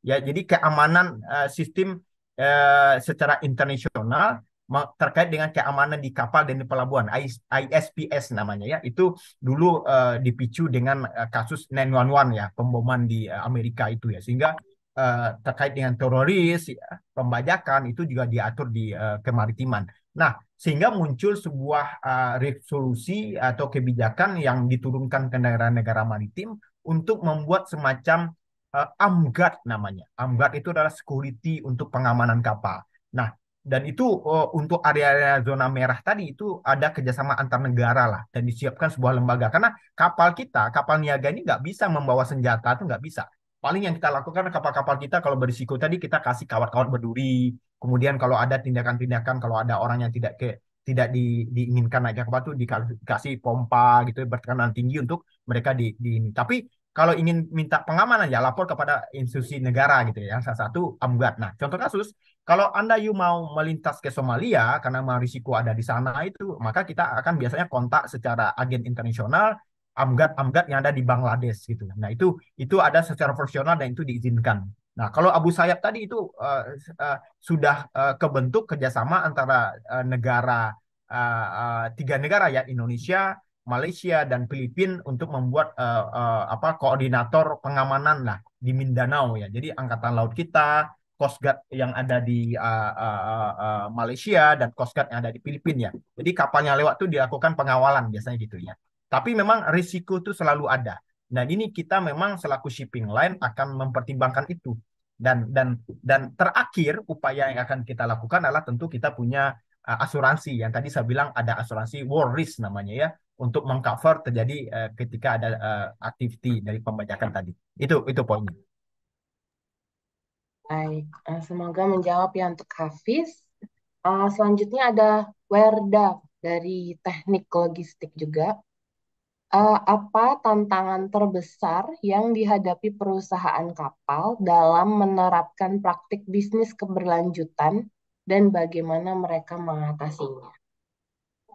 ya jadi keamanan uh, sistem uh, secara internasional terkait dengan keamanan di kapal dan di pelabuhan ISPS namanya ya itu dulu uh, dipicu dengan uh, kasus 911 ya pemboman di uh, Amerika itu ya sehingga uh, terkait dengan teroris ya, pembajakan itu juga diatur di uh, kemaritiman nah sehingga muncul sebuah uh, resolusi atau kebijakan yang diturunkan ke negara-negara maritim untuk membuat semacam uh, eh, amgat namanya. amgat itu adalah security untuk pengamanan kapal. Nah, dan itu uh, untuk area-area zona merah tadi itu ada kerjasama antar negara lah dan disiapkan sebuah lembaga karena kapal kita kapal niaga ini nggak bisa membawa senjata itu nggak bisa paling yang kita lakukan kapal-kapal kita kalau berisiko tadi kita kasih kawat-kawat berduri kemudian kalau ada tindakan-tindakan kalau ada orang yang tidak ke tidak di, diinginkan naik kapal itu dikasih pompa gitu ya, bertekanan tinggi untuk mereka di, di ini tapi kalau ingin minta pengamanan ya lapor kepada institusi negara gitu ya. Salah satu amgat. Nah, contoh kasus kalau Anda you mau melintas ke Somalia karena risiko ada di sana itu, maka kita akan biasanya kontak secara agen internasional amgat-amgat yang ada di Bangladesh gitu. Nah, itu itu ada secara profesional dan itu diizinkan. Nah, kalau Abu Sayyaf tadi itu uh, uh, sudah uh, kebentuk kerjasama antara uh, negara uh, uh, tiga negara ya Indonesia, Malaysia dan Filipina untuk membuat uh, uh, apa koordinator pengamanan lah di Mindanao ya. Jadi angkatan laut kita, Coast Guard yang ada di uh, uh, uh, Malaysia dan Coast Guard yang ada di Filipina ya. Jadi kapalnya lewat tuh dilakukan pengawalan biasanya gitu ya. Tapi memang risiko itu selalu ada. Nah ini kita memang selaku shipping line akan mempertimbangkan itu dan dan dan terakhir upaya yang akan kita lakukan adalah tentu kita punya asuransi yang tadi saya bilang ada asuransi war risk namanya ya untuk mengcover terjadi uh, ketika ada uh, activity dari pembajakan tadi. Itu itu poinnya. Baik, eh, semoga menjawab ya untuk Hafiz. Uh, selanjutnya ada Werda dari Teknik Logistik juga. Uh, apa tantangan terbesar yang dihadapi perusahaan kapal dalam menerapkan praktik bisnis keberlanjutan dan bagaimana mereka mengatasinya?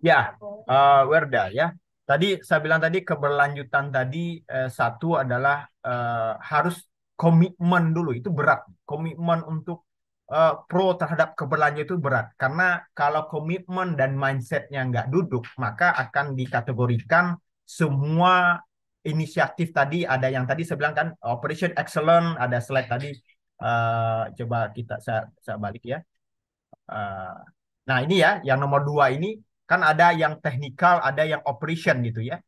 Ya, uh, Werda ya. Tadi saya bilang tadi keberlanjutan tadi eh, satu adalah eh, harus komitmen dulu itu berat. Komitmen untuk eh, pro terhadap keberlanjutan itu berat karena kalau komitmen dan mindsetnya nggak duduk maka akan dikategorikan semua inisiatif tadi ada yang tadi saya bilang kan operation excellent ada slide tadi uh, coba kita saya, saya balik ya. Uh, nah ini ya yang nomor dua ini Kan ada yang teknikal, ada yang operation gitu ya.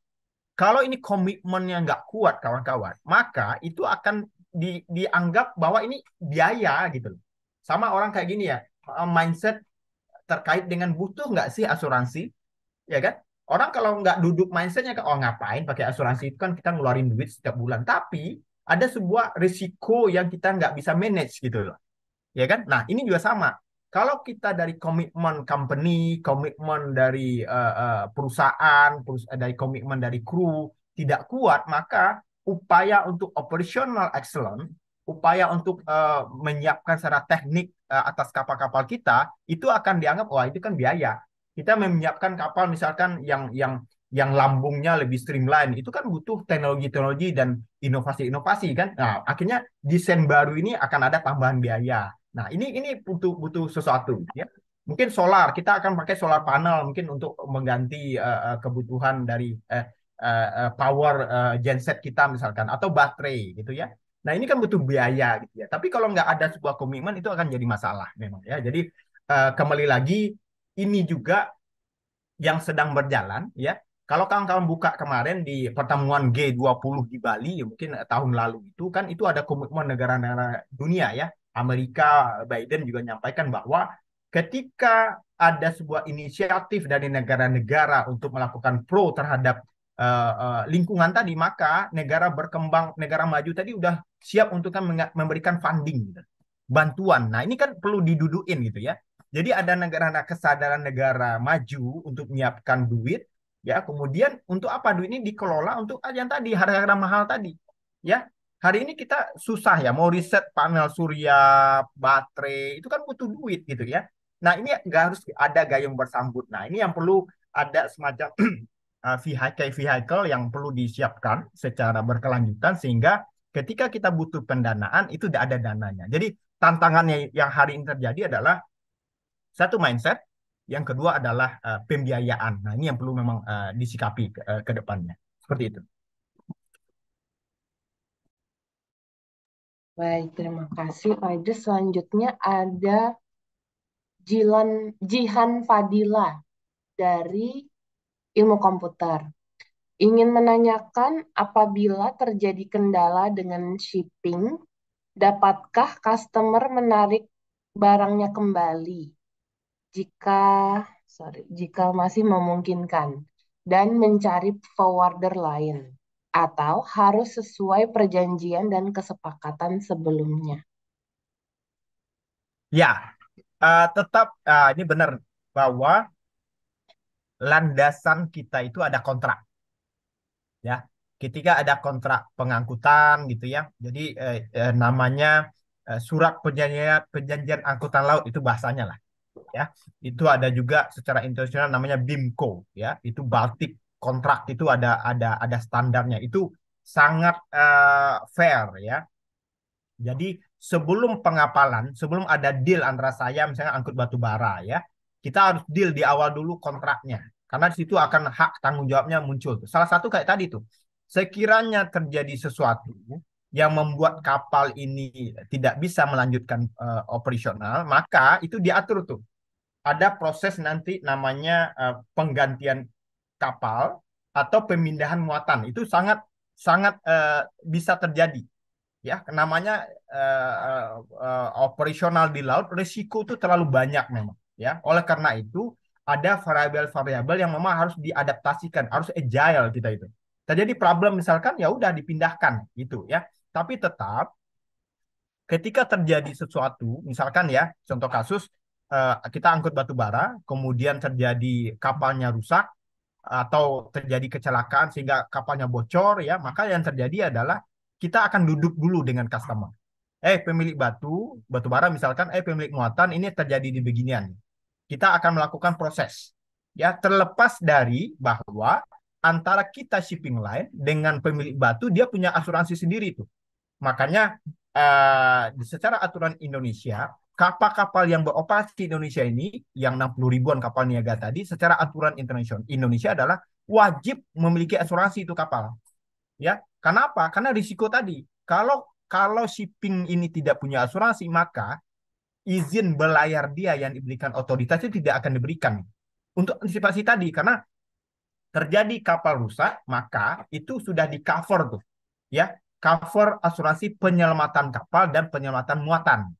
Kalau ini komitmennya nggak kuat kawan-kawan, maka itu akan di, dianggap bahwa ini biaya gitu Sama orang kayak gini ya, eh, mindset terkait dengan butuh nggak sih asuransi, ya kan? Orang kalau nggak duduk mindsetnya ke oh ngapain pakai asuransi itu kan kita ngeluarin duit setiap bulan. Tapi ada sebuah risiko yang kita nggak bisa manage gitu loh. Ya kan? Nah ini juga sama kalau kita dari komitmen company, komitmen dari uh, uh, perusahaan, perus eh, dari komitmen dari kru tidak kuat, maka upaya untuk operational excellence, upaya untuk uh, menyiapkan secara teknik uh, atas kapal-kapal kita itu akan dianggap wah itu kan biaya. Kita menyiapkan kapal misalkan yang yang yang lambungnya lebih streamline itu kan butuh teknologi-teknologi dan inovasi-inovasi kan. Nah, akhirnya desain baru ini akan ada tambahan biaya Nah, ini ini butuh butuh sesuatu ya. Mungkin solar, kita akan pakai solar panel mungkin untuk mengganti uh, kebutuhan dari uh, uh, power uh, genset kita misalkan atau baterai gitu ya. Nah, ini kan butuh biaya gitu ya. Tapi kalau nggak ada sebuah komitmen itu akan jadi masalah memang ya. Jadi uh, kembali lagi ini juga yang sedang berjalan ya. Kalau kawan-kawan buka kemarin di pertemuan G20 di Bali mungkin tahun lalu itu kan itu ada komitmen negara-negara dunia ya Amerika Biden juga menyampaikan bahwa ketika ada sebuah inisiatif dari negara-negara untuk melakukan pro terhadap uh, uh, lingkungan tadi maka negara berkembang negara maju tadi udah siap untuk kan memberikan funding gitu, bantuan nah ini kan perlu didudukin gitu ya jadi ada negara kesadaran negara maju untuk menyiapkan duit ya kemudian untuk apa duit ini dikelola untuk yang tadi harga-harga mahal tadi ya hari ini kita susah ya mau riset panel surya, baterai, itu kan butuh duit gitu ya. Nah, ini nggak harus ada gayung bersambut. Nah, ini yang perlu ada semacam uh, vehicle-vehicle yang perlu disiapkan secara berkelanjutan sehingga ketika kita butuh pendanaan itu tidak ada dananya. Jadi tantangannya yang hari ini terjadi adalah satu mindset, yang kedua adalah uh, pembiayaan. Nah, ini yang perlu memang uh, disikapi uh, ke depannya. Seperti itu. Baik, terima kasih Pak Idris. Selanjutnya ada Jilan, Jihan Fadila dari Ilmu Komputer. Ingin menanyakan apabila terjadi kendala dengan shipping, dapatkah customer menarik barangnya kembali jika sorry, jika masih memungkinkan dan mencari forwarder lain? atau harus sesuai perjanjian dan kesepakatan sebelumnya. Ya, uh, tetap uh, ini benar bahwa landasan kita itu ada kontrak. Ya, ketika ada kontrak pengangkutan gitu ya. Jadi eh, eh, namanya eh, surat perjanjian perjanjian angkutan laut itu bahasanya lah. Ya, itu ada juga secara internasional namanya BIMCO ya, itu Baltic kontrak itu ada ada ada standarnya itu sangat uh, fair ya. Jadi sebelum pengapalan, sebelum ada deal antara saya misalnya angkut batu bara ya, kita harus deal di awal dulu kontraknya. Karena di situ akan hak tanggung jawabnya muncul. Salah satu kayak tadi tuh. Sekiranya terjadi sesuatu yang membuat kapal ini tidak bisa melanjutkan uh, operasional, maka itu diatur tuh. Ada proses nanti namanya uh, penggantian kapal atau pemindahan muatan itu sangat sangat uh, bisa terjadi ya namanya uh, uh, operasional di laut risiko itu terlalu banyak memang ya oleh karena itu ada variabel-variabel yang memang harus diadaptasikan harus agile kita itu terjadi problem misalkan ya udah dipindahkan gitu ya tapi tetap ketika terjadi sesuatu misalkan ya contoh kasus kita angkut batu bara kemudian terjadi kapalnya rusak atau terjadi kecelakaan sehingga kapalnya bocor ya, maka yang terjadi adalah kita akan duduk dulu dengan customer. Eh pemilik batu, batu bara misalkan, eh pemilik muatan ini terjadi di beginian. Kita akan melakukan proses. Ya, terlepas dari bahwa antara kita shipping line dengan pemilik batu dia punya asuransi sendiri itu. Makanya eh, secara aturan Indonesia kapal-kapal yang beroperasi di Indonesia ini, yang 60 ribuan kapal niaga tadi, secara aturan internasional Indonesia adalah wajib memiliki asuransi itu kapal. Ya, kenapa? Karena risiko tadi. Kalau kalau shipping ini tidak punya asuransi, maka izin belayar dia yang diberikan otoritas itu tidak akan diberikan. Untuk antisipasi tadi, karena terjadi kapal rusak, maka itu sudah di cover tuh. Ya, cover asuransi penyelamatan kapal dan penyelamatan muatan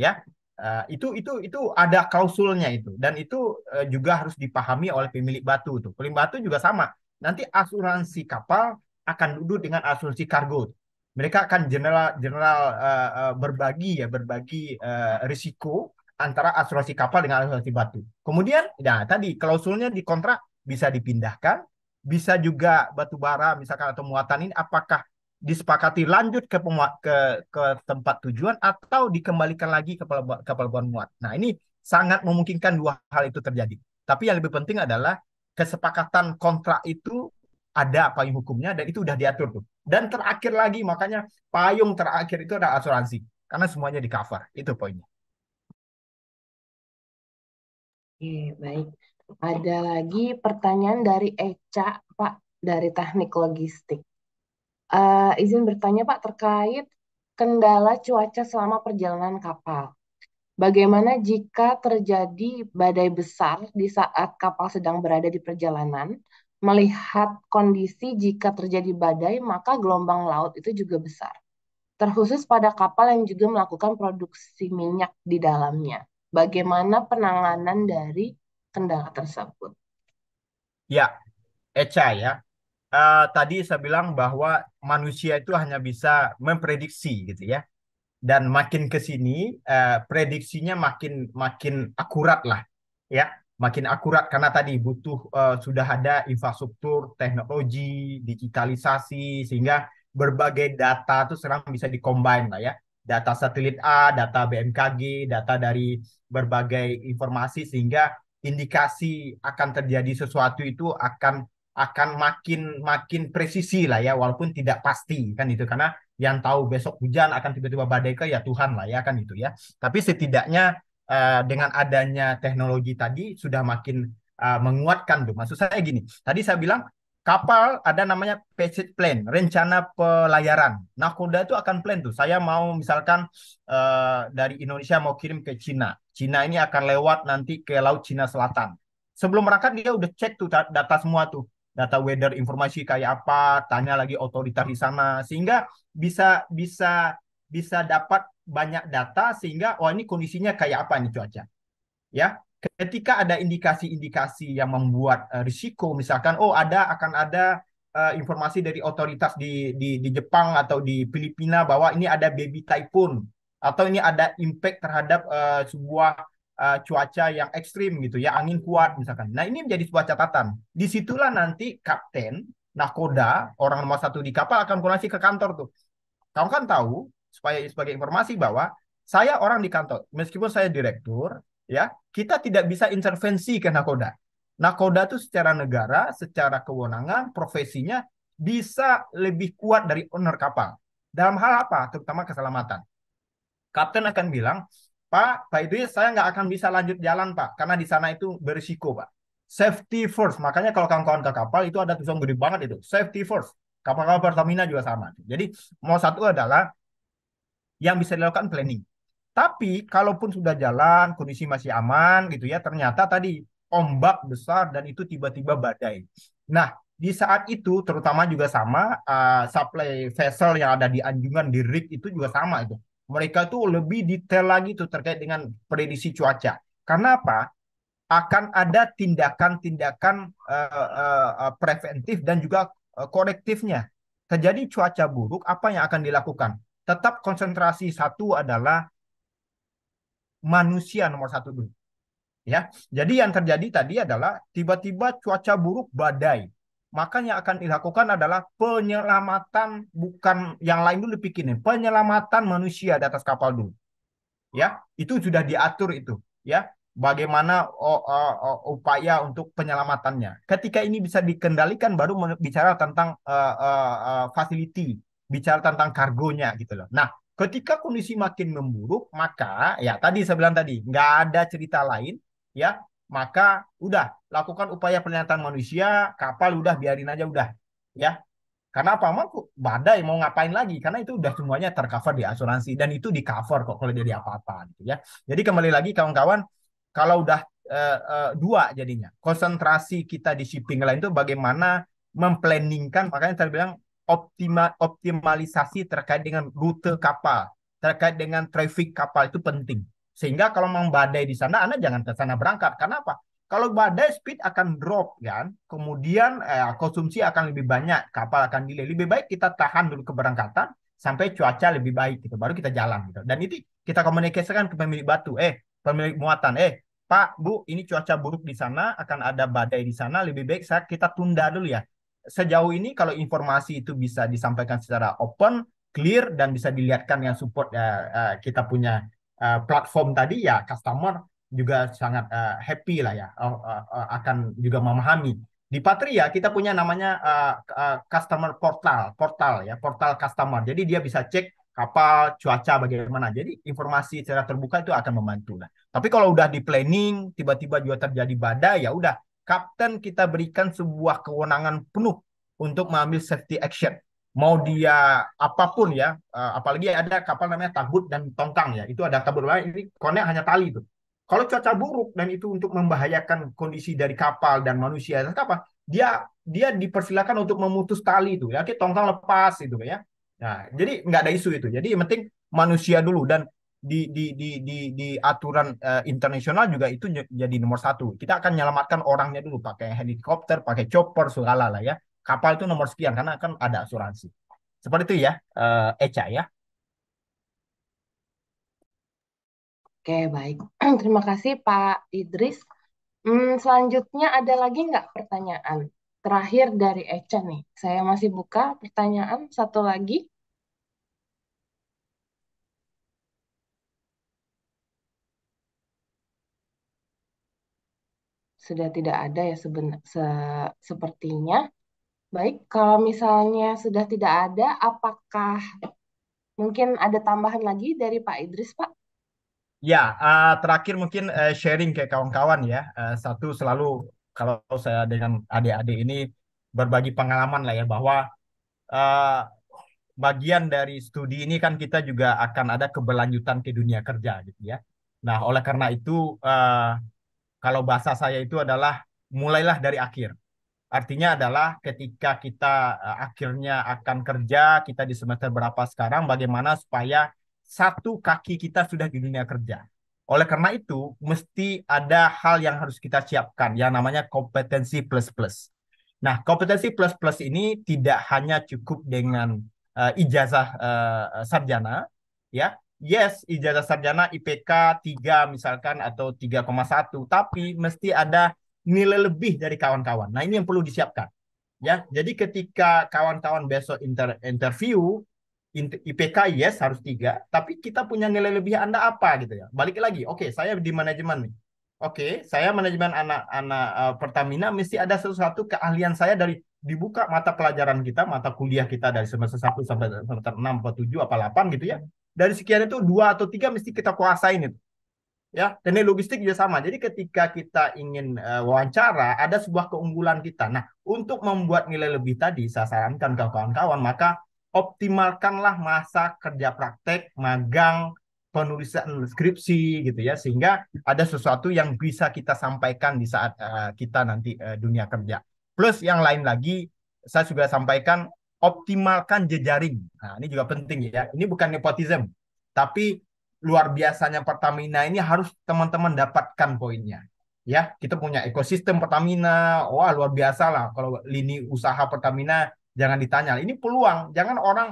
ya uh, itu itu itu ada klausulnya itu dan itu uh, juga harus dipahami oleh pemilik batu itu pemilik batu juga sama nanti asuransi kapal akan duduk dengan asuransi kargo mereka akan general general uh, uh, berbagi ya berbagi uh, risiko antara asuransi kapal dengan asuransi batu kemudian nah tadi klausulnya di kontrak bisa dipindahkan bisa juga batu bara misalkan atau muatan ini apakah disepakati lanjut ke pemuat, ke ke tempat tujuan atau dikembalikan lagi ke pelabuhan, ke pelabuhan muat. Nah, ini sangat memungkinkan dua hal itu terjadi. Tapi yang lebih penting adalah kesepakatan kontrak itu ada payung hukumnya dan itu sudah diatur tuh. Dan terakhir lagi makanya payung terakhir itu ada asuransi karena semuanya di cover. Itu poinnya. Oke, baik. Ada lagi pertanyaan dari Eca, Pak, dari Teknik Logistik. Uh, izin bertanya Pak terkait kendala cuaca selama perjalanan kapal. Bagaimana jika terjadi badai besar di saat kapal sedang berada di perjalanan? Melihat kondisi jika terjadi badai, maka gelombang laut itu juga besar. Terkhusus pada kapal yang juga melakukan produksi minyak di dalamnya. Bagaimana penanganan dari kendala tersebut? Ya, Eca ya uh, tadi saya bilang bahwa manusia itu hanya bisa memprediksi gitu ya. Dan makin ke sini uh, prediksinya makin makin akurat lah ya, makin akurat karena tadi butuh uh, sudah ada infrastruktur, teknologi, digitalisasi sehingga berbagai data itu sekarang bisa dikombin lah ya. Data satelit A, data BMKG, data dari berbagai informasi sehingga indikasi akan terjadi sesuatu itu akan akan makin makin presisi lah ya walaupun tidak pasti kan itu karena yang tahu besok hujan akan tiba-tiba badai ke ya Tuhan lah ya kan itu ya tapi setidaknya uh, dengan adanya teknologi tadi sudah makin uh, menguatkan tuh maksud saya gini tadi saya bilang kapal ada namanya passage plan rencana pelayaran nakoda itu akan plan tuh saya mau misalkan uh, dari Indonesia mau kirim ke Cina Cina ini akan lewat nanti ke laut Cina Selatan sebelum berangkat dia udah cek tuh data semua tuh data weather informasi kayak apa, tanya lagi otoritas di sana sehingga bisa bisa bisa dapat banyak data sehingga oh ini kondisinya kayak apa nih cuaca. Ya, ketika ada indikasi-indikasi yang membuat uh, risiko misalkan oh ada akan ada uh, informasi dari otoritas di, di di Jepang atau di Filipina bahwa ini ada baby typhoon atau ini ada impact terhadap uh, sebuah uh, cuaca yang ekstrim gitu ya angin kuat misalkan. Nah ini menjadi sebuah catatan. Disitulah nanti kapten, nakoda, orang nomor satu di kapal akan koordinasi ke kantor tuh. Kamu kan tahu supaya sebagai informasi bahwa saya orang di kantor, meskipun saya direktur, ya kita tidak bisa intervensi ke nakoda. Nakoda tuh secara negara, secara kewenangan, profesinya bisa lebih kuat dari owner kapal. Dalam hal apa? Terutama keselamatan. Kapten akan bilang, Pak, Pak ya saya nggak akan bisa lanjut jalan, Pak, karena di sana itu berisiko, Pak. Safety first. Makanya kalau kawan-kawan ke kapal itu ada tulisan gede banget itu. Safety first. Kapal-kapal Pertamina juga sama. Jadi mau satu adalah yang bisa dilakukan planning. Tapi kalaupun sudah jalan, kondisi masih aman gitu ya, ternyata tadi ombak besar dan itu tiba-tiba badai. Nah, di saat itu terutama juga sama uh, supply vessel yang ada di anjungan di rig itu juga sama itu mereka tuh lebih detail lagi tuh terkait dengan prediksi cuaca. Karena apa? Akan ada tindakan-tindakan uh, uh, preventif dan juga korektifnya. Terjadi cuaca buruk, apa yang akan dilakukan? Tetap konsentrasi satu adalah manusia nomor satu dulu. Ya, jadi yang terjadi tadi adalah tiba-tiba cuaca buruk badai maka yang akan dilakukan adalah penyelamatan bukan yang lain dulu dipikirin, penyelamatan manusia di atas kapal dulu. Ya, itu sudah diatur itu, ya. Bagaimana oh, oh, oh, upaya untuk penyelamatannya? Ketika ini bisa dikendalikan, baru bicara tentang uh, e, uh, e, uh, e, facility, bicara tentang kargonya gitu loh. Nah, ketika kondisi makin memburuk, maka ya tadi saya bilang tadi nggak ada cerita lain ya maka udah lakukan upaya pernyataan manusia, kapal udah biarin aja udah, ya. Karena apa? Mau badai mau ngapain lagi? Karena itu udah semuanya tercover di asuransi dan itu di cover kok kalau jadi apa-apa gitu ya. Jadi kembali lagi kawan-kawan, kalau udah e, e, dua jadinya konsentrasi kita di shipping lain itu bagaimana memplanningkan makanya saya bilang optima, optimalisasi terkait dengan rute kapal, terkait dengan traffic kapal itu penting. Sehingga kalau memang badai di sana, Anda jangan ke sana berangkat. Karena apa? Kalau badai speed akan drop kan, kemudian eh, konsumsi akan lebih banyak, kapal akan delay. Lebih baik kita tahan dulu keberangkatan sampai cuaca lebih baik gitu, baru kita jalan gitu. Dan itu kita komunikasikan ke pemilik batu, eh pemilik muatan, eh Pak Bu ini cuaca buruk di sana, akan ada badai di sana, lebih baik saya kita tunda dulu ya. Sejauh ini kalau informasi itu bisa disampaikan secara open, clear dan bisa dilihatkan yang support ya kita punya Eh, platform tadi ya customer juga sangat uh, happy lah ya uh, uh, akan juga memahami di Patria kita punya namanya uh, uh, customer portal portal ya portal customer jadi dia bisa cek kapal cuaca bagaimana jadi informasi secara terbuka itu akan membantu lah tapi kalau udah di planning tiba-tiba juga terjadi badai ya udah kapten kita berikan sebuah kewenangan penuh untuk mengambil safety action mau dia apapun ya, eh, apalagi ada kapal namanya tabut dan tongkang ya, itu ada tabut lain, ini konek hanya tali itu. Kalau cuaca buruk dan itu untuk membahayakan kondisi dari kapal dan manusia dan apa, dia dia dipersilakan untuk memutus tali itu, ya, tongkang lepas itu ya. Nah, jadi nggak ada isu itu. Jadi yang penting manusia dulu dan di di di di, di aturan uh, internasional juga itu jadi nomor satu. Kita akan menyelamatkan orangnya dulu pakai helikopter, pakai chopper segala lah ya kapal itu nomor sekian karena kan ada asuransi. Seperti itu ya, eh, Eca ya. Oke, baik. Terima kasih Pak Idris. Hmm, selanjutnya ada lagi nggak pertanyaan? Terakhir dari Eca nih. Saya masih buka pertanyaan satu lagi. Sudah tidak ada ya se sepertinya. Baik, kalau misalnya sudah tidak ada, apakah mungkin ada tambahan lagi dari Pak Idris, Pak? Ya, uh, terakhir mungkin uh, sharing ke kawan-kawan ya. Uh, satu selalu kalau saya dengan adik-adik ini berbagi pengalaman lah ya bahwa uh, bagian dari studi ini kan kita juga akan ada keberlanjutan ke dunia kerja gitu ya. Nah, oleh karena itu uh, kalau bahasa saya itu adalah mulailah dari akhir Artinya adalah ketika kita eh, akhirnya akan kerja, kita di semester berapa sekarang, bagaimana supaya satu kaki kita sudah di dunia kerja. Oleh karena itu, mesti ada hal yang harus kita siapkan, yang namanya kompetensi plus-plus. Nah, kompetensi plus-plus ini tidak hanya cukup dengan uh, ijazah uh, sarjana, ya. Yes, ijazah sarjana IPK 3 misalkan atau 3,1, tapi mesti ada nilai lebih dari kawan-kawan. Nah, ini yang perlu disiapkan. Ya, jadi ketika kawan-kawan besok inter interview IPK yes harus tiga, tapi kita punya nilai lebih Anda apa gitu ya. Balik lagi, oke, okay, saya di manajemen nih. Oke, okay, saya manajemen anak-anak uh, eh, Pertamina mesti ada sesuatu keahlian saya dari dibuka mata pelajaran kita, mata kuliah kita dari semester 1 sampai semester 6 atau 7 apa 8 gitu ya. Dari sekian itu dua atau tiga mesti kita kuasain itu ya dan logistik juga sama jadi ketika kita ingin uh, wawancara ada sebuah keunggulan kita nah untuk membuat nilai lebih tadi saya sarankan ke kawan-kawan maka optimalkanlah masa kerja praktek magang penulisan skripsi gitu ya sehingga ada sesuatu yang bisa kita sampaikan di saat uh, kita nanti uh, dunia kerja plus yang lain lagi saya juga sampaikan optimalkan jejaring nah ini juga penting ya ini bukan nepotisme tapi luar biasanya Pertamina ini harus teman-teman dapatkan poinnya. Ya, kita punya ekosistem Pertamina. Wah, luar biasa lah kalau lini usaha Pertamina jangan ditanya. Ini peluang, jangan orang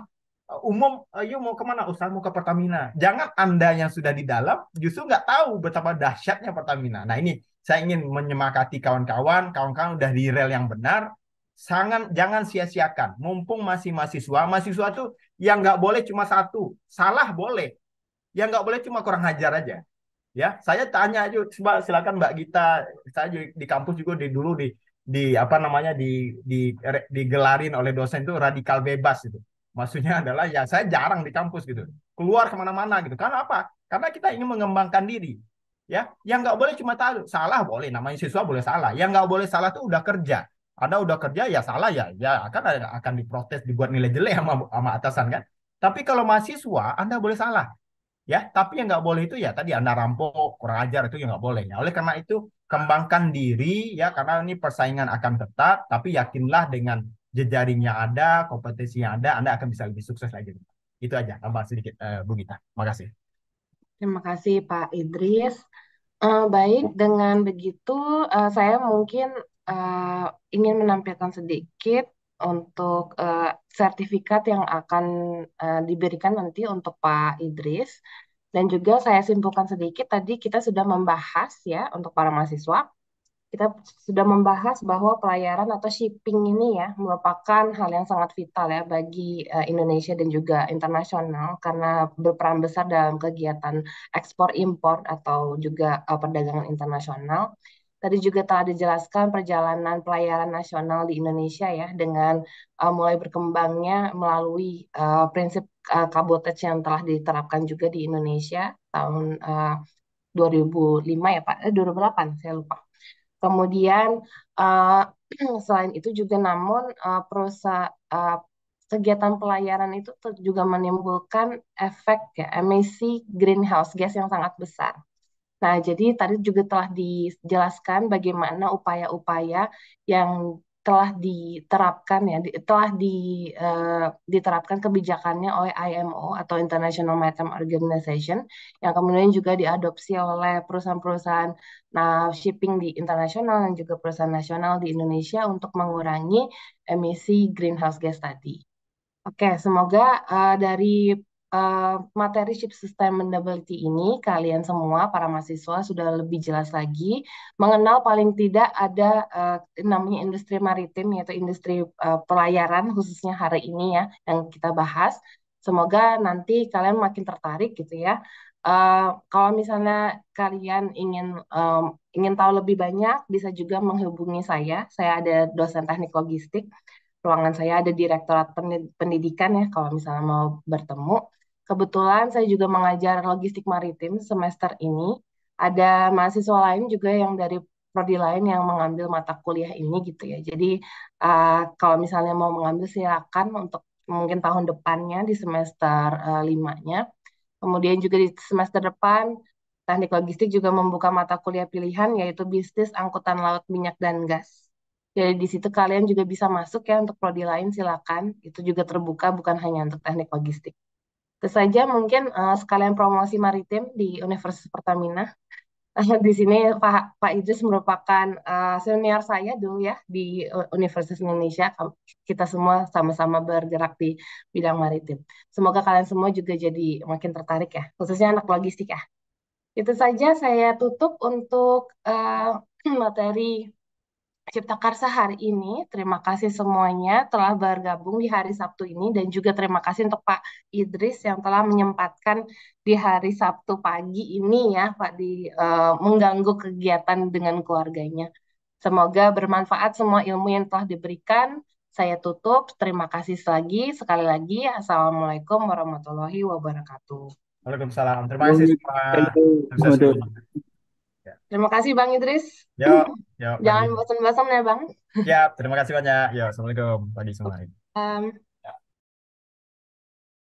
uh, umum, uh, yuk mau kemana? Usaha mau ke Pertamina. Jangan Anda yang sudah di dalam justru nggak tahu betapa dahsyatnya Pertamina. Nah, ini saya ingin menyemakati kawan-kawan, kawan-kawan udah di rel yang benar, sangat jangan sia-siakan. Mumpung masih mahasiswa, mahasiswa tuh yang nggak boleh cuma satu, salah boleh, ya nggak boleh cuma kurang hajar aja ya saya tanya aja coba silakan Mbak Gita saya di kampus juga di dulu di di apa namanya di di digelarin oleh dosen itu radikal bebas itu maksudnya adalah ya saya jarang di kampus gitu keluar kemana-mana gitu karena apa karena kita ingin mengembangkan diri ya yang nggak boleh cuma tahu salah boleh namanya siswa boleh salah yang nggak boleh salah tuh udah kerja anda udah kerja ya salah ya ya akan akan diprotes dibuat nilai jelek sama sama atasan kan tapi kalau mahasiswa Anda boleh salah ya tapi yang nggak boleh itu ya tadi anda rampok kurang ajar itu yang nggak boleh ya oleh karena itu kembangkan diri ya karena ini persaingan akan ketat tapi yakinlah dengan jejaringnya ada kompetisi yang ada anda akan bisa lebih sukses lagi itu aja tambah sedikit uh, Bu Gita kasih terima kasih Pak Idris uh, baik dengan begitu uh, saya mungkin uh, ingin menampilkan sedikit untuk uh, sertifikat yang akan uh, diberikan nanti untuk Pak Idris. Dan juga saya simpulkan sedikit tadi kita sudah membahas ya untuk para mahasiswa kita sudah membahas bahwa pelayaran atau shipping ini ya merupakan hal yang sangat vital ya bagi uh, Indonesia dan juga internasional karena berperan besar dalam kegiatan ekspor impor atau juga uh, perdagangan internasional. Tadi juga telah dijelaskan perjalanan pelayaran nasional di Indonesia ya dengan uh, mulai berkembangnya melalui uh, prinsip uh, kabotage yang telah diterapkan juga di Indonesia tahun uh, 2005 ya Pak, eh, 2008 saya lupa. Kemudian uh, selain itu juga namun uh, perusahaan uh, kegiatan pelayaran itu juga menimbulkan efek ya emisi greenhouse gas yang sangat besar. Nah, jadi tadi juga telah dijelaskan bagaimana upaya-upaya yang telah diterapkan ya, di, telah di, uh, diterapkan kebijakannya oleh IMO atau International Maritime Organization yang kemudian juga diadopsi oleh perusahaan-perusahaan nah shipping di internasional dan juga perusahaan nasional di Indonesia untuk mengurangi emisi greenhouse gas tadi. Oke, semoga uh, dari Uh, materi chip sustainability ini kalian semua para mahasiswa sudah lebih jelas lagi mengenal paling tidak ada uh, namanya industri maritim yaitu industri uh, pelayaran khususnya hari ini ya yang kita bahas. Semoga nanti kalian makin tertarik gitu ya. Uh, kalau misalnya kalian ingin um, ingin tahu lebih banyak bisa juga menghubungi saya. Saya ada dosen teknik logistik ruangan saya ada direktorat pendidikan ya kalau misalnya mau bertemu Kebetulan saya juga mengajar logistik maritim semester ini. Ada mahasiswa lain juga yang dari prodi lain yang mengambil mata kuliah ini gitu ya. Jadi uh, kalau misalnya mau mengambil silakan untuk mungkin tahun depannya di semester uh, limanya. Kemudian juga di semester depan teknik logistik juga membuka mata kuliah pilihan yaitu bisnis angkutan laut minyak dan gas. Jadi di situ kalian juga bisa masuk ya untuk prodi lain silakan. Itu juga terbuka bukan hanya untuk teknik logistik. Itu saja mungkin uh, sekalian promosi maritim di Universitas Pertamina. Uh, di sini Pak, Pak Idris merupakan uh, senior saya dulu ya di Universitas Indonesia. Kita semua sama-sama bergerak di bidang maritim. Semoga kalian semua juga jadi makin tertarik ya, khususnya anak logistik ya. Itu saja saya tutup untuk uh, materi Cipta Karsa hari ini. Terima kasih semuanya telah bergabung di hari Sabtu ini dan juga terima kasih untuk Pak Idris yang telah menyempatkan di hari Sabtu pagi ini ya Pak di uh, mengganggu kegiatan dengan keluarganya. Semoga bermanfaat semua ilmu yang telah diberikan. Saya tutup. Terima kasih lagi sekali lagi. Assalamualaikum warahmatullahi wabarakatuh. Waalaikumsalam. Terima kasih kasih. Ya. Terima kasih Bang Idris. Ya, ya. Jangan bosan-bosan ya Bang. Ya, terima kasih banyak. Ya, Assalamualaikum pagi semuanya. Um,